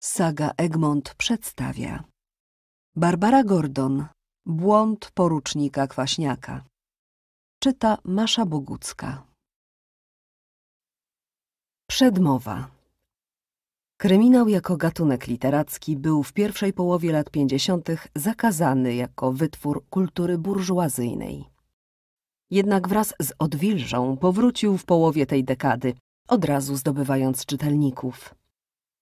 Saga Egmont przedstawia Barbara Gordon Błąd porucznika Kwaśniaka Czyta Masza Bogucka Przedmowa Kryminał jako gatunek literacki był w pierwszej połowie lat 50. zakazany jako wytwór kultury burżuazyjnej. Jednak wraz z odwilżą powrócił w połowie tej dekady, od razu zdobywając czytelników.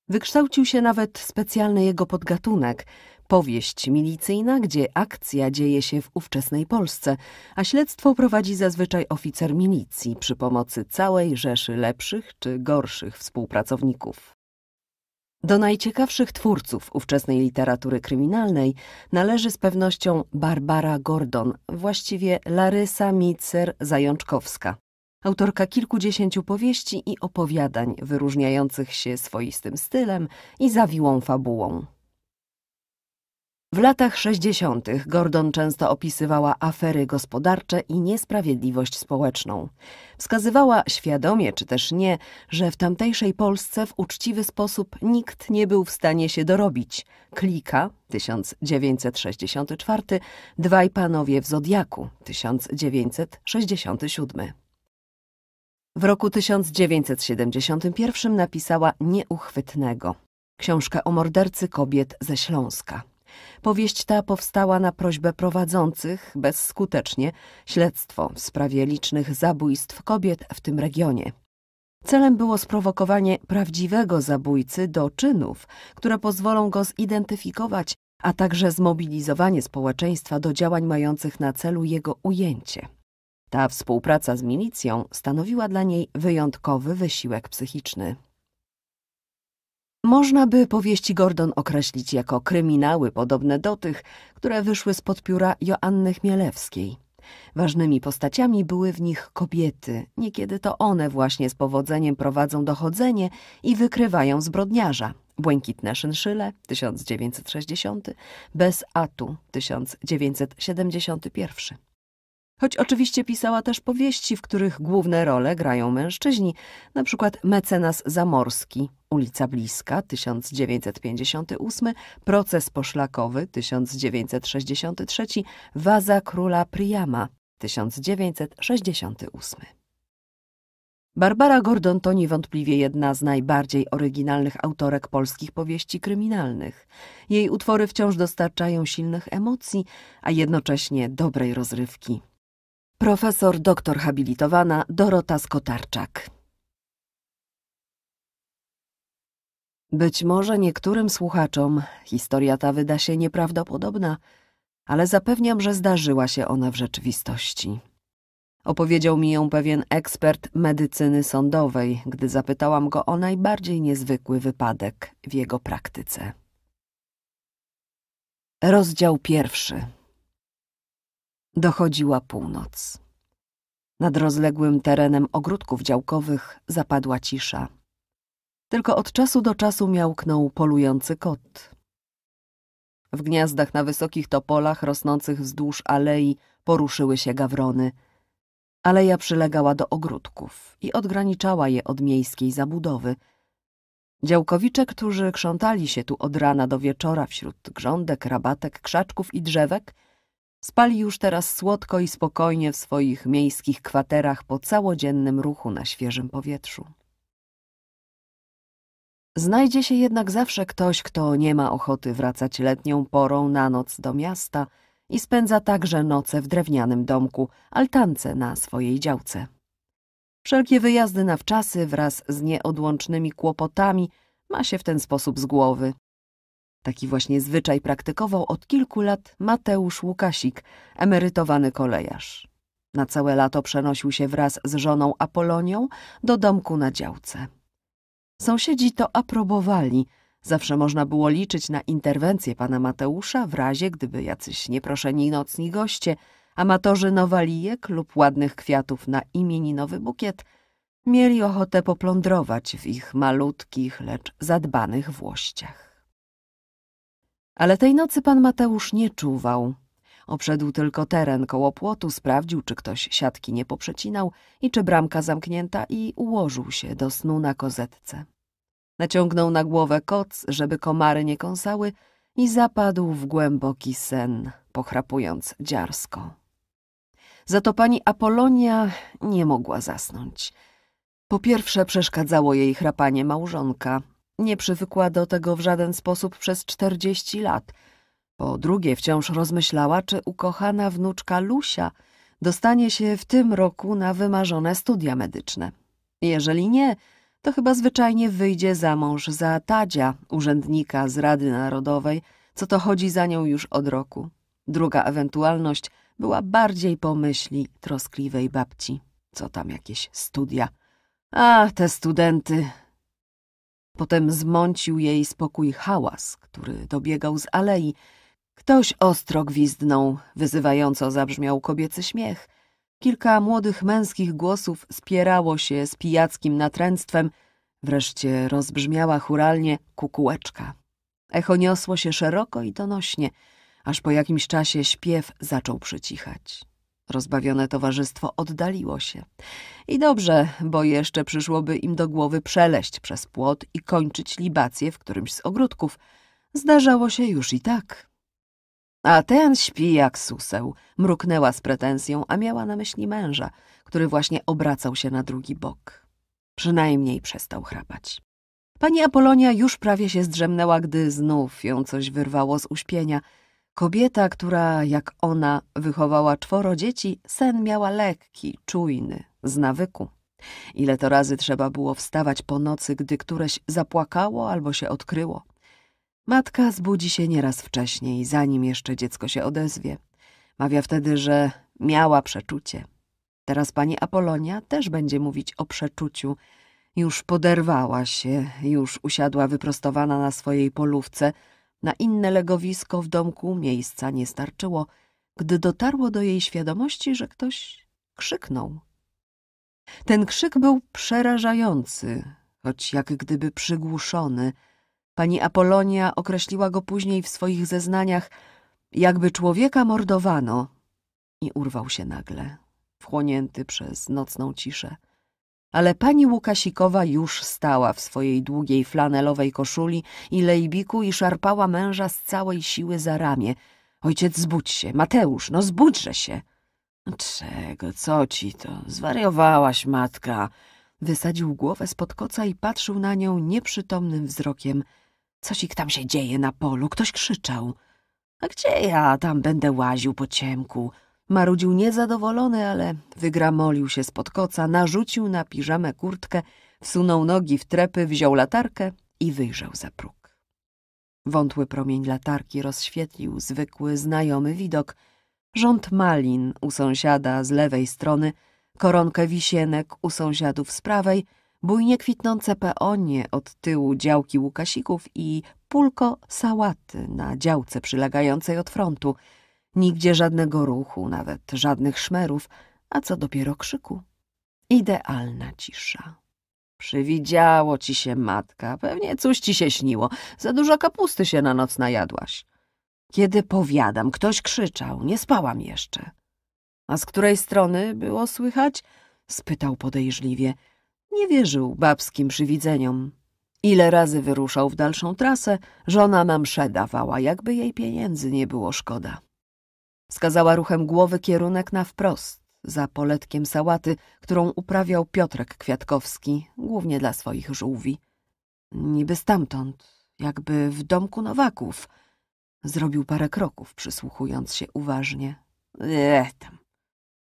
Wykształcił się nawet specjalny jego podgatunek powieść milicyjna, gdzie akcja dzieje się w ówczesnej Polsce, a śledztwo prowadzi zazwyczaj oficer milicji przy pomocy całej rzeszy lepszych czy gorszych współpracowników. Do najciekawszych twórców ówczesnej literatury kryminalnej należy z pewnością Barbara Gordon, właściwie Larysa Micer-Zajączkowska autorka kilkudziesięciu powieści i opowiadań wyróżniających się swoistym stylem i zawiłą fabułą. W latach 60. Gordon często opisywała afery gospodarcze i niesprawiedliwość społeczną. Wskazywała świadomie czy też nie, że w tamtejszej Polsce w uczciwy sposób nikt nie był w stanie się dorobić. Klika 1964, Dwaj panowie w Zodiaku 1967. W roku 1971 napisała Nieuchwytnego, książkę o mordercy kobiet ze Śląska. Powieść ta powstała na prośbę prowadzących bezskutecznie śledztwo w sprawie licznych zabójstw kobiet w tym regionie. Celem było sprowokowanie prawdziwego zabójcy do czynów, które pozwolą go zidentyfikować, a także zmobilizowanie społeczeństwa do działań mających na celu jego ujęcie. Ta współpraca z milicją stanowiła dla niej wyjątkowy wysiłek psychiczny. Można by powieści Gordon określić jako kryminały podobne do tych, które wyszły spod pióra Joanny Chmielewskiej. Ważnymi postaciami były w nich kobiety. Niekiedy to one właśnie z powodzeniem prowadzą dochodzenie i wykrywają zbrodniarza. Błękitne szynszyle 1960, bez atu 1971. Choć oczywiście pisała też powieści, w których główne role grają mężczyźni, np. Mecenas Zamorski, Ulica Bliska 1958, Proces Poszlakowy 1963, Waza Króla Priama 1968. Barbara Gordon to niewątpliwie jedna z najbardziej oryginalnych autorek polskich powieści kryminalnych. Jej utwory wciąż dostarczają silnych emocji, a jednocześnie dobrej rozrywki. Profesor doktor habilitowana Dorota Skotarczak. Być może niektórym słuchaczom historia ta wyda się nieprawdopodobna, ale zapewniam, że zdarzyła się ona w rzeczywistości. Opowiedział mi ją pewien ekspert medycyny sądowej, gdy zapytałam go o najbardziej niezwykły wypadek w jego praktyce. Rozdział pierwszy. Dochodziła północ. Nad rozległym terenem ogródków działkowych zapadła cisza. Tylko od czasu do czasu miałknął polujący kot. W gniazdach na wysokich topolach rosnących wzdłuż alei poruszyły się gawrony. Aleja przylegała do ogródków i odgraniczała je od miejskiej zabudowy. Działkowicze, którzy krzątali się tu od rana do wieczora wśród grządek, rabatek, krzaczków i drzewek – Spali już teraz słodko i spokojnie w swoich miejskich kwaterach po całodziennym ruchu na świeżym powietrzu. Znajdzie się jednak zawsze ktoś, kto nie ma ochoty wracać letnią porą na noc do miasta i spędza także noce w drewnianym domku, altance na swojej działce. Wszelkie wyjazdy na wczasy wraz z nieodłącznymi kłopotami ma się w ten sposób z głowy, Taki właśnie zwyczaj praktykował od kilku lat Mateusz Łukasik, emerytowany kolejarz. Na całe lato przenosił się wraz z żoną Apolonią do domku na działce. Sąsiedzi to aprobowali. Zawsze można było liczyć na interwencję pana Mateusza w razie, gdyby jacyś nieproszeni nocni goście, amatorzy nowalijek lub ładnych kwiatów na imieninowy bukiet, mieli ochotę poplądrować w ich malutkich, lecz zadbanych włościach. Ale tej nocy pan Mateusz nie czuwał. Obszedł tylko teren koło płotu, sprawdził, czy ktoś siatki nie poprzecinał i czy bramka zamknięta i ułożył się do snu na kozetce. Naciągnął na głowę koc, żeby komary nie kąsały i zapadł w głęboki sen, pochrapując dziarsko. Za to pani Apolonia nie mogła zasnąć. Po pierwsze przeszkadzało jej chrapanie małżonka, nie przywykła do tego w żaden sposób przez czterdzieści lat. Po drugie, wciąż rozmyślała, czy ukochana wnuczka Lusia dostanie się w tym roku na wymarzone studia medyczne. Jeżeli nie, to chyba zwyczajnie wyjdzie za mąż za Tadzia, urzędnika z Rady Narodowej, co to chodzi za nią już od roku. Druga ewentualność była bardziej po myśli troskliwej babci. Co tam jakieś studia? A, te studenty, Potem zmącił jej spokój hałas, który dobiegał z alei. Ktoś ostro gwizdnął, wyzywająco zabrzmiał kobiecy śmiech. Kilka młodych męskich głosów spierało się z pijackim natręctwem. Wreszcie rozbrzmiała churalnie kukułeczka. Echo niosło się szeroko i donośnie, aż po jakimś czasie śpiew zaczął przycichać. Rozbawione towarzystwo oddaliło się. I dobrze, bo jeszcze przyszłoby im do głowy przeleść przez płot i kończyć libację w którymś z ogródków. Zdarzało się już i tak. A ten śpi jak suseł, mruknęła z pretensją, a miała na myśli męża, który właśnie obracał się na drugi bok. Przynajmniej przestał chrapać. Pani Apolonia już prawie się zdrzemnęła, gdy znów ją coś wyrwało z uśpienia – Kobieta, która jak ona wychowała czworo dzieci, sen miała lekki, czujny, z nawyku. Ile to razy trzeba było wstawać po nocy, gdy któreś zapłakało albo się odkryło. Matka zbudzi się nieraz wcześniej, zanim jeszcze dziecko się odezwie. Mawia wtedy, że miała przeczucie. Teraz pani Apolonia też będzie mówić o przeczuciu. Już poderwała się, już usiadła wyprostowana na swojej polówce – na inne legowisko w domku miejsca nie starczyło, gdy dotarło do jej świadomości, że ktoś krzyknął. Ten krzyk był przerażający, choć jak gdyby przygłuszony. Pani Apolonia określiła go później w swoich zeznaniach, jakby człowieka mordowano. I urwał się nagle, wchłonięty przez nocną ciszę ale pani Łukasikowa już stała w swojej długiej flanelowej koszuli i lejbiku i szarpała męża z całej siły za ramię. Ojciec, zbudź się, Mateusz, no zbudźże się. No czego, co ci to? Zwariowałaś, matka. Wysadził głowę spod koca i patrzył na nią nieprzytomnym wzrokiem. Coś ich tam się dzieje na polu, ktoś krzyczał. A gdzie ja tam będę łaził po ciemku? Marudził niezadowolony, ale wygramolił się spod koca, narzucił na piżamę kurtkę, wsunął nogi w trepy, wziął latarkę i wyjrzał za próg. Wątły promień latarki rozświetlił zwykły, znajomy widok. Rząd malin u sąsiada z lewej strony, koronkę wisienek u sąsiadów z prawej, bujnie kwitnące peonie od tyłu działki Łukasików i pulko sałaty na działce przylegającej od frontu – Nigdzie żadnego ruchu, nawet żadnych szmerów, a co dopiero krzyku. Idealna cisza. Przywidziało ci się, matka, pewnie coś ci się śniło. Za dużo kapusty się na noc najadłaś. Kiedy powiadam, ktoś krzyczał, nie spałam jeszcze. A z której strony było słychać? Spytał podejrzliwie. Nie wierzył babskim przywidzeniom. Ile razy wyruszał w dalszą trasę, żona nam mszę dawała, jakby jej pieniędzy nie było szkoda. Wskazała ruchem głowy kierunek na wprost, za poletkiem sałaty, którą uprawiał Piotrek Kwiatkowski, głównie dla swoich żółwi. Niby stamtąd, jakby w domku Nowaków. Zrobił parę kroków, przysłuchując się uważnie. E, tam.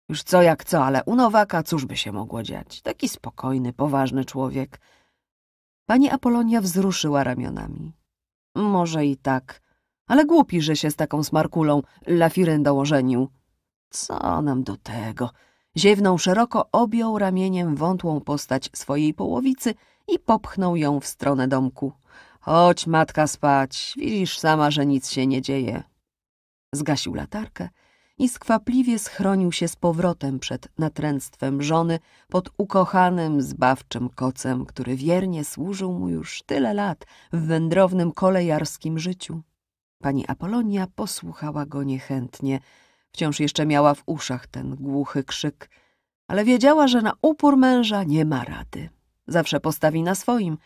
Już co jak co, ale u Nowaka cóż by się mogło dziać? Taki spokojny, poważny człowiek. Pani Apolonia wzruszyła ramionami. Może i tak, ale głupi, że się z taką smarkulą Lafiryndą ożenił. Co nam do tego? Ziewnął szeroko, objął ramieniem wątłą postać swojej połowicy i popchnął ją w stronę domku. Chodź, matka, spać. Widzisz sama, że nic się nie dzieje. Zgasił latarkę i skwapliwie schronił się z powrotem przed natręctwem żony pod ukochanym, zbawczym kocem, który wiernie służył mu już tyle lat w wędrownym kolejarskim życiu. Pani Apolonia posłuchała go niechętnie. Wciąż jeszcze miała w uszach ten głuchy krzyk, ale wiedziała, że na upór męża nie ma rady. Zawsze postawi na swoim.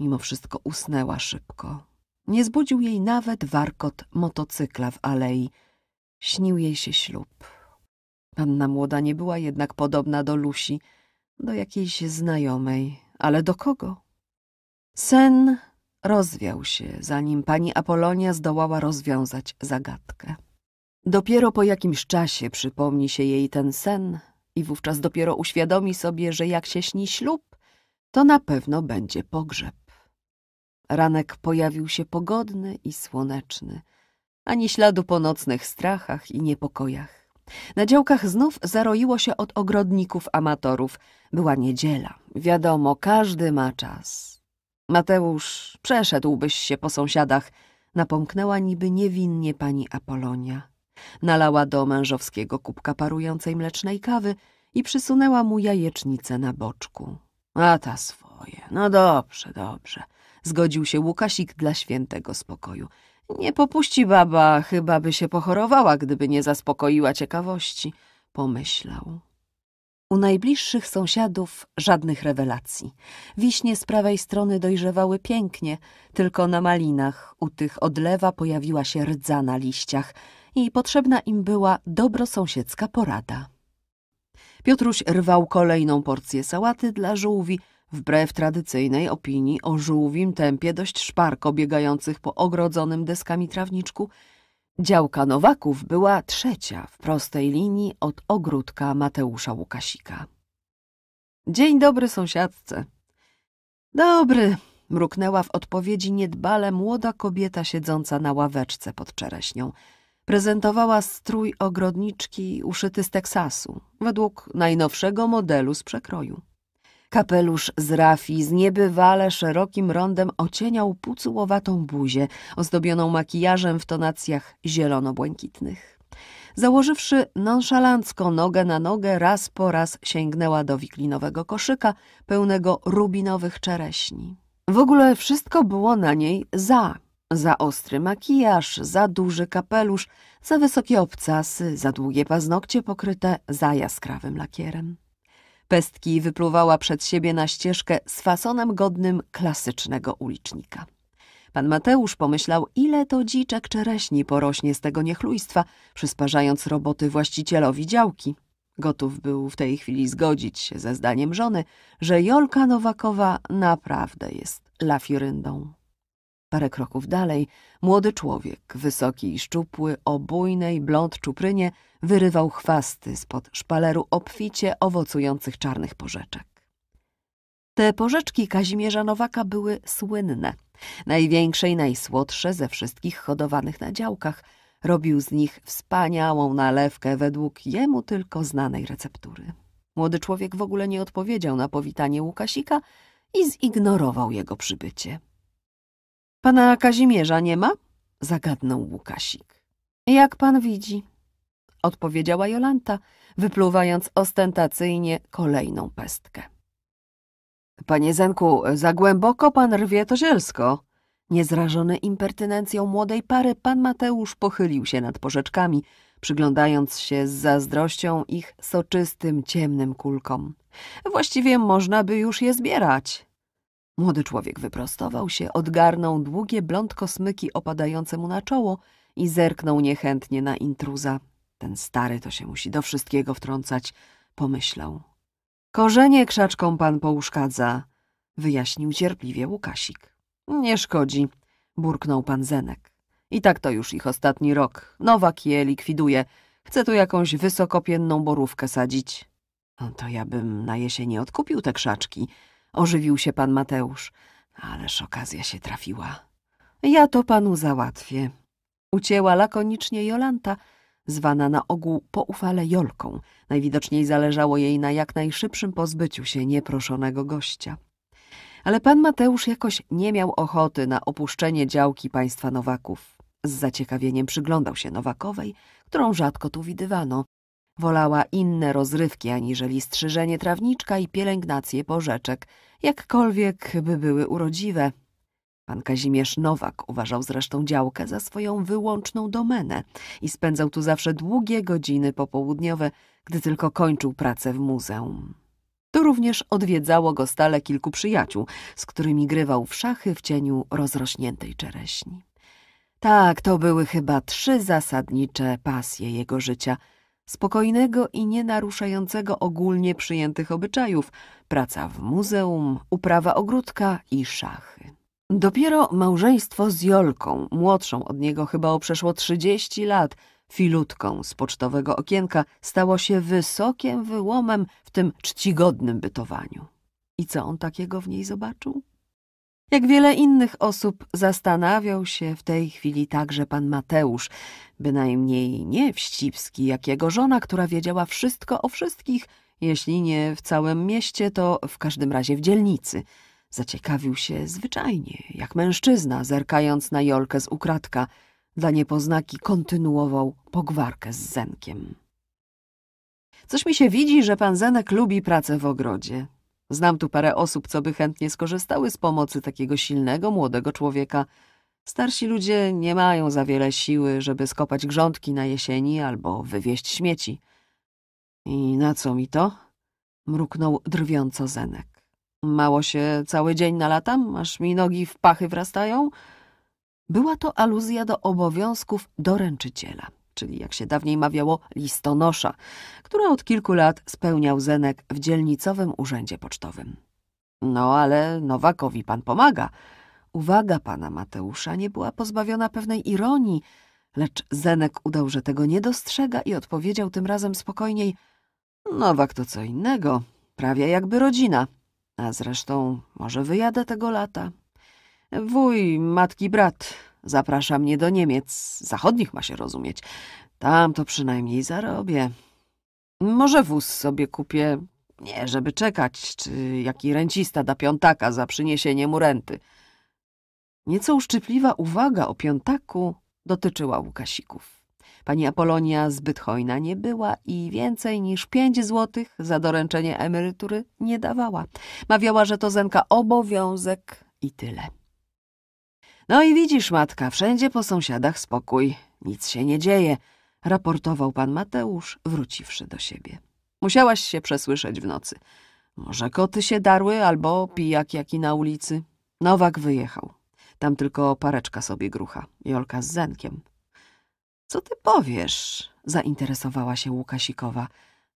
Mimo wszystko usnęła szybko. Nie zbudził jej nawet warkot motocykla w alei. Śnił jej się ślub. Panna młoda nie była jednak podobna do Lusi, do jakiejś znajomej. Ale do kogo? Sen rozwiał się, zanim pani Apolonia zdołała rozwiązać zagadkę. Dopiero po jakimś czasie przypomni się jej ten sen i wówczas dopiero uświadomi sobie, że jak się śni ślub, to na pewno będzie pogrzeb. Ranek pojawił się pogodny i słoneczny, ani śladu po nocnych strachach i niepokojach. Na działkach znów zaroiło się od ogrodników amatorów. Była niedziela. Wiadomo, każdy ma czas. Mateusz, przeszedłbyś się po sąsiadach, napomknęła niby niewinnie pani Apolonia. Nalała do mężowskiego kubka parującej mlecznej kawy i przysunęła mu jajecznicę na boczku. A ta swoje. No dobrze, dobrze. Zgodził się Łukasik dla świętego spokoju. Nie popuści baba, chyba by się pochorowała, gdyby nie zaspokoiła ciekawości. Pomyślał. U najbliższych sąsiadów żadnych rewelacji. Wiśnie z prawej strony dojrzewały pięknie, tylko na malinach u tych odlewa pojawiła się rdza na liściach i potrzebna im była dobrosąsiedzka porada. Piotruś rwał kolejną porcję sałaty dla żółwi, wbrew tradycyjnej opinii o żółwim tempie dość szparko biegających po ogrodzonym deskami trawniczku – Działka Nowaków była trzecia w prostej linii od ogródka Mateusza Łukasika. Dzień dobry sąsiadce. Dobry, mruknęła w odpowiedzi niedbale młoda kobieta siedząca na ławeczce pod czereśnią. Prezentowała strój ogrodniczki uszyty z Teksasu, według najnowszego modelu z przekroju. Kapelusz z rafi z niebywale szerokim rondem ocieniał pucułowatą buzię, ozdobioną makijażem w tonacjach zielono-błękitnych. Założywszy nonszalancko nogę na nogę, raz po raz sięgnęła do wiklinowego koszyka pełnego rubinowych czereśni. W ogóle wszystko było na niej za. Za ostry makijaż, za duży kapelusz, za wysokie obcasy, za długie paznokcie pokryte za jaskrawym lakierem. Pestki wypluwała przed siebie na ścieżkę z fasonem godnym klasycznego ulicznika. Pan Mateusz pomyślał, ile to dziczek czereśni porośnie z tego niechlujstwa, przysparzając roboty właścicielowi działki. Gotów był w tej chwili zgodzić się ze zdaniem żony, że Jolka Nowakowa naprawdę jest lafiryndą. Parę kroków dalej młody człowiek, wysoki i szczupły, o bujnej blond czuprynie, wyrywał chwasty spod szpaleru obficie owocujących czarnych porzeczek. Te porzeczki Kazimierza Nowaka były słynne. Największe i najsłodsze ze wszystkich hodowanych na działkach. Robił z nich wspaniałą nalewkę według jemu tylko znanej receptury. Młody człowiek w ogóle nie odpowiedział na powitanie Łukasika i zignorował jego przybycie. — Pana Kazimierza nie ma? — zagadnął Łukasik. — Jak pan widzi, odpowiedziała Jolanta, wypluwając ostentacyjnie kolejną pestkę. Panie Zenku, za głęboko pan rwie to zielsko. Niezrażony impertynencją młodej pary, pan Mateusz pochylił się nad porzeczkami, przyglądając się z zazdrością ich soczystym, ciemnym kulkom. Właściwie można by już je zbierać. Młody człowiek wyprostował się, odgarnął długie blond kosmyki opadające mu na czoło i zerknął niechętnie na intruza. Ten stary to się musi do wszystkiego wtrącać, pomyślał. Korzenie krzaczkom pan pouszkadza, wyjaśnił cierpliwie Łukasik. Nie szkodzi, burknął pan Zenek. I tak to już ich ostatni rok. Nowak je likwiduje. Chce tu jakąś wysokopienną borówkę sadzić. No to ja bym na jesieni odkupił te krzaczki, ożywił się pan Mateusz. Ależ okazja się trafiła. Ja to panu załatwię. Ucięła lakonicznie Jolanta, zwana na ogół poufale Jolką. Najwidoczniej zależało jej na jak najszybszym pozbyciu się nieproszonego gościa. Ale pan Mateusz jakoś nie miał ochoty na opuszczenie działki państwa Nowaków. Z zaciekawieniem przyglądał się Nowakowej, którą rzadko tu widywano. Wolała inne rozrywki aniżeli strzyżenie trawniczka i pielęgnację porzeczek, jakkolwiek by były urodziwe, Pan Kazimierz Nowak uważał zresztą działkę za swoją wyłączną domenę i spędzał tu zawsze długie godziny popołudniowe, gdy tylko kończył pracę w muzeum. Tu również odwiedzało go stale kilku przyjaciół, z którymi grywał w szachy w cieniu rozrośniętej czereśni. Tak, to były chyba trzy zasadnicze pasje jego życia – spokojnego i nienaruszającego ogólnie przyjętych obyczajów, praca w muzeum, uprawa ogródka i szachy. Dopiero małżeństwo z Jolką, młodszą od niego chyba o przeszło 30 lat, filutką z pocztowego okienka, stało się wysokiem wyłomem w tym czcigodnym bytowaniu. I co on takiego w niej zobaczył? Jak wiele innych osób zastanawiał się w tej chwili także pan Mateusz, bynajmniej nie wścibski, jak jego żona, która wiedziała wszystko o wszystkich, jeśli nie w całym mieście, to w każdym razie w dzielnicy – Zaciekawił się zwyczajnie, jak mężczyzna, zerkając na Jolkę z ukradka. Dla niepoznaki kontynuował pogwarkę z Zenkiem. Coś mi się widzi, że pan Zenek lubi pracę w ogrodzie. Znam tu parę osób, co by chętnie skorzystały z pomocy takiego silnego, młodego człowieka. Starsi ludzie nie mają za wiele siły, żeby skopać grządki na jesieni albo wywieźć śmieci. I na co mi to? mruknął drwiąco Zenek. Mało się cały dzień nalatam, aż mi nogi w pachy wrastają. Była to aluzja do obowiązków doręczyciela, czyli jak się dawniej mawiało listonosza, który od kilku lat spełniał Zenek w dzielnicowym urzędzie pocztowym. No ale Nowakowi pan pomaga. Uwaga pana Mateusza nie była pozbawiona pewnej ironii, lecz Zenek udał, że tego nie dostrzega i odpowiedział tym razem spokojniej – Nowak to co innego, prawie jakby rodzina – a zresztą może wyjadę tego lata. Wuj, matki brat, zaprasza mnie do Niemiec. Zachodnich ma się rozumieć. Tam to przynajmniej zarobię. Może wóz sobie kupię. Nie, żeby czekać, czy jaki rencista da piątaka za przyniesienie mu renty. Nieco uszczypliwa uwaga o piątaku dotyczyła Łukasików. Pani Apolonia zbyt hojna nie była i więcej niż pięć złotych za doręczenie emerytury nie dawała. Mawiała, że to Zenka obowiązek i tyle. No i widzisz, matka, wszędzie po sąsiadach spokój. Nic się nie dzieje, raportował pan Mateusz, wróciwszy do siebie. Musiałaś się przesłyszeć w nocy. Może koty się darły albo pijak jaki na ulicy. Nowak wyjechał. Tam tylko pareczka sobie grucha, Jolka z Zenkiem. Co ty powiesz? zainteresowała się Łukasikowa.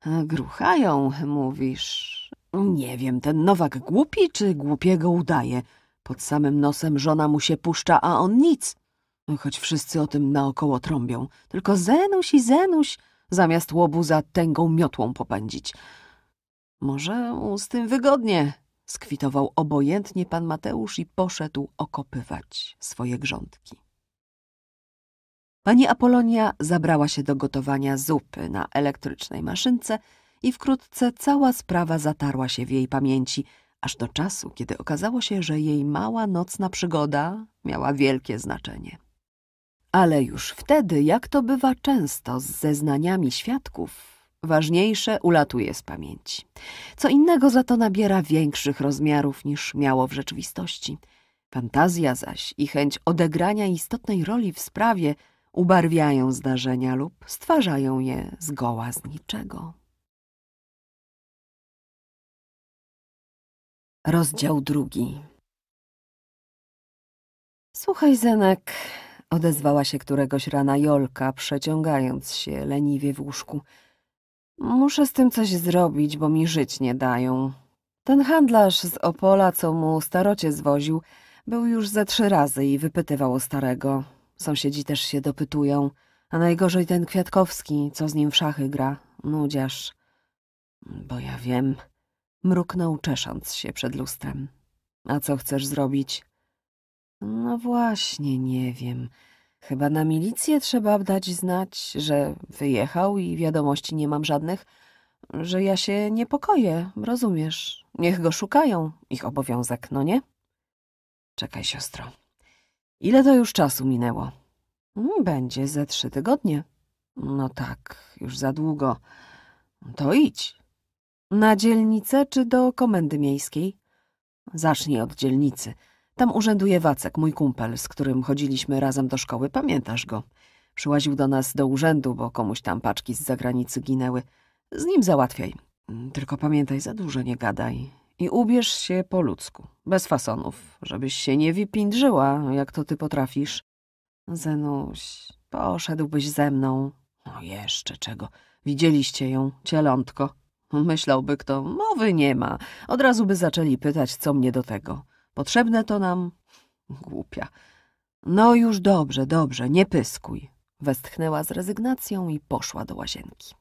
E, gruchają, mówisz. Nie wiem, ten Nowak głupi czy głupiego udaje. Pod samym nosem żona mu się puszcza, a on nic. Choć wszyscy o tym naokoło trąbią. Tylko Zenuś i Zenuś zamiast łobuza tęgą miotłą popędzić. Może z tym wygodnie, skwitował obojętnie pan Mateusz i poszedł okopywać swoje grządki. Pani Apolonia zabrała się do gotowania zupy na elektrycznej maszynce i wkrótce cała sprawa zatarła się w jej pamięci, aż do czasu, kiedy okazało się, że jej mała nocna przygoda miała wielkie znaczenie. Ale już wtedy, jak to bywa często z zeznaniami świadków, ważniejsze ulatuje z pamięci. Co innego za to nabiera większych rozmiarów niż miało w rzeczywistości. Fantazja zaś i chęć odegrania istotnej roli w sprawie – ubarwiają zdarzenia lub stwarzają je zgoła z niczego. Rozdział drugi Słuchaj, Zenek, odezwała się któregoś rana Jolka, przeciągając się leniwie w łóżku. Muszę z tym coś zrobić, bo mi żyć nie dają. Ten handlarz z Opola, co mu starocie zwoził, był już ze trzy razy i wypytywał o starego. Sąsiedzi też się dopytują. A najgorzej ten Kwiatkowski, co z nim w szachy gra. Nudziarz. Bo ja wiem. Mruknął, czesząc się przed lustrem. A co chcesz zrobić? No właśnie, nie wiem. Chyba na milicję trzeba dać znać, że wyjechał i wiadomości nie mam żadnych, że ja się niepokoję, rozumiesz? Niech go szukają, ich obowiązek, no nie? Czekaj, siostro, Ile to już czasu minęło? Mm, będzie ze trzy tygodnie. No tak, już za długo. To idź. Na dzielnicę czy do komendy miejskiej? Zacznij od dzielnicy. Tam urzęduje Wacek, mój kumpel, z którym chodziliśmy razem do szkoły. Pamiętasz go? Przyłaził do nas do urzędu, bo komuś tam paczki z zagranicy ginęły. Z nim załatwiaj. Tylko pamiętaj, za dużo nie gadaj i ubierz się po ludzku, bez fasonów, żebyś się nie wypindrzyła, jak to ty potrafisz. Zenuś, poszedłbyś ze mną. No jeszcze czego, widzieliście ją, cielątko. Myślałby kto, mowy nie ma. Od razu by zaczęli pytać, co mnie do tego. Potrzebne to nam... Głupia. No już dobrze, dobrze, nie pyskuj. Westchnęła z rezygnacją i poszła do łazienki.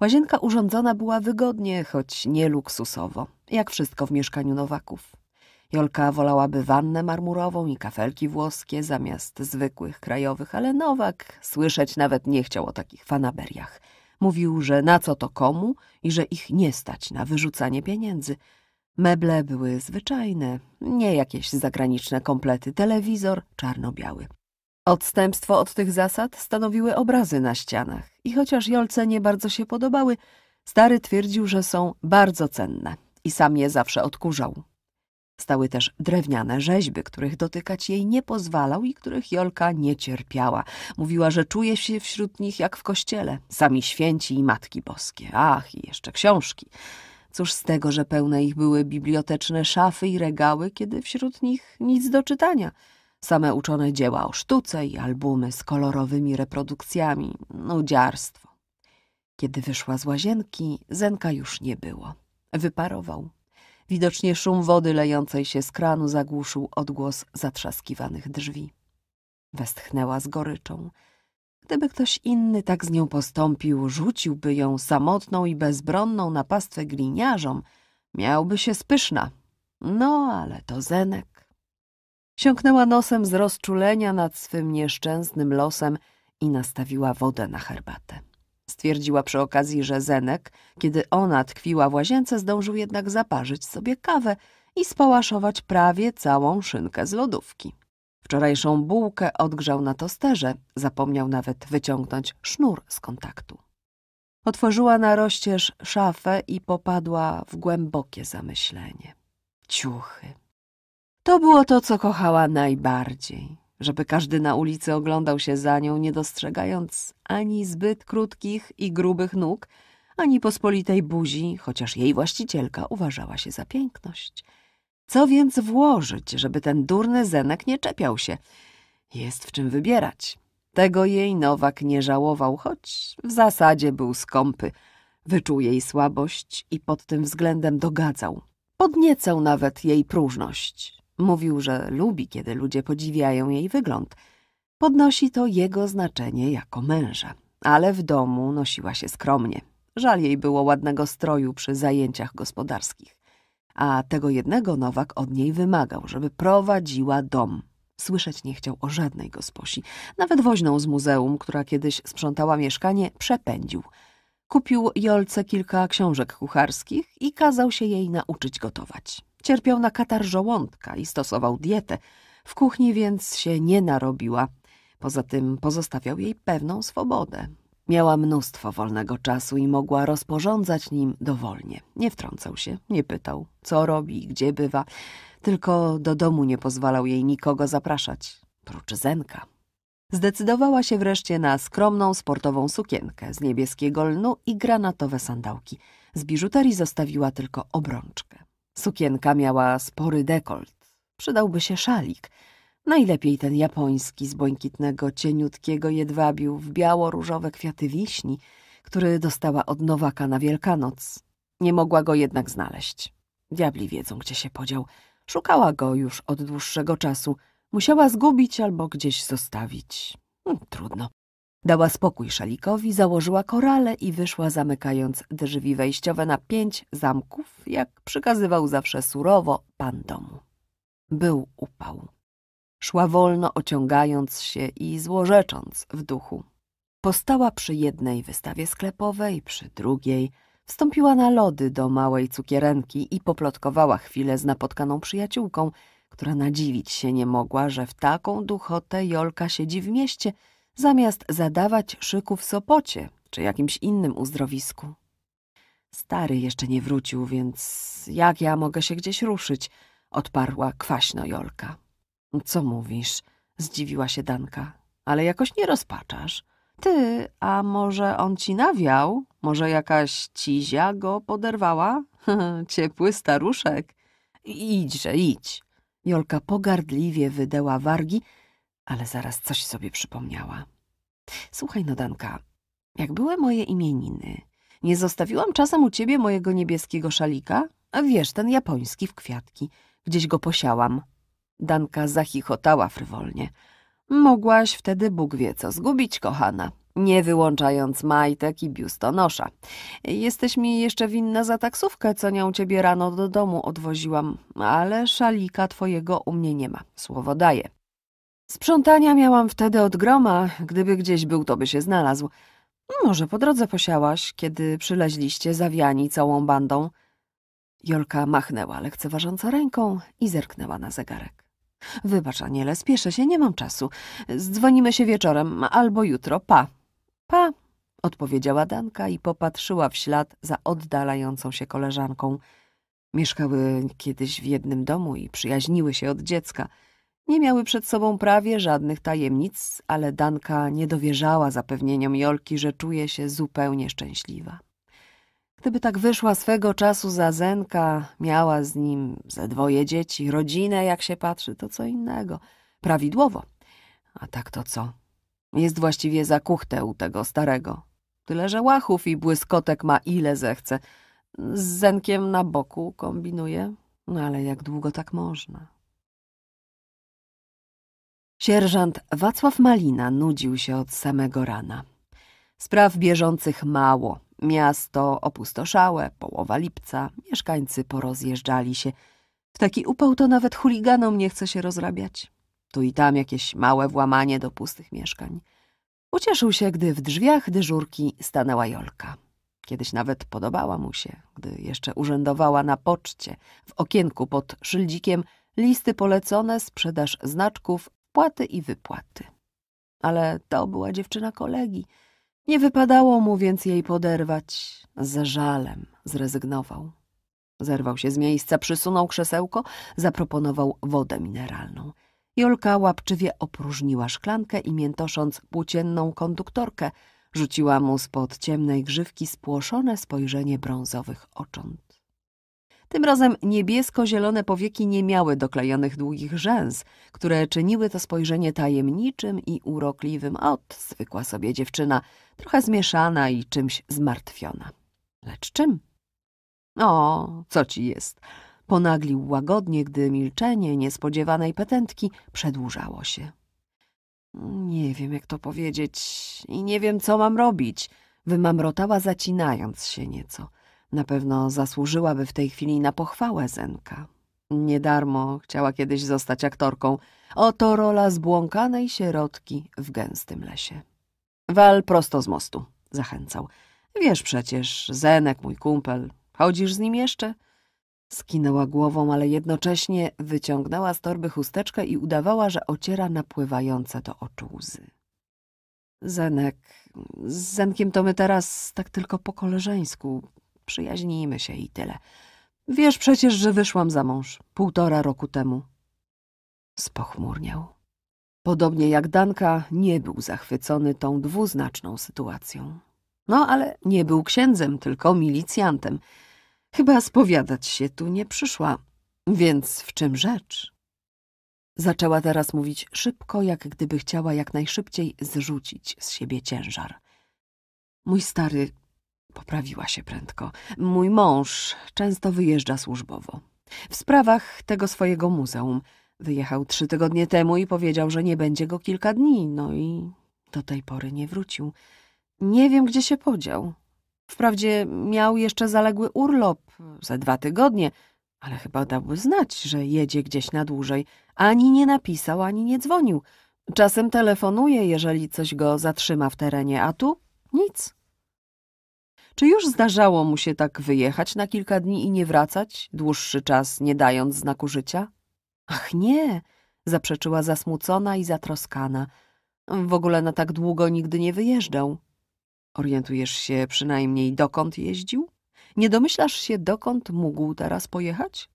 Łazienka urządzona była wygodnie, choć nie luksusowo, jak wszystko w mieszkaniu Nowaków. Jolka wolałaby wannę marmurową i kafelki włoskie zamiast zwykłych krajowych, ale Nowak słyszeć nawet nie chciał o takich fanaberiach. Mówił, że na co to komu i że ich nie stać na wyrzucanie pieniędzy. Meble były zwyczajne, nie jakieś zagraniczne komplety, telewizor czarno-biały. Odstępstwo od tych zasad stanowiły obrazy na ścianach i chociaż Jolce nie bardzo się podobały, stary twierdził, że są bardzo cenne i sam je zawsze odkurzał. Stały też drewniane rzeźby, których dotykać jej nie pozwalał i których Jolka nie cierpiała. Mówiła, że czuje się wśród nich jak w kościele, sami święci i Matki Boskie. Ach, i jeszcze książki. Cóż z tego, że pełne ich były biblioteczne szafy i regały, kiedy wśród nich nic do czytania – Same uczone dzieła o sztuce i albumy z kolorowymi reprodukcjami. Nudziarstwo. No, Kiedy wyszła z łazienki, Zenka już nie było. Wyparował. Widocznie szum wody lejącej się z kranu zagłuszył odgłos zatrzaskiwanych drzwi. Westchnęła z goryczą. Gdyby ktoś inny tak z nią postąpił, rzuciłby ją samotną i bezbronną na pastwę gliniarzom, miałby się spyszna. No, ale to Zenek. Siąknęła nosem z rozczulenia nad swym nieszczęsnym losem i nastawiła wodę na herbatę. Stwierdziła przy okazji, że Zenek, kiedy ona tkwiła w łazience, zdążył jednak zaparzyć sobie kawę i spałaszować prawie całą szynkę z lodówki. Wczorajszą bułkę odgrzał na tosterze, zapomniał nawet wyciągnąć sznur z kontaktu. Otworzyła na rozcież szafę i popadła w głębokie zamyślenie. Ciuchy, to było to, co kochała najbardziej, żeby każdy na ulicy oglądał się za nią, nie dostrzegając ani zbyt krótkich i grubych nóg, ani pospolitej buzi, chociaż jej właścicielka uważała się za piękność. Co więc włożyć, żeby ten durny zenek nie czepiał się? Jest w czym wybierać. Tego jej Nowak nie żałował, choć w zasadzie był skąpy. Wyczuł jej słabość i pod tym względem dogadzał. Podniecał nawet jej próżność. Mówił, że lubi, kiedy ludzie podziwiają jej wygląd. Podnosi to jego znaczenie jako męża, ale w domu nosiła się skromnie. Żal jej było ładnego stroju przy zajęciach gospodarskich. A tego jednego Nowak od niej wymagał, żeby prowadziła dom. Słyszeć nie chciał o żadnej gosposi. Nawet woźną z muzeum, która kiedyś sprzątała mieszkanie, przepędził. Kupił Jolce kilka książek kucharskich i kazał się jej nauczyć gotować. Cierpiał na katar żołądka i stosował dietę, w kuchni więc się nie narobiła. Poza tym pozostawiał jej pewną swobodę. Miała mnóstwo wolnego czasu i mogła rozporządzać nim dowolnie. Nie wtrącał się, nie pytał, co robi, gdzie bywa, tylko do domu nie pozwalał jej nikogo zapraszać, prócz Zenka. Zdecydowała się wreszcie na skromną sportową sukienkę z niebieskiego lnu i granatowe sandałki. Z biżuterii zostawiła tylko obrączkę. Sukienka miała spory dekolt. Przydałby się szalik. Najlepiej ten japoński z błękitnego, cieniutkiego jedwabiu w biało-różowe kwiaty wiśni, który dostała od Nowaka na Wielkanoc. Nie mogła go jednak znaleźć. Diabli wiedzą, gdzie się podział. Szukała go już od dłuższego czasu. Musiała zgubić albo gdzieś zostawić. Hmm, trudno. Dała spokój szalikowi, założyła korale i wyszła zamykając drzwi wejściowe na pięć zamków, jak przykazywał zawsze surowo pan domu. Był upał. Szła wolno ociągając się i złorzecząc w duchu. Postała przy jednej wystawie sklepowej, przy drugiej. Wstąpiła na lody do małej cukierenki i poplotkowała chwilę z napotkaną przyjaciółką, która nadziwić się nie mogła, że w taką duchotę Jolka siedzi w mieście – zamiast zadawać szyku w Sopocie czy jakimś innym uzdrowisku. Stary jeszcze nie wrócił, więc jak ja mogę się gdzieś ruszyć? Odparła kwaśno Jolka. Co mówisz? Zdziwiła się Danka. Ale jakoś nie rozpaczasz. Ty, a może on ci nawiał? Może jakaś cizia go poderwała? Ciepły staruszek. Idźże, idź. Jolka pogardliwie wydęła wargi, ale zaraz coś sobie przypomniała. Słuchaj, Nodanka, jak były moje imieniny, nie zostawiłam czasem u ciebie mojego niebieskiego szalika? A wiesz, ten japoński w kwiatki. Gdzieś go posiałam. Danka zachichotała frywolnie. Mogłaś wtedy Bóg wie co zgubić, kochana. Nie wyłączając majtek i biustonosza. Jesteś mi jeszcze winna za taksówkę, co nią ciebie rano do domu odwoziłam, ale szalika twojego u mnie nie ma, słowo daję. Sprzątania miałam wtedy od groma, gdyby gdzieś był, to by się znalazł. Może po drodze posiałaś, kiedy przyleźliście zawiani całą bandą. Jolka machnęła lekceważąco ręką i zerknęła na zegarek. Wybacz, Aniele, spieszę się, nie mam czasu. Zdzwonimy się wieczorem albo jutro, pa. Pa, odpowiedziała Danka i popatrzyła w ślad za oddalającą się koleżanką. Mieszkały kiedyś w jednym domu i przyjaźniły się od dziecka – nie miały przed sobą prawie żadnych tajemnic, ale Danka nie dowierzała zapewnieniom Jolki, że czuje się zupełnie szczęśliwa. Gdyby tak wyszła swego czasu za Zenka, miała z nim ze dwoje dzieci, rodzinę, jak się patrzy, to co innego. Prawidłowo. A tak to co? Jest właściwie za kuchtę u tego starego. Tyle, że łachów i błyskotek ma ile zechce. Z Zenkiem na boku kombinuje. No ale jak długo tak można? Sierżant Wacław Malina nudził się od samego rana. Spraw bieżących mało. Miasto opustoszałe, połowa lipca, mieszkańcy porozjeżdżali się. W taki upał to nawet chuliganom nie chce się rozrabiać. Tu i tam jakieś małe włamanie do pustych mieszkań. Ucieszył się, gdy w drzwiach dyżurki stanęła Jolka. Kiedyś nawet podobała mu się, gdy jeszcze urzędowała na poczcie, w okienku pod szyldzikiem listy polecone, sprzedaż znaczków, płaty i wypłaty. Ale to była dziewczyna kolegi. Nie wypadało mu więc jej poderwać. Ze żalem zrezygnował. Zerwał się z miejsca, przysunął krzesełko, zaproponował wodę mineralną. Jolka łapczywie opróżniła szklankę i miętosząc płócienną konduktorkę, rzuciła mu spod ciemnej grzywki spłoszone spojrzenie brązowych ocząt. Tym razem niebiesko-zielone powieki nie miały doklejonych długich rzęs, które czyniły to spojrzenie tajemniczym i urokliwym, od zwykła sobie dziewczyna, trochę zmieszana i czymś zmartwiona. Lecz czym? O, co ci jest? Ponaglił łagodnie, gdy milczenie niespodziewanej petentki przedłużało się. Nie wiem, jak to powiedzieć i nie wiem, co mam robić, wymamrotała, zacinając się nieco – na pewno zasłużyłaby w tej chwili na pochwałę Zenka. Niedarmo chciała kiedyś zostać aktorką. Oto rola zbłąkanej sierotki w gęstym lesie. Wal prosto z mostu, zachęcał. Wiesz przecież, Zenek, mój kumpel, chodzisz z nim jeszcze? Skinęła głową, ale jednocześnie wyciągnęła z torby chusteczkę i udawała, że ociera napływające do oczu łzy. Zenek, z Zenkiem to my teraz tak tylko po koleżeńsku, Przyjaźnijmy się i tyle. Wiesz przecież, że wyszłam za mąż półtora roku temu. Spochmurniał. Podobnie jak Danka, nie był zachwycony tą dwuznaczną sytuacją. No, ale nie był księdzem, tylko milicjantem. Chyba spowiadać się tu nie przyszła. Więc w czym rzecz? Zaczęła teraz mówić szybko, jak gdyby chciała jak najszybciej zrzucić z siebie ciężar. Mój stary Poprawiła się prędko. Mój mąż często wyjeżdża służbowo. W sprawach tego swojego muzeum. Wyjechał trzy tygodnie temu i powiedział, że nie będzie go kilka dni, no i do tej pory nie wrócił. Nie wiem, gdzie się podział. Wprawdzie miał jeszcze zaległy urlop ze dwa tygodnie, ale chyba dałby znać, że jedzie gdzieś na dłużej. Ani nie napisał, ani nie dzwonił. Czasem telefonuje, jeżeli coś go zatrzyma w terenie, a tu nic. Czy już zdarzało mu się tak wyjechać na kilka dni i nie wracać, dłuższy czas nie dając znaku życia? Ach nie, zaprzeczyła zasmucona i zatroskana. W ogóle na tak długo nigdy nie wyjeżdżał. Orientujesz się przynajmniej dokąd jeździł? Nie domyślasz się dokąd mógł teraz pojechać?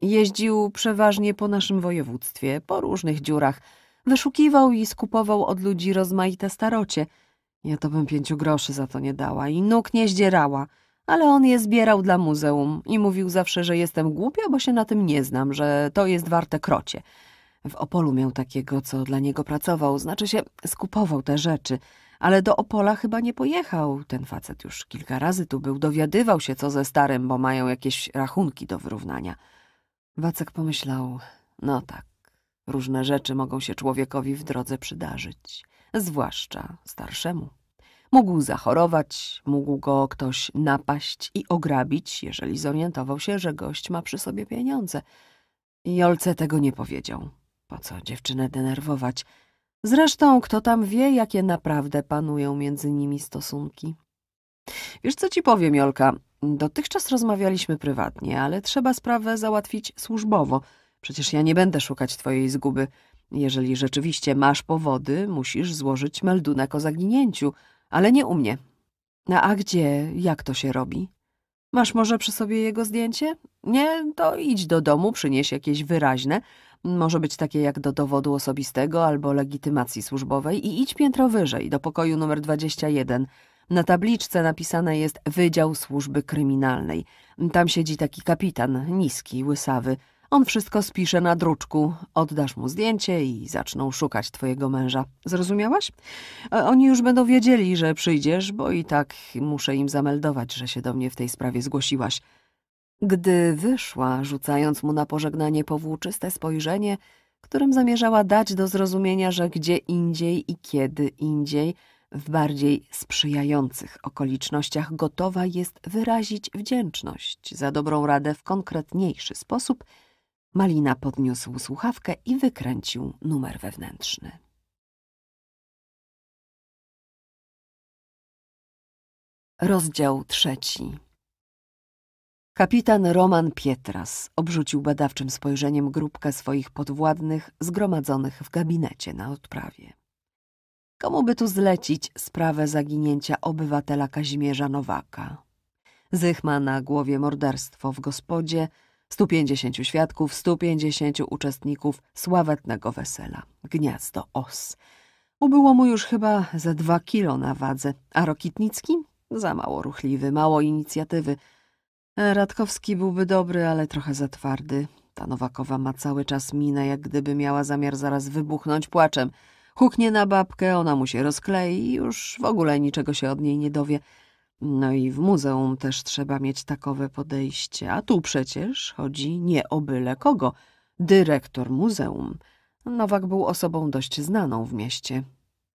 Jeździł przeważnie po naszym województwie, po różnych dziurach. Wyszukiwał i skupował od ludzi rozmaite starocie – ja to bym pięciu groszy za to nie dała i nóg nie zdzierała, ale on je zbierał dla muzeum i mówił zawsze, że jestem głupia, bo się na tym nie znam, że to jest warte krocie. W Opolu miał takiego, co dla niego pracował, znaczy się skupował te rzeczy, ale do Opola chyba nie pojechał. Ten facet już kilka razy tu był, dowiadywał się co ze starym, bo mają jakieś rachunki do wyrównania. Wacek pomyślał, no tak, różne rzeczy mogą się człowiekowi w drodze przydarzyć zwłaszcza starszemu. Mógł zachorować, mógł go ktoś napaść i ograbić, jeżeli zorientował się, że gość ma przy sobie pieniądze. Jolce tego nie powiedział. Po co dziewczynę denerwować? Zresztą, kto tam wie, jakie naprawdę panują między nimi stosunki. Wiesz, co ci powiem, Jolka? Dotychczas rozmawialiśmy prywatnie, ale trzeba sprawę załatwić służbowo. Przecież ja nie będę szukać twojej zguby. Jeżeli rzeczywiście masz powody, musisz złożyć meldunek o zaginięciu, ale nie u mnie. A, no a gdzie, jak to się robi? Masz może przy sobie jego zdjęcie? Nie, to idź do domu, przynieś jakieś wyraźne. Może być takie jak do dowodu osobistego albo legitymacji służbowej i idź piętro wyżej, do pokoju numer 21. Na tabliczce napisane jest Wydział Służby Kryminalnej. Tam siedzi taki kapitan, niski, łysawy. On wszystko spisze na druczku. Oddasz mu zdjęcie i zaczną szukać twojego męża. Zrozumiałaś? E, oni już będą wiedzieli, że przyjdziesz, bo i tak muszę im zameldować, że się do mnie w tej sprawie zgłosiłaś. Gdy wyszła, rzucając mu na pożegnanie powłóczyste spojrzenie, którym zamierzała dać do zrozumienia, że gdzie indziej i kiedy indziej, w bardziej sprzyjających okolicznościach gotowa jest wyrazić wdzięczność za dobrą radę w konkretniejszy sposób – Malina podniósł słuchawkę i wykręcił numer wewnętrzny. Rozdział trzeci. Kapitan Roman Pietras obrzucił badawczym spojrzeniem grupkę swoich podwładnych zgromadzonych w gabinecie na odprawie. Komu by tu zlecić sprawę zaginięcia obywatela Kazimierza Nowaka? Zych ma na głowie morderstwo w gospodzie, 150 świadków, 150 uczestników sławetnego wesela. Gniazdo os. Ubyło mu już chyba ze dwa kilo na wadze, a Rokitnicki za mało ruchliwy, mało inicjatywy. Radkowski byłby dobry, ale trochę za twardy. Ta Nowakowa ma cały czas minę, jak gdyby miała zamiar zaraz wybuchnąć płaczem. Huknie na babkę, ona mu się rozklei i już w ogóle niczego się od niej nie dowie. No i w muzeum też trzeba mieć takowe podejście, a tu przecież chodzi nie o byle kogo. Dyrektor muzeum. Nowak był osobą dość znaną w mieście.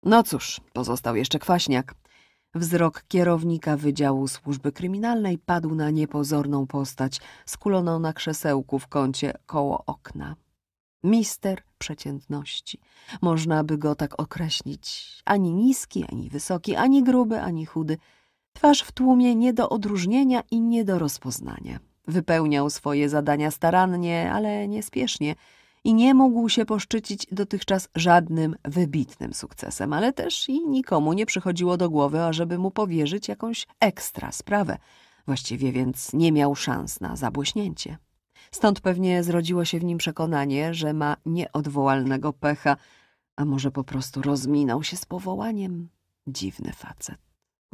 No cóż, pozostał jeszcze kwaśniak. Wzrok kierownika Wydziału Służby Kryminalnej padł na niepozorną postać skuloną na krzesełku w kącie koło okna. Mister przeciętności. Można by go tak określić. Ani niski, ani wysoki, ani gruby, ani chudy – Twarz w tłumie nie do odróżnienia i nie do rozpoznania. Wypełniał swoje zadania starannie, ale niespiesznie i nie mógł się poszczycić dotychczas żadnym wybitnym sukcesem, ale też i nikomu nie przychodziło do głowy, ażeby mu powierzyć jakąś ekstra sprawę. Właściwie więc nie miał szans na zabłyśnięcie. Stąd pewnie zrodziło się w nim przekonanie, że ma nieodwołalnego pecha, a może po prostu rozminął się z powołaniem. Dziwny facet.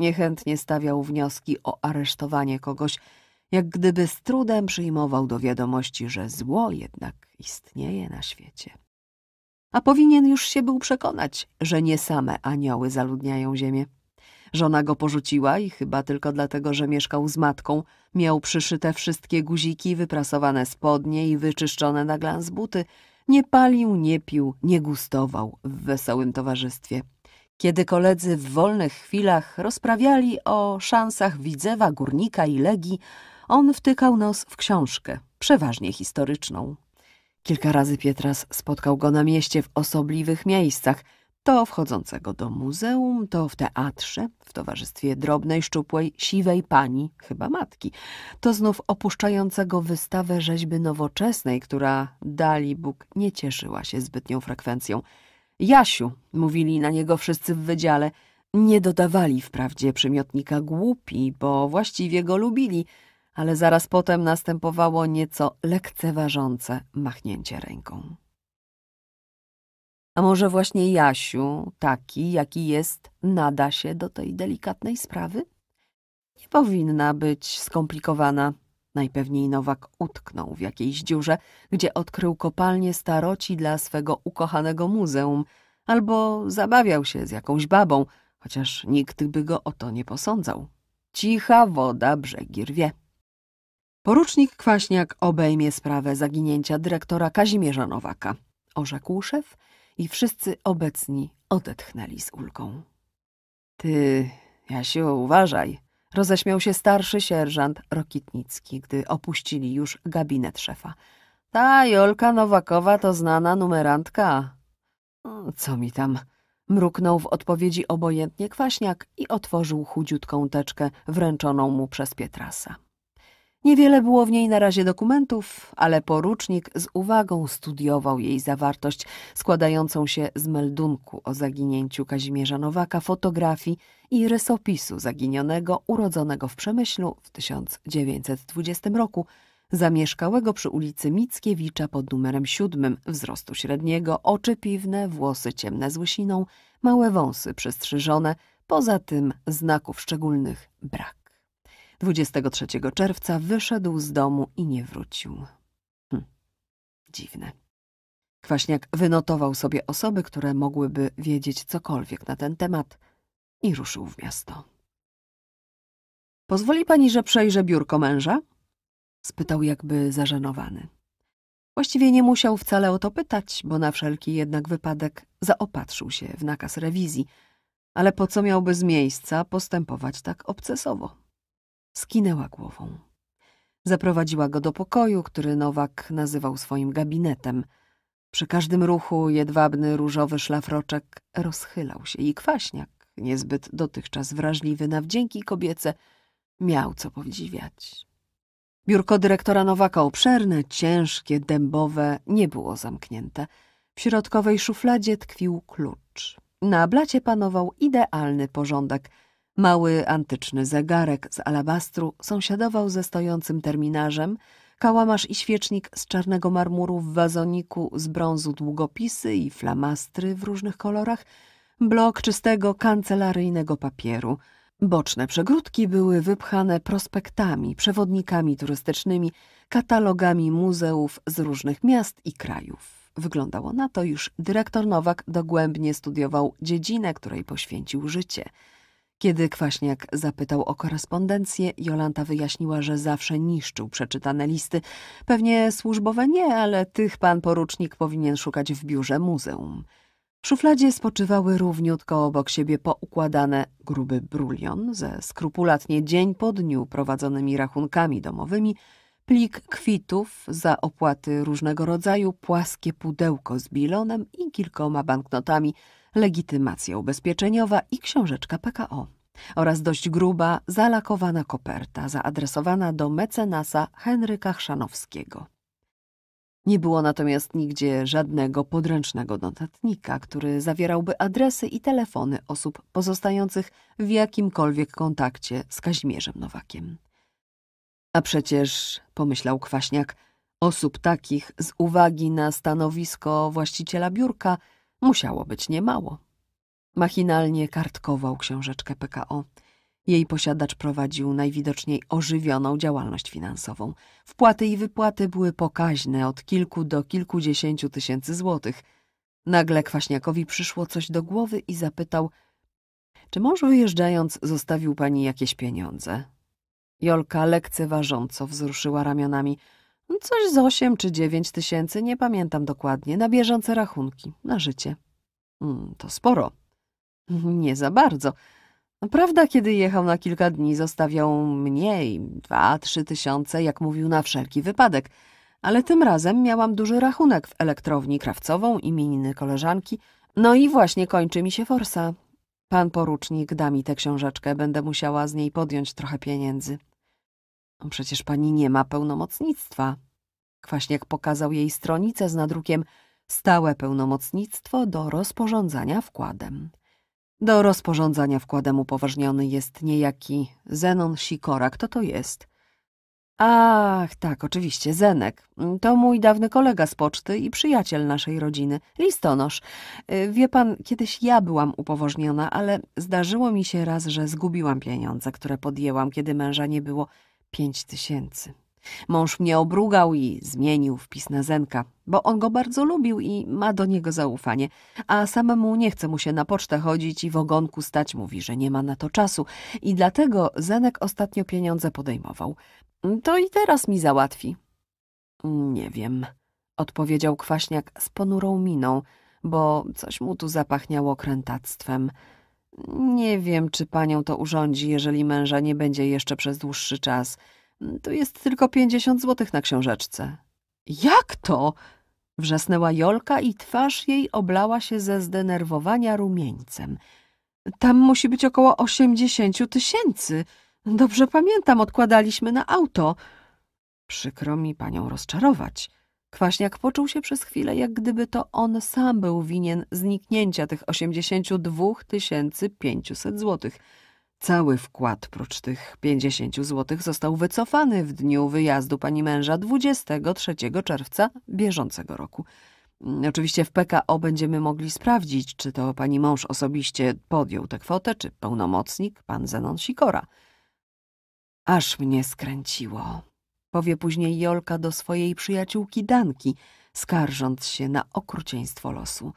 Niechętnie stawiał wnioski o aresztowanie kogoś, jak gdyby z trudem przyjmował do wiadomości, że zło jednak istnieje na świecie. A powinien już się był przekonać, że nie same anioły zaludniają ziemię. Żona go porzuciła i chyba tylko dlatego, że mieszkał z matką, miał przyszyte wszystkie guziki, wyprasowane spodnie i wyczyszczone na glans buty. Nie palił, nie pił, nie gustował w wesołym towarzystwie kiedy koledzy w wolnych chwilach rozprawiali o szansach Widzewa, Górnika i legi, on wtykał nos w książkę, przeważnie historyczną. Kilka razy Pietras spotkał go na mieście w osobliwych miejscach, to wchodzącego do muzeum, to w teatrze, w towarzystwie drobnej, szczupłej, siwej pani, chyba matki, to znów opuszczającego wystawę rzeźby nowoczesnej, która, dali Bóg, nie cieszyła się zbytnią frekwencją – Jasiu, mówili na niego wszyscy w wydziale. Nie dodawali wprawdzie przymiotnika głupi, bo właściwie go lubili, ale zaraz potem następowało nieco lekceważące machnięcie ręką. A może właśnie Jasiu, taki jaki jest, nada się do tej delikatnej sprawy? Nie powinna być skomplikowana, Najpewniej Nowak utknął w jakiejś dziurze, gdzie odkrył kopalnię staroci dla swego ukochanego muzeum, albo zabawiał się z jakąś babą, chociaż nikt by go o to nie posądzał. Cicha woda brzegi rwie. Porucznik Kwaśniak obejmie sprawę zaginięcia dyrektora Kazimierza Nowaka, orzekł szef i wszyscy obecni odetchnęli z ulgą. Ty, Jasiu, uważaj, roześmiał się starszy sierżant Rokitnicki, gdy opuścili już gabinet szefa. Ta Jolka Nowakowa to znana numerantka. Co mi tam? Mruknął w odpowiedzi obojętnie kwaśniak i otworzył chudziutką teczkę wręczoną mu przez Pietrasa. Niewiele było w niej na razie dokumentów, ale porucznik z uwagą studiował jej zawartość, składającą się z meldunku o zaginięciu Kazimierza Nowaka, fotografii i rysopisu zaginionego, urodzonego w Przemyślu w 1920 roku, zamieszkałego przy ulicy Mickiewicza pod numerem 7, wzrostu średniego, oczy piwne, włosy ciemne z łysiną, małe wąsy przystrzyżone, poza tym znaków szczególnych brak. 23 czerwca wyszedł z domu i nie wrócił. Hm. Dziwne. Kwaśniak wynotował sobie osoby, które mogłyby wiedzieć cokolwiek na ten temat i ruszył w miasto. Pozwoli pani, że przejrzę biurko męża? spytał jakby zażenowany. Właściwie nie musiał wcale o to pytać, bo na wszelki jednak wypadek zaopatrzył się w nakaz rewizji, ale po co miałby z miejsca postępować tak obcesowo? Skinęła głową. Zaprowadziła go do pokoju, który Nowak nazywał swoim gabinetem. Przy każdym ruchu jedwabny różowy szlafroczek rozchylał się i kwaśniak, niezbyt dotychczas wrażliwy na wdzięki kobiece, miał co podziwiać. Biurko dyrektora Nowaka obszerne, ciężkie, dębowe, nie było zamknięte. W środkowej szufladzie tkwił klucz. Na blacie panował idealny porządek – Mały antyczny zegarek z alabastru sąsiadował ze stojącym terminarzem, kałamarz i świecznik z czarnego marmuru w wazoniku z brązu długopisy i flamastry w różnych kolorach, blok czystego kancelaryjnego papieru. Boczne przegródki były wypchane prospektami, przewodnikami turystycznymi, katalogami muzeów z różnych miast i krajów. Wyglądało na to, już dyrektor Nowak dogłębnie studiował dziedzinę, której poświęcił życie – kiedy Kwaśniak zapytał o korespondencję, Jolanta wyjaśniła, że zawsze niszczył przeczytane listy. Pewnie służbowe nie, ale tych pan porucznik powinien szukać w biurze muzeum. W szufladzie spoczywały równiutko obok siebie poukładane gruby brulion ze skrupulatnie dzień po dniu prowadzonymi rachunkami domowymi, plik kwitów za opłaty różnego rodzaju, płaskie pudełko z bilonem i kilkoma banknotami – legitymacja ubezpieczeniowa i książeczka PKO oraz dość gruba, zalakowana koperta zaadresowana do mecenasa Henryka Chrzanowskiego. Nie było natomiast nigdzie żadnego podręcznego notatnika, który zawierałby adresy i telefony osób pozostających w jakimkolwiek kontakcie z Kazimierzem Nowakiem. A przecież, pomyślał Kwaśniak, osób takich z uwagi na stanowisko właściciela biurka – Musiało być niemało. Machinalnie kartkował książeczkę PKO. Jej posiadacz prowadził najwidoczniej ożywioną działalność finansową. Wpłaty i wypłaty były pokaźne, od kilku do kilkudziesięciu tysięcy złotych. Nagle Kwaśniakowi przyszło coś do głowy i zapytał, czy mąż wyjeżdżając zostawił pani jakieś pieniądze? Jolka lekceważąco wzruszyła ramionami – Coś z osiem czy dziewięć tysięcy, nie pamiętam dokładnie, na bieżące rachunki, na życie. Mm, to sporo. Nie za bardzo. No, prawda, kiedy jechał na kilka dni, zostawiał mniej, dwa, trzy tysiące, jak mówił, na wszelki wypadek. Ale tym razem miałam duży rachunek w elektrowni krawcową, imieniny koleżanki. No i właśnie kończy mi się forsa. Pan porucznik da mi tę książeczkę, będę musiała z niej podjąć trochę pieniędzy. No przecież pani nie ma pełnomocnictwa. Kwaśniak pokazał jej stronicę z nadrukiem Stałe pełnomocnictwo do rozporządzania wkładem. Do rozporządzania wkładem upoważniony jest niejaki Zenon Sikora. Kto to jest? Ach, tak, oczywiście, Zenek. To mój dawny kolega z poczty i przyjaciel naszej rodziny, listonosz. Y, wie pan, kiedyś ja byłam upoważniona, ale zdarzyło mi się raz, że zgubiłam pieniądze, które podjęłam, kiedy męża nie było. Pięć tysięcy. Mąż mnie obrugał i zmienił wpis na Zenka, bo on go bardzo lubił i ma do niego zaufanie, a samemu nie chce mu się na pocztę chodzić i w ogonku stać mówi, że nie ma na to czasu i dlatego Zenek ostatnio pieniądze podejmował. To i teraz mi załatwi. Nie wiem, odpowiedział Kwaśniak z ponurą miną, bo coś mu tu zapachniało krętactwem. Nie wiem, czy panią to urządzi, jeżeli męża nie będzie jeszcze przez dłuższy czas. To jest tylko pięćdziesiąt złotych na książeczce. Jak to? Wrzasnęła Jolka i twarz jej oblała się ze zdenerwowania rumieńcem. Tam musi być około osiemdziesięciu tysięcy. Dobrze pamiętam, odkładaliśmy na auto. Przykro mi panią rozczarować – Kwaśniak poczuł się przez chwilę, jak gdyby to on sam był winien zniknięcia tych 82 500 złotych. Cały wkład, prócz tych 50 złotych, został wycofany w dniu wyjazdu pani męża 23 czerwca bieżącego roku. Mm, oczywiście w PKO będziemy mogli sprawdzić, czy to pani mąż osobiście podjął tę kwotę, czy pełnomocnik, pan Zenon Sikora. Aż mnie skręciło powie później Jolka do swojej przyjaciółki Danki, skarżąc się na okrucieństwo losu.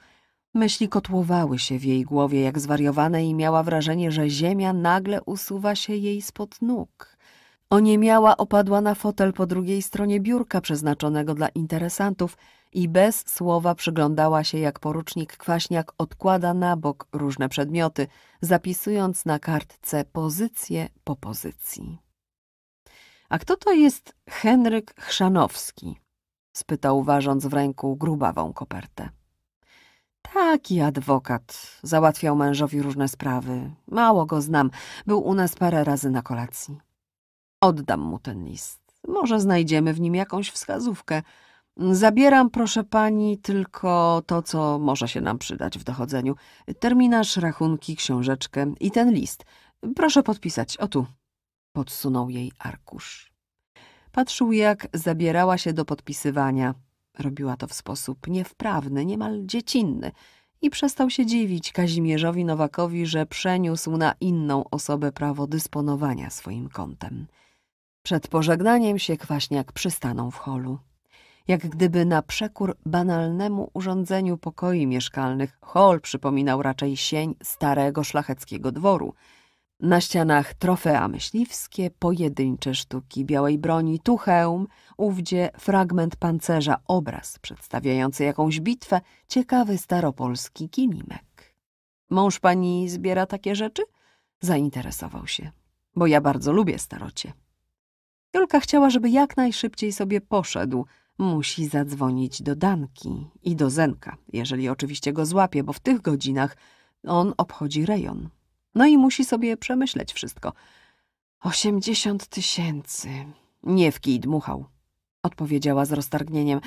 Myśli kotłowały się w jej głowie jak zwariowane i miała wrażenie, że ziemia nagle usuwa się jej spod nóg. Oniemiała opadła na fotel po drugiej stronie biurka przeznaczonego dla interesantów i bez słowa przyglądała się, jak porucznik Kwaśniak odkłada na bok różne przedmioty, zapisując na kartce pozycję po pozycji. A kto to jest Henryk Chrzanowski? spytał, ważąc w ręku grubawą kopertę. Taki adwokat. Załatwiał mężowi różne sprawy. Mało go znam. Był u nas parę razy na kolacji. Oddam mu ten list. Może znajdziemy w nim jakąś wskazówkę. Zabieram, proszę pani, tylko to, co może się nam przydać w dochodzeniu. Terminarz, rachunki, książeczkę i ten list. Proszę podpisać. O tu. Podsunął jej arkusz. Patrzył, jak zabierała się do podpisywania. Robiła to w sposób niewprawny, niemal dziecinny i przestał się dziwić Kazimierzowi Nowakowi, że przeniósł na inną osobę prawo dysponowania swoim kontem. Przed pożegnaniem się Kwaśniak przystanął w holu. Jak gdyby na przekór banalnemu urządzeniu pokoi mieszkalnych, hol przypominał raczej sień starego szlacheckiego dworu – na ścianach trofea myśliwskie, pojedyncze sztuki białej broni, tu hełm, ówdzie fragment pancerza, obraz przedstawiający jakąś bitwę, ciekawy staropolski kilimek. Mąż pani zbiera takie rzeczy? Zainteresował się, bo ja bardzo lubię starocie. Jolka chciała, żeby jak najszybciej sobie poszedł. Musi zadzwonić do Danki i do Zenka, jeżeli oczywiście go złapie, bo w tych godzinach on obchodzi rejon. No i musi sobie przemyśleć wszystko. Osiemdziesiąt tysięcy. Nie w kij dmuchał, odpowiedziała z roztargnieniem.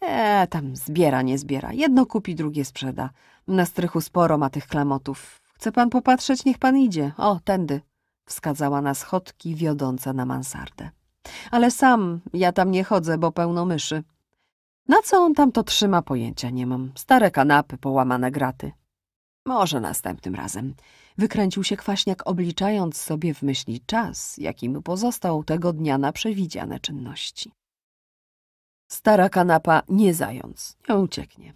E, tam zbiera, nie zbiera. Jedno kupi, drugie sprzeda. Na strychu sporo ma tych klamotów. Chce pan popatrzeć, niech pan idzie. O, tędy, wskazała na schodki wiodące na mansardę. Ale sam ja tam nie chodzę, bo pełno myszy. Na co on tam to trzyma, pojęcia nie mam. Stare kanapy, połamane graty. Może następnym razem. Wykręcił się kwaśniak, obliczając sobie w myśli czas, jaki mu pozostał tego dnia na przewidziane czynności. Stara kanapa nie zając, nie ucieknie.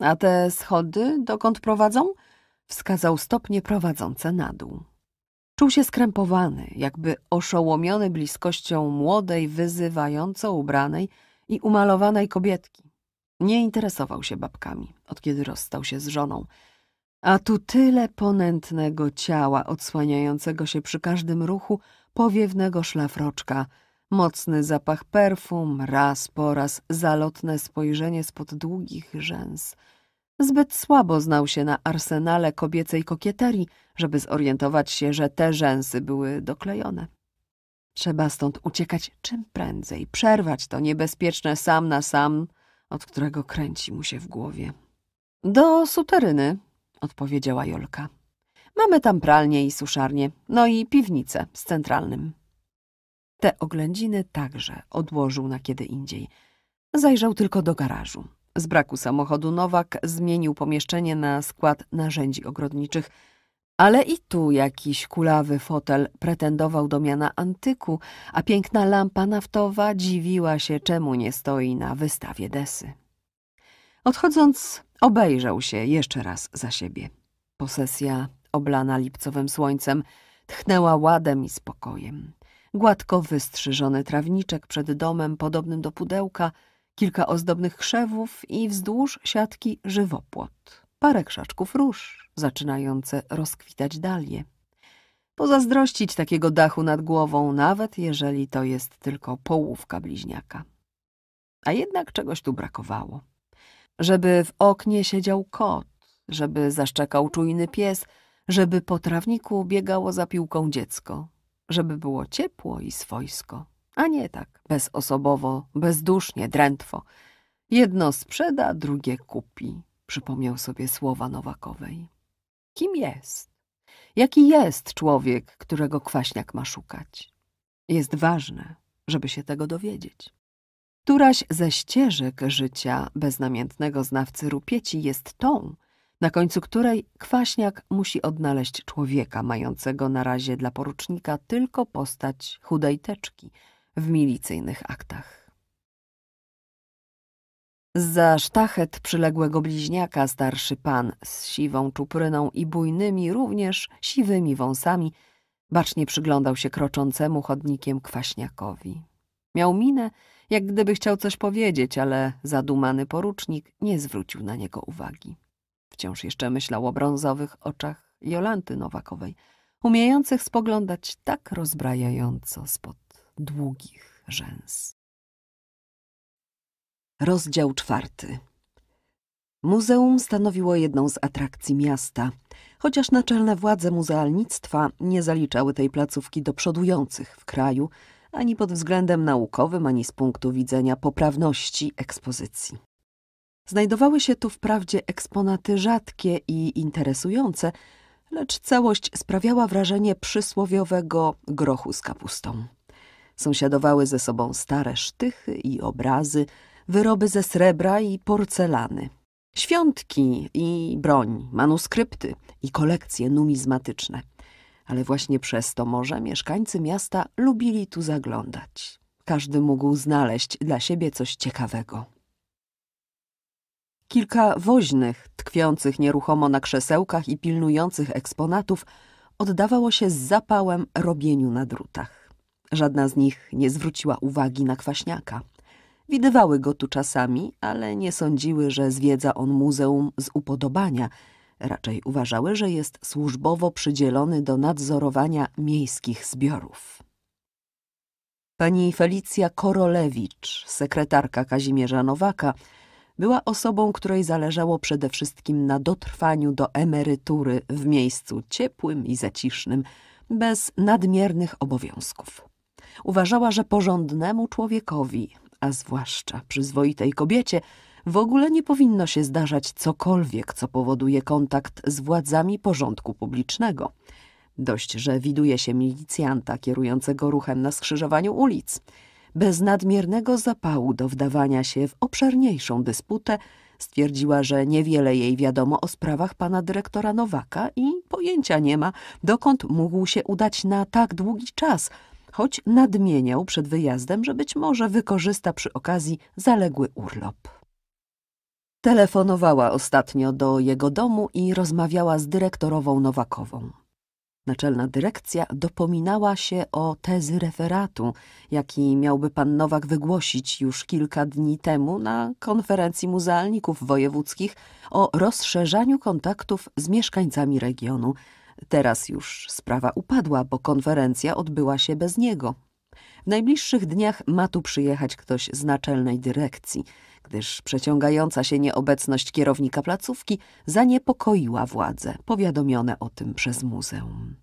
A te schody dokąd prowadzą? Wskazał stopnie prowadzące na dół. Czuł się skrępowany, jakby oszołomiony bliskością młodej, wyzywająco ubranej i umalowanej kobietki. Nie interesował się babkami, od kiedy rozstał się z żoną – a tu tyle ponętnego ciała odsłaniającego się przy każdym ruchu powiewnego szlafroczka, mocny zapach perfum, raz po raz zalotne spojrzenie spod długich rzęs. Zbyt słabo znał się na arsenale kobiecej kokieterii, żeby zorientować się, że te rzęsy były doklejone. Trzeba stąd uciekać czym prędzej, przerwać to niebezpieczne sam na sam, od którego kręci mu się w głowie. Do suteryny, odpowiedziała Jolka. Mamy tam pralnię i suszarnię, no i piwnicę z centralnym. Te oględziny także odłożył na kiedy indziej. Zajrzał tylko do garażu. Z braku samochodu Nowak zmienił pomieszczenie na skład narzędzi ogrodniczych, ale i tu jakiś kulawy fotel pretendował do miana antyku, a piękna lampa naftowa dziwiła się, czemu nie stoi na wystawie desy. Odchodząc, obejrzał się jeszcze raz za siebie. Posesja, oblana lipcowym słońcem, tchnęła ładem i spokojem. Gładko wystrzyżony trawniczek przed domem, podobnym do pudełka, kilka ozdobnych krzewów i wzdłuż siatki żywopłot. Parę krzaczków róż, zaczynające rozkwitać dalie. Pozazdrościć takiego dachu nad głową, nawet jeżeli to jest tylko połówka bliźniaka. A jednak czegoś tu brakowało żeby w oknie siedział kot, żeby zaszczekał czujny pies, żeby po trawniku biegało za piłką dziecko, żeby było ciepło i swojsko, a nie tak bezosobowo, bezdusznie, drętwo. Jedno sprzeda, drugie kupi, przypomniał sobie słowa Nowakowej. Kim jest? Jaki jest człowiek, którego kwaśniak ma szukać? Jest ważne, żeby się tego dowiedzieć. Któraś ze ścieżek życia beznamiętnego znawcy rupieci jest tą, na końcu której kwaśniak musi odnaleźć człowieka mającego na razie dla porucznika tylko postać chudejteczki w milicyjnych aktach. Za sztachet przyległego bliźniaka starszy pan z siwą czupryną i bujnymi, również siwymi wąsami bacznie przyglądał się kroczącemu chodnikiem kwaśniakowi. Miał minę, jak gdyby chciał coś powiedzieć, ale zadumany porucznik nie zwrócił na niego uwagi. Wciąż jeszcze myślał o brązowych oczach Jolanty Nowakowej, umiejących spoglądać tak rozbrajająco spod długich rzęs. Rozdział czwarty. Muzeum stanowiło jedną z atrakcji miasta, chociaż naczelne władze muzealnictwa nie zaliczały tej placówki do przodujących w kraju, ani pod względem naukowym, ani z punktu widzenia poprawności ekspozycji. Znajdowały się tu wprawdzie eksponaty rzadkie i interesujące, lecz całość sprawiała wrażenie przysłowiowego grochu z kapustą. Sąsiadowały ze sobą stare sztychy i obrazy, wyroby ze srebra i porcelany, świątki i broń, manuskrypty i kolekcje numizmatyczne ale właśnie przez to może mieszkańcy miasta lubili tu zaglądać. Każdy mógł znaleźć dla siebie coś ciekawego. Kilka woźnych, tkwiących nieruchomo na krzesełkach i pilnujących eksponatów, oddawało się z zapałem robieniu na drutach. Żadna z nich nie zwróciła uwagi na kwaśniaka. Widywały go tu czasami, ale nie sądziły, że zwiedza on muzeum z upodobania – raczej uważały, że jest służbowo przydzielony do nadzorowania miejskich zbiorów. Pani Felicja Korolewicz, sekretarka Kazimierza Nowaka, była osobą, której zależało przede wszystkim na dotrwaniu do emerytury w miejscu ciepłym i zacisznym, bez nadmiernych obowiązków. Uważała, że porządnemu człowiekowi, a zwłaszcza przyzwoitej kobiecie, w ogóle nie powinno się zdarzać cokolwiek, co powoduje kontakt z władzami porządku publicznego. Dość, że widuje się milicjanta kierującego ruchem na skrzyżowaniu ulic. Bez nadmiernego zapału do wdawania się w obszerniejszą dysputę stwierdziła, że niewiele jej wiadomo o sprawach pana dyrektora Nowaka i pojęcia nie ma, dokąd mógł się udać na tak długi czas, choć nadmieniał przed wyjazdem, że być może wykorzysta przy okazji zaległy urlop. Telefonowała ostatnio do jego domu i rozmawiała z dyrektorową Nowakową. Naczelna dyrekcja dopominała się o tezy referatu, jaki miałby pan Nowak wygłosić już kilka dni temu na konferencji muzealników wojewódzkich o rozszerzaniu kontaktów z mieszkańcami regionu. Teraz już sprawa upadła, bo konferencja odbyła się bez niego. W najbliższych dniach ma tu przyjechać ktoś z naczelnej dyrekcji – gdyż przeciągająca się nieobecność kierownika placówki zaniepokoiła władze, powiadomione o tym przez muzeum.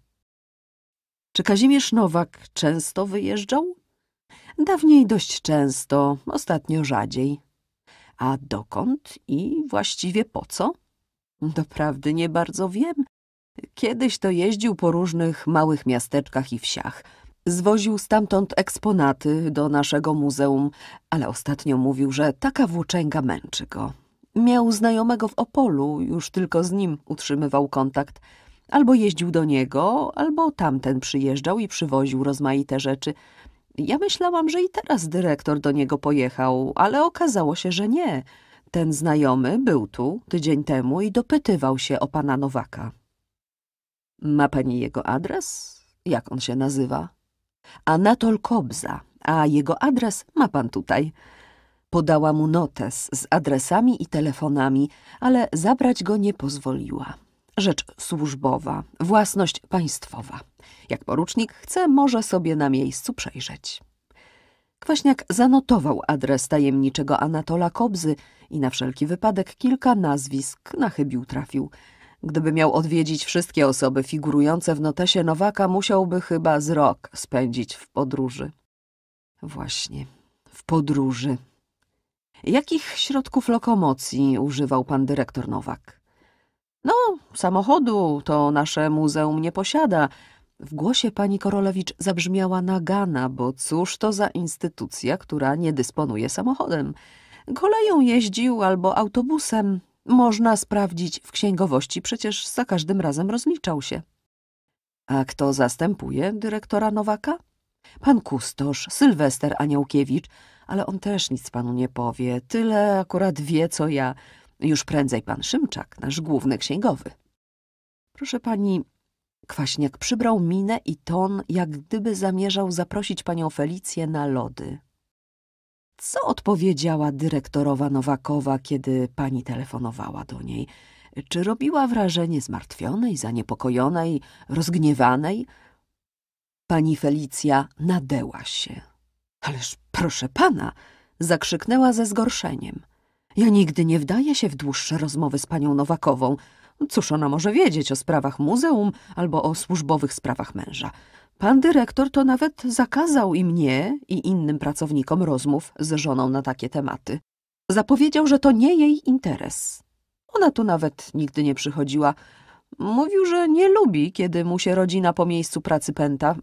Czy Kazimierz Nowak często wyjeżdżał? Dawniej dość często, ostatnio rzadziej. A dokąd i właściwie po co? Doprawdy nie bardzo wiem. Kiedyś to jeździł po różnych małych miasteczkach i wsiach – Zwoził stamtąd eksponaty do naszego muzeum, ale ostatnio mówił, że taka włóczęga męczy go. Miał znajomego w Opolu, już tylko z nim utrzymywał kontakt. Albo jeździł do niego, albo tamten przyjeżdżał i przywoził rozmaite rzeczy. Ja myślałam, że i teraz dyrektor do niego pojechał, ale okazało się, że nie. Ten znajomy był tu tydzień temu i dopytywał się o pana Nowaka. Ma pani jego adres? Jak on się nazywa? Anatol Kobza, a jego adres ma pan tutaj. Podała mu notes z adresami i telefonami, ale zabrać go nie pozwoliła. Rzecz służbowa, własność państwowa. Jak porucznik chce, może sobie na miejscu przejrzeć. Kwaśniak zanotował adres tajemniczego Anatola Kobzy i na wszelki wypadek kilka nazwisk na chybił trafił – Gdyby miał odwiedzić wszystkie osoby figurujące w notesie Nowaka, musiałby chyba z rok spędzić w podróży. Właśnie, w podróży. Jakich środków lokomocji używał pan dyrektor Nowak? No, samochodu to nasze muzeum nie posiada. W głosie pani Korolewicz zabrzmiała nagana, bo cóż to za instytucja, która nie dysponuje samochodem. Koleją jeździł albo autobusem, można sprawdzić w księgowości, przecież za każdym razem rozliczał się. A kto zastępuje dyrektora Nowaka? Pan Kustosz, Sylwester Aniołkiewicz, ale on też nic panu nie powie. Tyle akurat wie, co ja. Już prędzej pan Szymczak, nasz główny księgowy. Proszę pani, Kwaśniak przybrał minę i ton, jak gdyby zamierzał zaprosić panią Felicję na lody. Co odpowiedziała dyrektorowa Nowakowa, kiedy pani telefonowała do niej? Czy robiła wrażenie zmartwionej, zaniepokojonej, rozgniewanej? Pani Felicja nadeła się. Ależ proszę pana, zakrzyknęła ze zgorszeniem. Ja nigdy nie wdaję się w dłuższe rozmowy z panią Nowakową. Cóż ona może wiedzieć o sprawach muzeum albo o służbowych sprawach męża? Pan dyrektor to nawet zakazał i mnie, i innym pracownikom rozmów z żoną na takie tematy. Zapowiedział, że to nie jej interes. Ona tu nawet nigdy nie przychodziła. Mówił, że nie lubi, kiedy mu się rodzina po miejscu pracy pęta.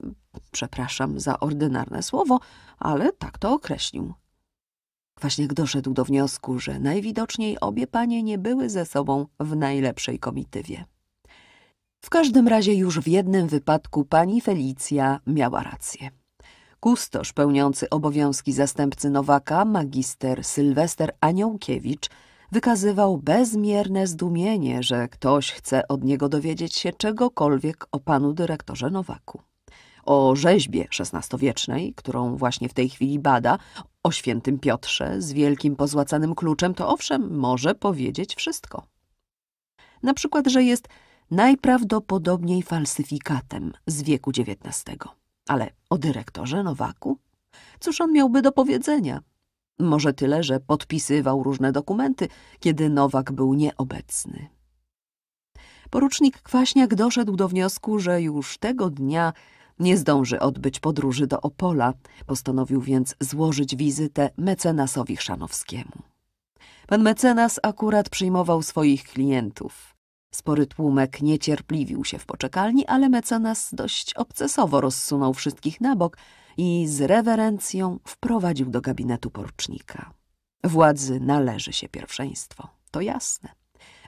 Przepraszam za ordynarne słowo, ale tak to określił. Kwaśniak doszedł do wniosku, że najwidoczniej obie panie nie były ze sobą w najlepszej komitywie. W każdym razie już w jednym wypadku pani Felicja miała rację. Kustosz pełniący obowiązki zastępcy Nowaka, magister Sylwester Aniołkiewicz, wykazywał bezmierne zdumienie, że ktoś chce od niego dowiedzieć się czegokolwiek o panu dyrektorze Nowaku. O rzeźbie XVI-wiecznej, którą właśnie w tej chwili bada, o świętym Piotrze z wielkim pozłacanym kluczem, to owszem, może powiedzieć wszystko. Na przykład, że jest najprawdopodobniej falsyfikatem z wieku XIX. Ale o dyrektorze Nowaku? Cóż on miałby do powiedzenia? Może tyle, że podpisywał różne dokumenty, kiedy Nowak był nieobecny. Porucznik Kwaśniak doszedł do wniosku, że już tego dnia nie zdąży odbyć podróży do Opola, postanowił więc złożyć wizytę mecenasowi Chrzanowskiemu. Pan mecenas akurat przyjmował swoich klientów – Spory tłumek niecierpliwił się w poczekalni, ale mecenas dość obcesowo rozsunął wszystkich na bok i z rewerencją wprowadził do gabinetu porucznika. Władzy należy się pierwszeństwo, to jasne.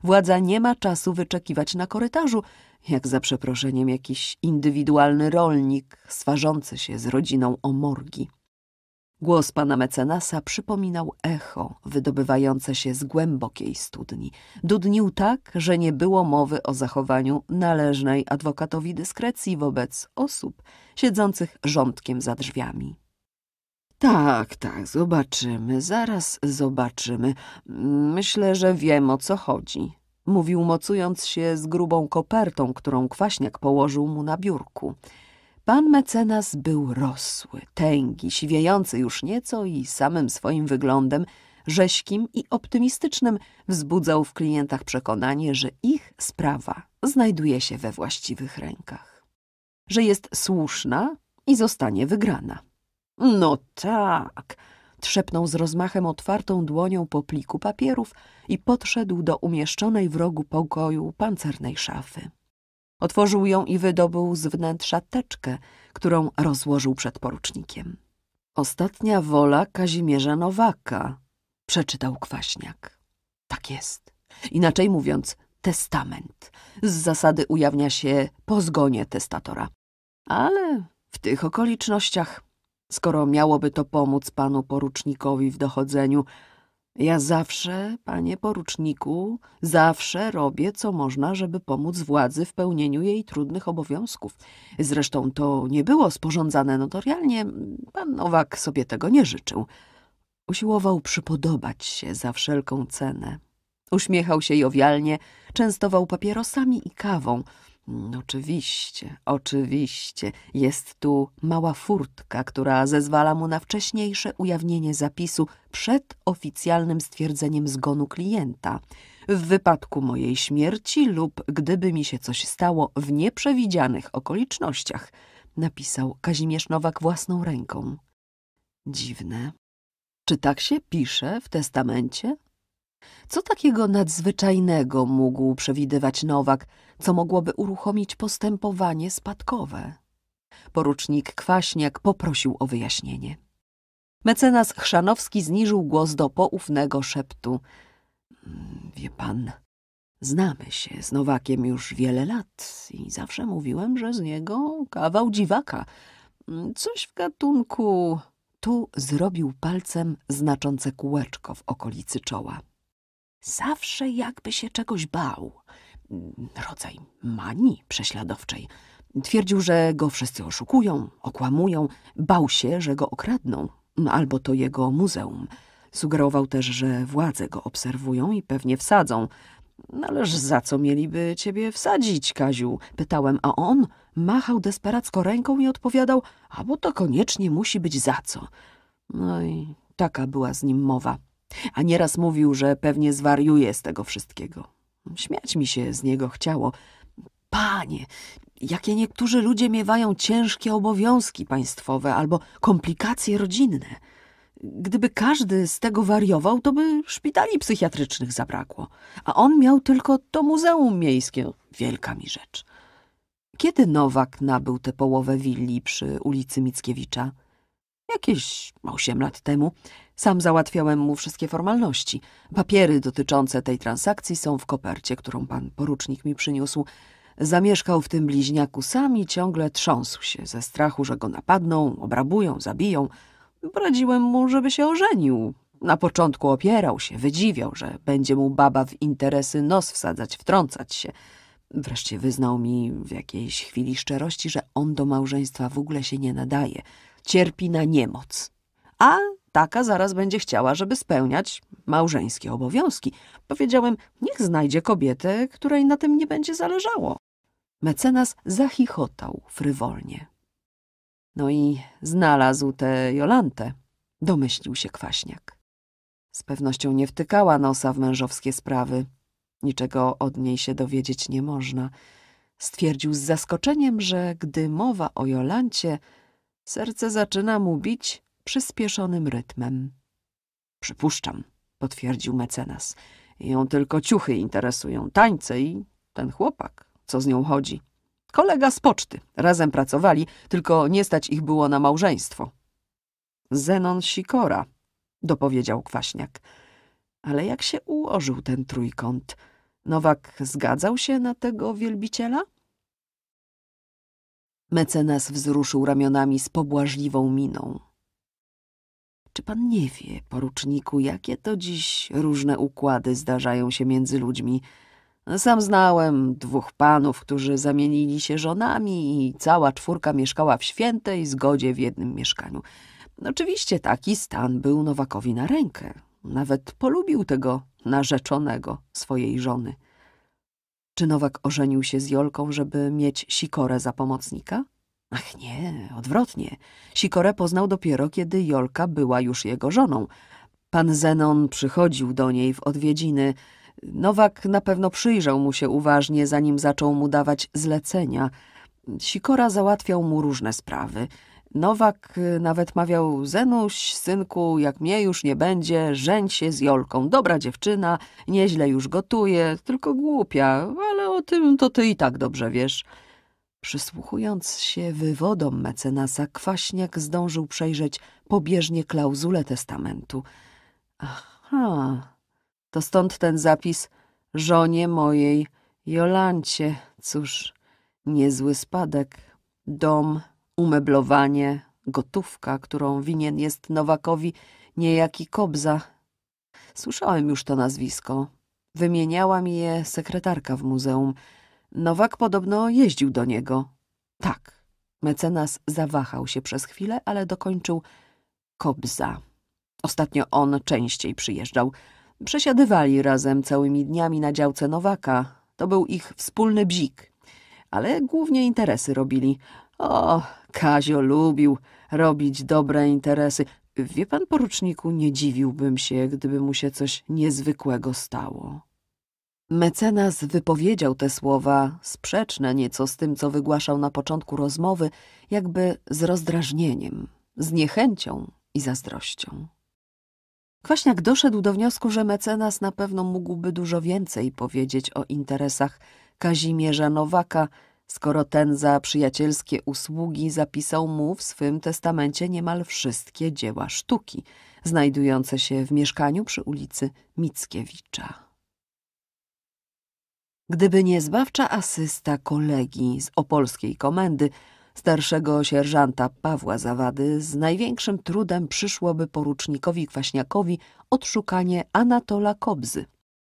Władza nie ma czasu wyczekiwać na korytarzu, jak za przeproszeniem jakiś indywidualny rolnik swarzący się z rodziną o morgi. Głos pana mecenasa przypominał echo wydobywające się z głębokiej studni. Dudnił tak, że nie było mowy o zachowaniu należnej adwokatowi dyskrecji wobec osób siedzących rządkiem za drzwiami. Tak, tak, zobaczymy, zaraz zobaczymy. Myślę, że wiem o co chodzi. Mówił mocując się z grubą kopertą, którą kwaśniak położył mu na biurku. Pan mecenas był rosły, tęgi, siwiejący już nieco i samym swoim wyglądem rześkim i optymistycznym wzbudzał w klientach przekonanie, że ich sprawa znajduje się we właściwych rękach, że jest słuszna i zostanie wygrana. No tak, trzepnął z rozmachem otwartą dłonią po pliku papierów i podszedł do umieszczonej w rogu pokoju pancernej szafy. Otworzył ją i wydobył z wnętrza teczkę, którą rozłożył przed porucznikiem. Ostatnia wola Kazimierza Nowaka, przeczytał Kwaśniak. Tak jest. Inaczej mówiąc, testament. Z zasady ujawnia się po zgonie testatora. Ale w tych okolicznościach, skoro miałoby to pomóc panu porucznikowi w dochodzeniu, ja zawsze, panie poruczniku, zawsze robię co można, żeby pomóc władzy w pełnieniu jej trudnych obowiązków. Zresztą to nie było sporządzane notorialnie, pan Nowak sobie tego nie życzył. Usiłował przypodobać się za wszelką cenę. Uśmiechał się jowialnie, częstował papierosami i kawą – Mm, oczywiście, oczywiście. Jest tu mała furtka, która zezwala mu na wcześniejsze ujawnienie zapisu przed oficjalnym stwierdzeniem zgonu klienta. W wypadku mojej śmierci lub gdyby mi się coś stało w nieprzewidzianych okolicznościach, napisał Kazimierz Nowak własną ręką. Dziwne. Czy tak się pisze w testamencie? Co takiego nadzwyczajnego mógł przewidywać Nowak, co mogłoby uruchomić postępowanie spadkowe? Porucznik Kwaśniak poprosił o wyjaśnienie. Mecenas Chrzanowski zniżył głos do poufnego szeptu. Mm, wie pan, znamy się z Nowakiem już wiele lat i zawsze mówiłem, że z niego kawał dziwaka. Coś w gatunku... Tu zrobił palcem znaczące kółeczko w okolicy czoła. Zawsze jakby się czegoś bał. Rodzaj manii prześladowczej. Twierdził, że go wszyscy oszukują, okłamują, bał się, że go okradną, albo to jego muzeum. Sugerował też, że władze go obserwują i pewnie wsadzą. No ależ za co mieliby ciebie wsadzić, Kaziu? Pytałem, a on machał desperacko ręką i odpowiadał, albo to koniecznie musi być za co. No i taka była z nim mowa a nieraz mówił, że pewnie zwariuje z tego wszystkiego. Śmiać mi się z niego chciało. Panie, jakie niektórzy ludzie miewają ciężkie obowiązki państwowe albo komplikacje rodzinne. Gdyby każdy z tego wariował, to by szpitali psychiatrycznych zabrakło, a on miał tylko to muzeum miejskie. Wielka mi rzecz. Kiedy Nowak nabył tę połowę willi przy ulicy Mickiewicza? Jakieś osiem lat temu. Sam załatwiałem mu wszystkie formalności. Papiery dotyczące tej transakcji są w kopercie, którą pan porucznik mi przyniósł. Zamieszkał w tym bliźniaku sam i ciągle trząsł się ze strachu, że go napadną, obrabują, zabiją. Poradziłem mu, żeby się ożenił. Na początku opierał się, wydziwiał, że będzie mu baba w interesy nos wsadzać, wtrącać się. Wreszcie wyznał mi w jakiejś chwili szczerości, że on do małżeństwa w ogóle się nie nadaje. Cierpi na niemoc. A Taka zaraz będzie chciała, żeby spełniać małżeńskie obowiązki. Powiedziałem, niech znajdzie kobietę, której na tym nie będzie zależało. Mecenas zachichotał frywolnie. No i znalazł tę Jolantę, domyślił się Kwaśniak. Z pewnością nie wtykała nosa w mężowskie sprawy. Niczego od niej się dowiedzieć nie można. Stwierdził z zaskoczeniem, że gdy mowa o Jolancie, serce zaczyna mu bić przyspieszonym rytmem. Przypuszczam, potwierdził mecenas. Ją tylko ciuchy interesują, tańce i ten chłopak, co z nią chodzi. Kolega z poczty, razem pracowali, tylko nie stać ich było na małżeństwo. Zenon Sikora, dopowiedział Kwaśniak. Ale jak się ułożył ten trójkąt? Nowak zgadzał się na tego wielbiciela? Mecenas wzruszył ramionami z pobłażliwą miną. Czy pan nie wie, poruczniku, jakie to dziś różne układy zdarzają się między ludźmi? Sam znałem dwóch panów, którzy zamienili się żonami i cała czwórka mieszkała w świętej zgodzie w jednym mieszkaniu. Oczywiście taki stan był Nowakowi na rękę. Nawet polubił tego narzeczonego swojej żony. Czy Nowak ożenił się z Jolką, żeby mieć sikorę za pomocnika? Ach nie, odwrotnie. Sikorę poznał dopiero, kiedy Jolka była już jego żoną. Pan Zenon przychodził do niej w odwiedziny. Nowak na pewno przyjrzał mu się uważnie, zanim zaczął mu dawać zlecenia. Sikora załatwiał mu różne sprawy. Nowak nawet mawiał, Zenuś, synku, jak mnie już nie będzie, rzęć się z Jolką. Dobra dziewczyna, nieźle już gotuje, tylko głupia, ale o tym to ty i tak dobrze wiesz. Przysłuchując się wywodom mecenasa, Kwaśniak zdążył przejrzeć pobieżnie klauzulę testamentu. Aha, to stąd ten zapis żonie mojej Jolancie. Cóż, niezły spadek. Dom, umeblowanie, gotówka, którą winien jest Nowakowi niejaki Kobza. Słyszałem już to nazwisko. Wymieniała mi je sekretarka w muzeum – Nowak podobno jeździł do niego. Tak. Mecenas zawahał się przez chwilę, ale dokończył Kobza. Ostatnio on częściej przyjeżdżał. Przesiadywali razem całymi dniami na działce Nowaka. To był ich wspólny bzik. Ale głównie interesy robili. O, Kazio lubił robić dobre interesy. Wie pan, poruczniku, nie dziwiłbym się, gdyby mu się coś niezwykłego stało. Mecenas wypowiedział te słowa, sprzeczne nieco z tym, co wygłaszał na początku rozmowy, jakby z rozdrażnieniem, z niechęcią i zazdrością. Kwaśniak doszedł do wniosku, że mecenas na pewno mógłby dużo więcej powiedzieć o interesach Kazimierza Nowaka, skoro ten za przyjacielskie usługi zapisał mu w swym testamencie niemal wszystkie dzieła sztuki, znajdujące się w mieszkaniu przy ulicy Mickiewicza. Gdyby nie zbawcza asysta kolegi z opolskiej komendy, starszego sierżanta Pawła Zawady, z największym trudem przyszłoby porucznikowi Kwaśniakowi odszukanie Anatola Kobzy.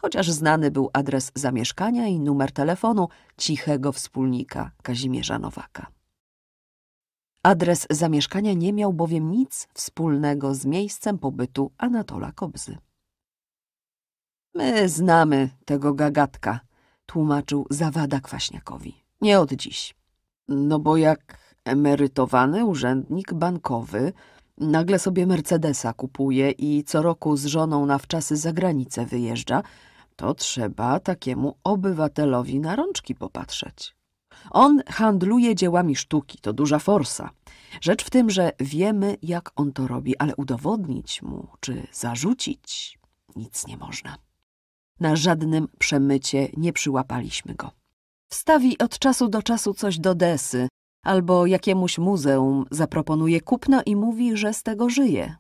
Chociaż znany był adres zamieszkania i numer telefonu cichego wspólnika Kazimierza Nowaka. Adres zamieszkania nie miał bowiem nic wspólnego z miejscem pobytu Anatola Kobzy. My znamy tego gagatka, tłumaczył Zawada Kwaśniakowi. Nie od dziś. No bo jak emerytowany urzędnik bankowy nagle sobie Mercedesa kupuje i co roku z żoną na wczasy za granicę wyjeżdża, to trzeba takiemu obywatelowi na rączki popatrzeć. On handluje dziełami sztuki, to duża forsa. Rzecz w tym, że wiemy, jak on to robi, ale udowodnić mu czy zarzucić nic nie można. Na żadnym przemycie nie przyłapaliśmy go. Wstawi od czasu do czasu coś do desy albo jakiemuś muzeum zaproponuje kupno i mówi, że z tego żyje.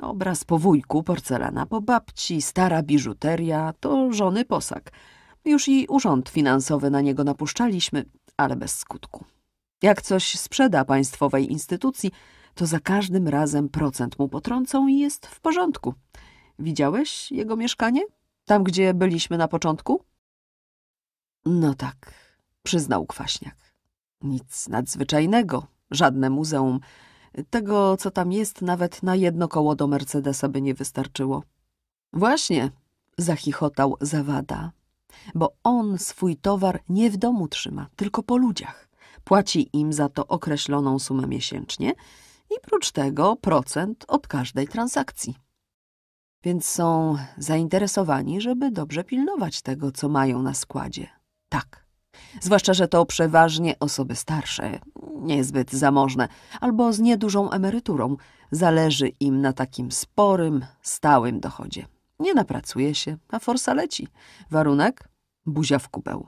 Obraz po wujku, porcelana po babci, stara biżuteria to żony posag. Już i urząd finansowy na niego napuszczaliśmy, ale bez skutku. Jak coś sprzeda państwowej instytucji, to za każdym razem procent mu potrącą i jest w porządku. Widziałeś jego mieszkanie? Tam, gdzie byliśmy na początku? No tak, przyznał Kwaśniak. Nic nadzwyczajnego, żadne muzeum. Tego, co tam jest, nawet na jedno koło do Mercedesa by nie wystarczyło. Właśnie, zachichotał Zawada, bo on swój towar nie w domu trzyma, tylko po ludziach. Płaci im za to określoną sumę miesięcznie i prócz tego procent od każdej transakcji. Więc są zainteresowani, żeby dobrze pilnować tego, co mają na składzie. Tak. Zwłaszcza, że to przeważnie osoby starsze, niezbyt zamożne, albo z niedużą emeryturą. Zależy im na takim sporym, stałym dochodzie. Nie napracuje się, a forsa leci. Warunek? Buzia w kubeł.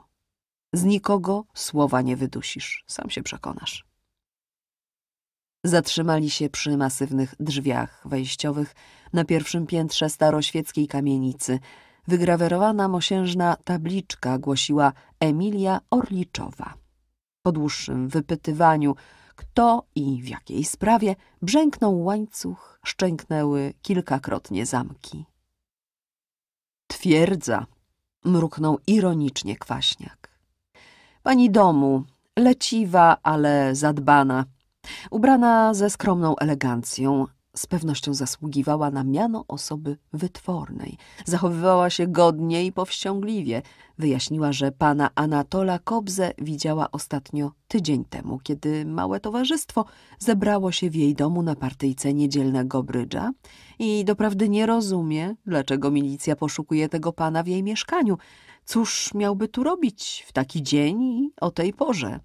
Z nikogo słowa nie wydusisz, sam się przekonasz. Zatrzymali się przy masywnych drzwiach wejściowych na pierwszym piętrze staroświeckiej kamienicy. Wygrawerowana mosiężna tabliczka głosiła Emilia Orliczowa. Po dłuższym wypytywaniu, kto i w jakiej sprawie, brzęknął łańcuch, szczęknęły kilkakrotnie zamki. Twierdza, mruknął ironicznie Kwaśniak. Pani domu, leciwa, ale zadbana, Ubrana ze skromną elegancją, z pewnością zasługiwała na miano osoby wytwornej. Zachowywała się godnie i powściągliwie. Wyjaśniła, że pana Anatola Kobze widziała ostatnio tydzień temu, kiedy małe towarzystwo zebrało się w jej domu na partyjce niedzielnego brydża i doprawdy nie rozumie, dlaczego milicja poszukuje tego pana w jej mieszkaniu. Cóż miałby tu robić w taki dzień i o tej porze?